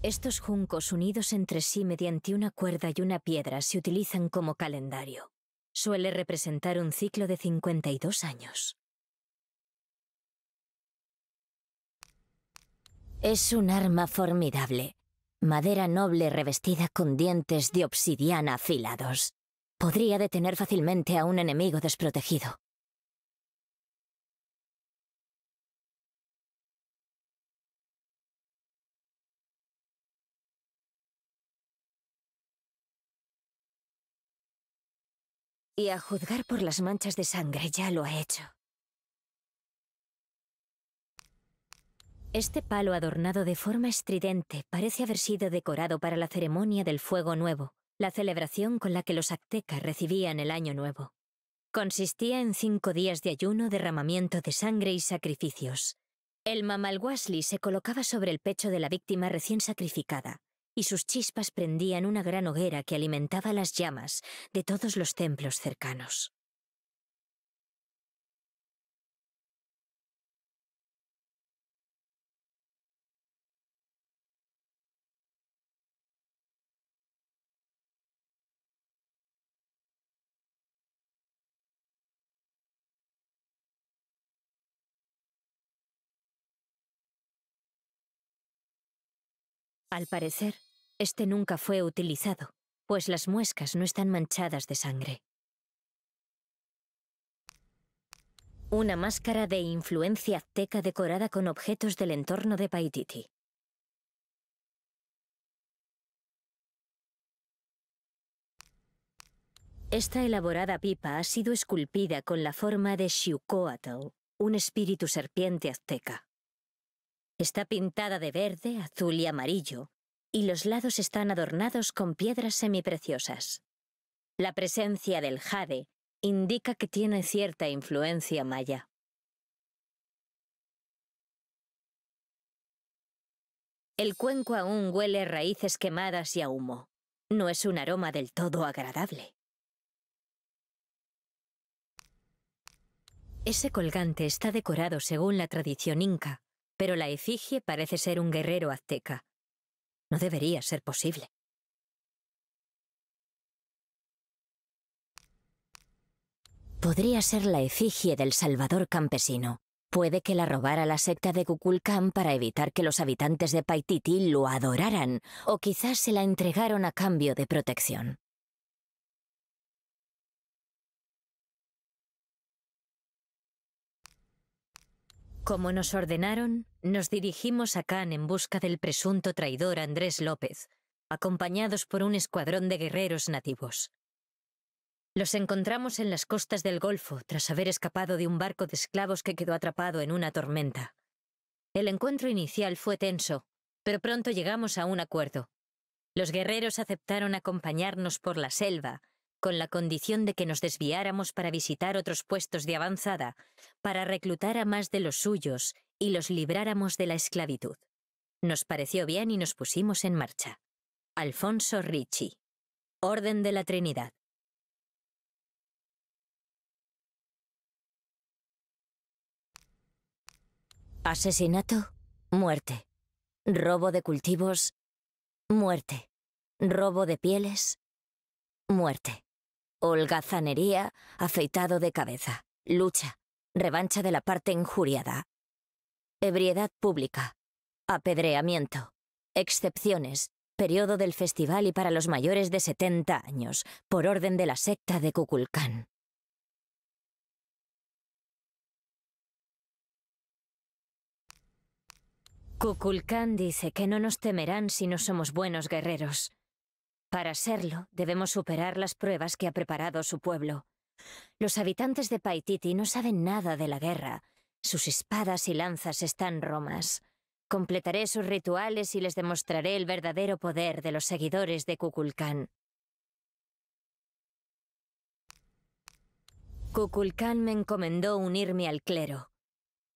Estos juncos unidos entre sí mediante una cuerda y una piedra se utilizan como calendario suele representar un ciclo de 52 años. Es un arma formidable, madera noble revestida con dientes de obsidiana afilados. Podría detener fácilmente a un enemigo desprotegido. Y a juzgar por las manchas de sangre ya lo ha hecho. Este palo adornado de forma estridente parece haber sido decorado para la ceremonia del Fuego Nuevo, la celebración con la que los aztecas recibían el Año Nuevo. Consistía en cinco días de ayuno, derramamiento de sangre y sacrificios. El mamalguasli se colocaba sobre el pecho de la víctima recién sacrificada, y sus chispas prendían una gran hoguera que alimentaba las llamas de todos los templos cercanos. Al parecer, este nunca fue utilizado, pues las muescas no están manchadas de sangre. Una máscara de influencia azteca decorada con objetos del entorno de Paititi. Esta elaborada pipa ha sido esculpida con la forma de Xiucoatl, un espíritu serpiente azteca. Está pintada de verde, azul y amarillo, y los lados están adornados con piedras semipreciosas. La presencia del jade indica que tiene cierta influencia maya. El cuenco aún huele raíces quemadas y a humo. No es un aroma del todo agradable. Ese colgante está decorado según la tradición inca, pero la efigie parece ser un guerrero azteca, no debería ser posible. Podría ser la efigie del Salvador campesino. Puede que la robara la secta de Kukulkan para evitar que los habitantes de Paititi lo adoraran, o quizás se la entregaron a cambio de protección. Como nos ordenaron, nos dirigimos a Cannes en busca del presunto traidor Andrés López, acompañados por un escuadrón de guerreros nativos. Los encontramos en las costas del Golfo tras haber escapado de un barco de esclavos que quedó atrapado en una tormenta. El encuentro inicial fue tenso, pero pronto llegamos a un acuerdo. Los guerreros aceptaron acompañarnos por la selva, con la condición de que nos desviáramos para visitar otros puestos de avanzada, para reclutar a más de los suyos y los libráramos de la esclavitud. Nos pareció bien y nos pusimos en marcha. Alfonso Ricci. Orden de la Trinidad. Asesinato, muerte. Robo de cultivos, muerte. Robo de pieles, muerte. Holgazanería, afeitado de cabeza, lucha, revancha de la parte injuriada. Ebriedad pública, apedreamiento, excepciones, periodo del festival y para los mayores de 70 años, por orden de la secta de Cuculcán. Kukulkán dice que no nos temerán si no somos buenos guerreros. Para serlo, debemos superar las pruebas que ha preparado su pueblo. Los habitantes de Paititi no saben nada de la guerra. Sus espadas y lanzas están romas. Completaré sus rituales y les demostraré el verdadero poder de los seguidores de Kukulkan. Kukulkan me encomendó unirme al clero.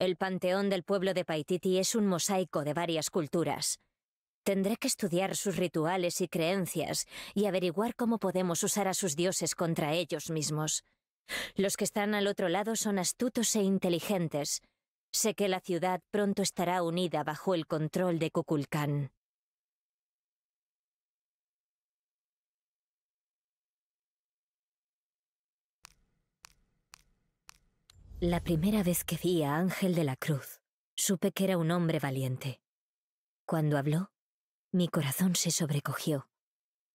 El panteón del pueblo de Paititi es un mosaico de varias culturas. Tendré que estudiar sus rituales y creencias y averiguar cómo podemos usar a sus dioses contra ellos mismos. Los que están al otro lado son astutos e inteligentes. Sé que la ciudad pronto estará unida bajo el control de Kukulkan. La primera vez que vi a Ángel de la Cruz, supe que era un hombre valiente. Cuando habló, mi corazón se sobrecogió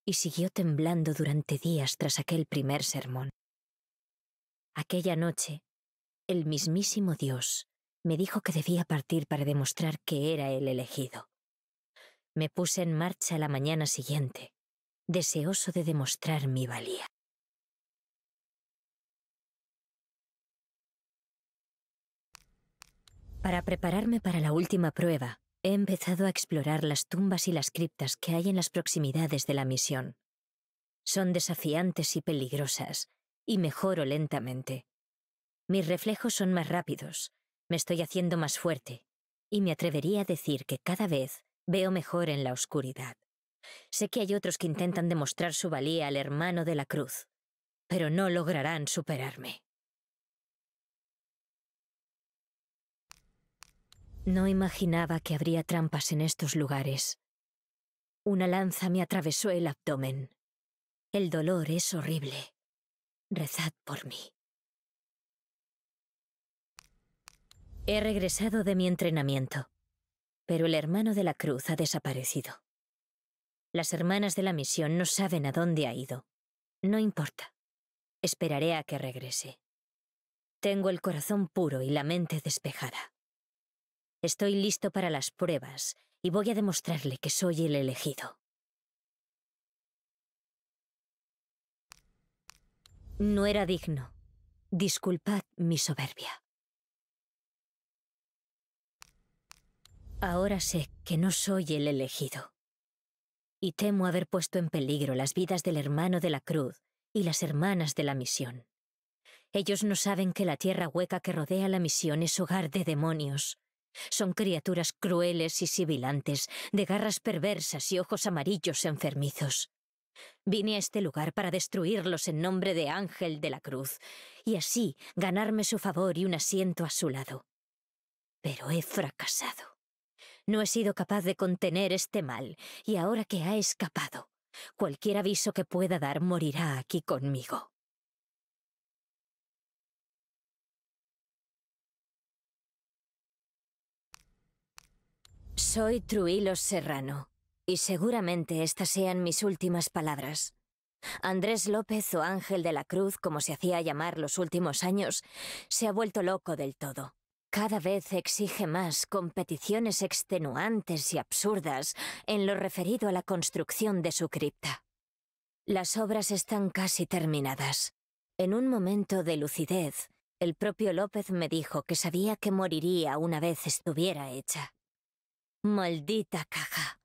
y siguió temblando durante días tras aquel primer sermón. Aquella noche, el mismísimo Dios me dijo que debía partir para demostrar que era el elegido. Me puse en marcha la mañana siguiente, deseoso de demostrar mi valía. Para prepararme para la última prueba, He empezado a explorar las tumbas y las criptas que hay en las proximidades de la misión. Son desafiantes y peligrosas, y mejoro lentamente. Mis reflejos son más rápidos, me estoy haciendo más fuerte, y me atrevería a decir que cada vez veo mejor en la oscuridad. Sé que hay otros que intentan demostrar su valía al hermano de la cruz, pero no lograrán superarme. No imaginaba que habría trampas en estos lugares. Una lanza me atravesó el abdomen. El dolor es horrible. Rezad por mí. He regresado de mi entrenamiento, pero el hermano de la cruz ha desaparecido. Las hermanas de la misión no saben a dónde ha ido. No importa. Esperaré a que regrese. Tengo el corazón puro y la mente despejada. Estoy listo para las pruebas y voy a demostrarle que soy el elegido. No era digno. Disculpad mi soberbia. Ahora sé que no soy el elegido. Y temo haber puesto en peligro las vidas del hermano de la cruz y las hermanas de la misión. Ellos no saben que la tierra hueca que rodea la misión es hogar de demonios, son criaturas crueles y sibilantes, de garras perversas y ojos amarillos enfermizos. Vine a este lugar para destruirlos en nombre de Ángel de la Cruz, y así ganarme su favor y un asiento a su lado. Pero he fracasado. No he sido capaz de contener este mal, y ahora que ha escapado, cualquier aviso que pueda dar morirá aquí conmigo. Soy Truilos Serrano, y seguramente estas sean mis últimas palabras. Andrés López o Ángel de la Cruz, como se hacía llamar los últimos años, se ha vuelto loco del todo. Cada vez exige más competiciones extenuantes y absurdas en lo referido a la construcción de su cripta. Las obras están casi terminadas. En un momento de lucidez, el propio López me dijo que sabía que moriría una vez estuviera hecha. Maldita caja.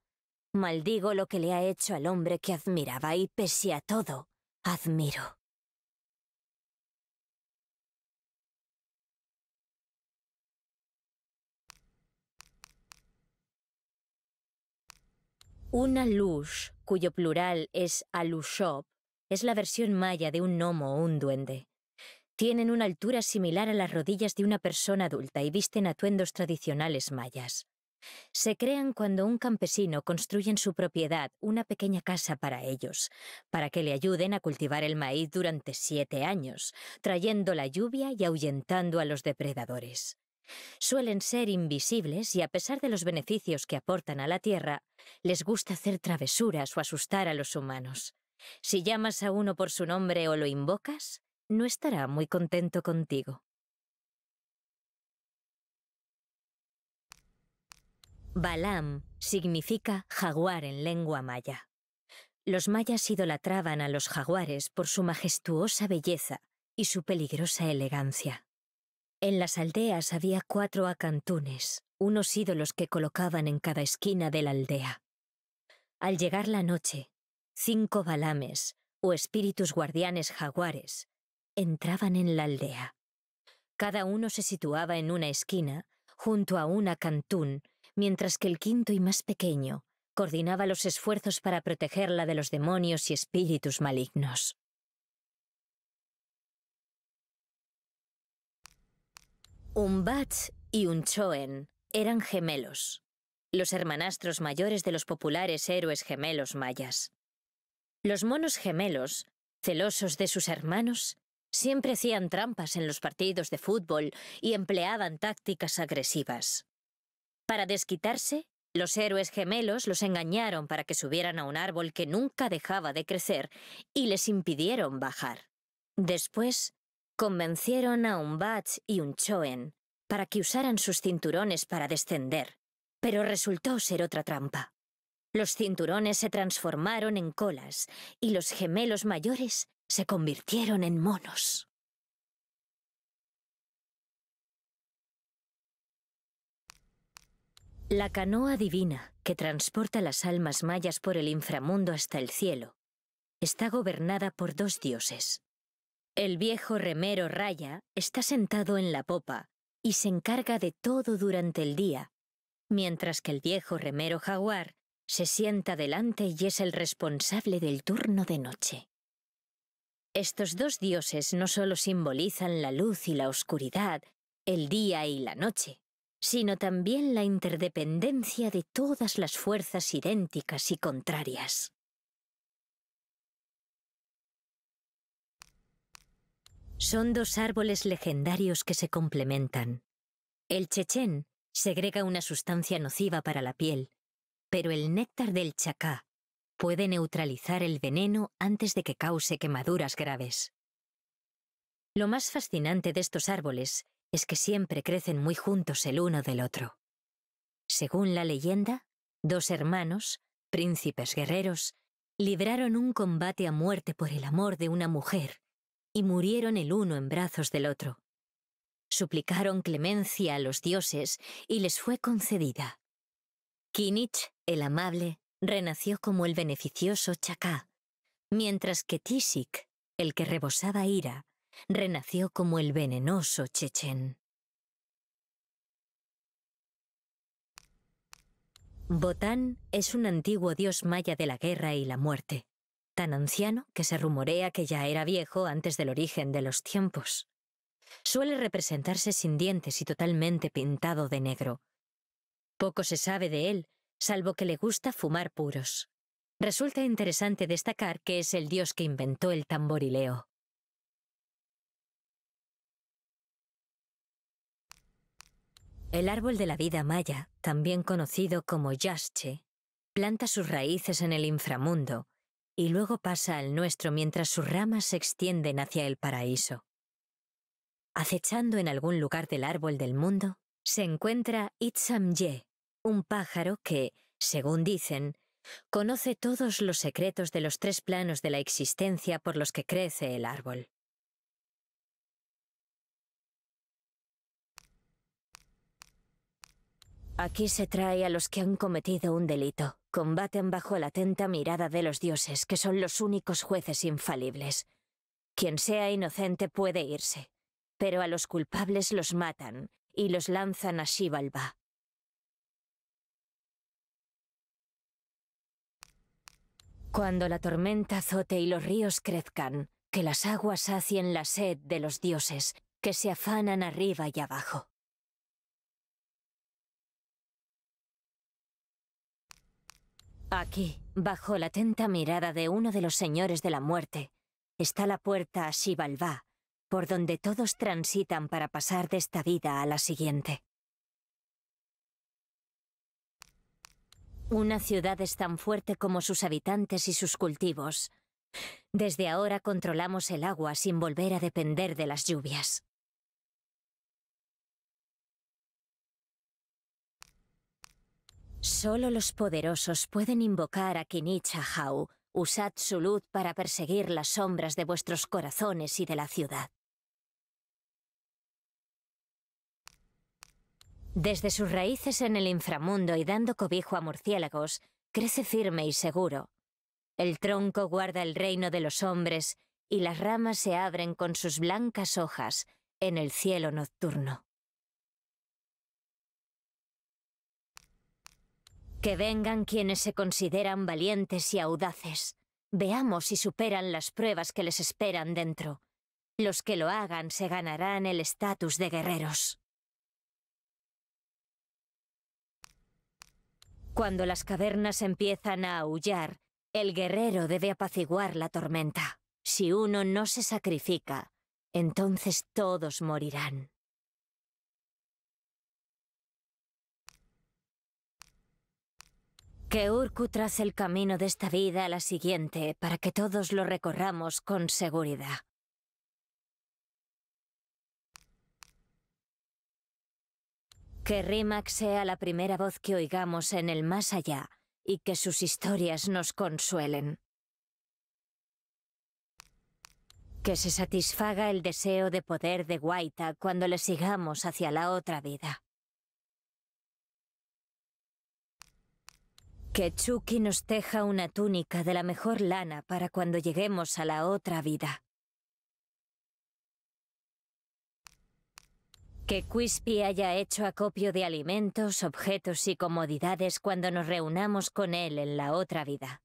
Maldigo lo que le ha hecho al hombre que admiraba y pese a todo, admiro. Una luz, cuyo plural es alushop, es la versión maya de un gnomo o un duende. Tienen una altura similar a las rodillas de una persona adulta y visten atuendos tradicionales mayas. Se crean cuando un campesino construye en su propiedad una pequeña casa para ellos, para que le ayuden a cultivar el maíz durante siete años, trayendo la lluvia y ahuyentando a los depredadores. Suelen ser invisibles y a pesar de los beneficios que aportan a la tierra, les gusta hacer travesuras o asustar a los humanos. Si llamas a uno por su nombre o lo invocas, no estará muy contento contigo. Balam significa jaguar en lengua maya. Los mayas idolatraban a los jaguares por su majestuosa belleza y su peligrosa elegancia. En las aldeas había cuatro acantunes, unos ídolos que colocaban en cada esquina de la aldea. Al llegar la noche, cinco balames, o espíritus guardianes jaguares, entraban en la aldea. Cada uno se situaba en una esquina, junto a un acantún, mientras que el quinto y más pequeño coordinaba los esfuerzos para protegerla de los demonios y espíritus malignos. Un bat y un Choen eran gemelos, los hermanastros mayores de los populares héroes gemelos mayas. Los monos gemelos, celosos de sus hermanos, siempre hacían trampas en los partidos de fútbol y empleaban tácticas agresivas. Para desquitarse, los héroes gemelos los engañaron para que subieran a un árbol que nunca dejaba de crecer y les impidieron bajar. Después, convencieron a un batch y un Choen para que usaran sus cinturones para descender, pero resultó ser otra trampa. Los cinturones se transformaron en colas y los gemelos mayores se convirtieron en monos. La canoa divina, que transporta las almas mayas por el inframundo hasta el cielo, está gobernada por dos dioses. El viejo remero Raya está sentado en la popa y se encarga de todo durante el día, mientras que el viejo remero Jaguar se sienta delante y es el responsable del turno de noche. Estos dos dioses no solo simbolizan la luz y la oscuridad, el día y la noche, sino también la interdependencia de todas las fuerzas idénticas y contrarias. Son dos árboles legendarios que se complementan. El chechen segrega una sustancia nociva para la piel, pero el néctar del chacá puede neutralizar el veneno antes de que cause quemaduras graves. Lo más fascinante de estos árboles es que siempre crecen muy juntos el uno del otro. Según la leyenda, dos hermanos, príncipes guerreros, libraron un combate a muerte por el amor de una mujer y murieron el uno en brazos del otro. Suplicaron clemencia a los dioses y les fue concedida. Kinich, el amable, renació como el beneficioso Chaká, mientras que Tisik, el que rebosaba ira, renació como el venenoso Chechen. Botán es un antiguo dios maya de la guerra y la muerte, tan anciano que se rumorea que ya era viejo antes del origen de los tiempos. Suele representarse sin dientes y totalmente pintado de negro. Poco se sabe de él, salvo que le gusta fumar puros. Resulta interesante destacar que es el dios que inventó el tamborileo. El árbol de la vida maya, también conocido como yasche, planta sus raíces en el inframundo y luego pasa al nuestro mientras sus ramas se extienden hacia el paraíso. Acechando en algún lugar del árbol del mundo, se encuentra Itzamye, un pájaro que, según dicen, conoce todos los secretos de los tres planos de la existencia por los que crece el árbol. Aquí se trae a los que han cometido un delito. Combaten bajo la atenta mirada de los dioses, que son los únicos jueces infalibles. Quien sea inocente puede irse, pero a los culpables los matan y los lanzan a Shivalba. Cuando la tormenta azote y los ríos crezcan, que las aguas hacien la sed de los dioses, que se afanan arriba y abajo. Aquí, bajo la atenta mirada de uno de los señores de la muerte, está la puerta a Shivalva, por donde todos transitan para pasar de esta vida a la siguiente. Una ciudad es tan fuerte como sus habitantes y sus cultivos. Desde ahora controlamos el agua sin volver a depender de las lluvias. Solo los poderosos pueden invocar a Hau. Usad su luz para perseguir las sombras de vuestros corazones y de la ciudad. Desde sus raíces en el inframundo y dando cobijo a murciélagos, crece firme y seguro. El tronco guarda el reino de los hombres y las ramas se abren con sus blancas hojas en el cielo nocturno. Que vengan quienes se consideran valientes y audaces. Veamos si superan las pruebas que les esperan dentro. Los que lo hagan se ganarán el estatus de guerreros. Cuando las cavernas empiezan a aullar, el guerrero debe apaciguar la tormenta. Si uno no se sacrifica, entonces todos morirán. Que Urku trace el camino de esta vida a la siguiente para que todos lo recorramos con seguridad. Que Rimax sea la primera voz que oigamos en el más allá y que sus historias nos consuelen. Que se satisfaga el deseo de poder de Guaita cuando le sigamos hacia la otra vida. Que Chucky nos teja una túnica de la mejor lana para cuando lleguemos a la otra vida. Que Quispy haya hecho acopio de alimentos, objetos y comodidades cuando nos reunamos con él en la otra vida.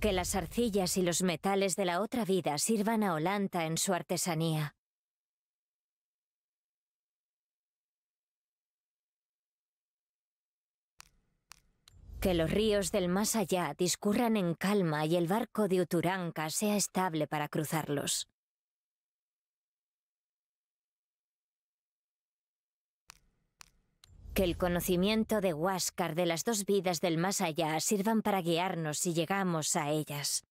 Que las arcillas y los metales de la otra vida sirvan a Olanta en su artesanía. Que los ríos del más allá discurran en calma y el barco de Uturanka sea estable para cruzarlos. Que el conocimiento de Huáscar de las dos vidas del más allá sirvan para guiarnos si llegamos a ellas.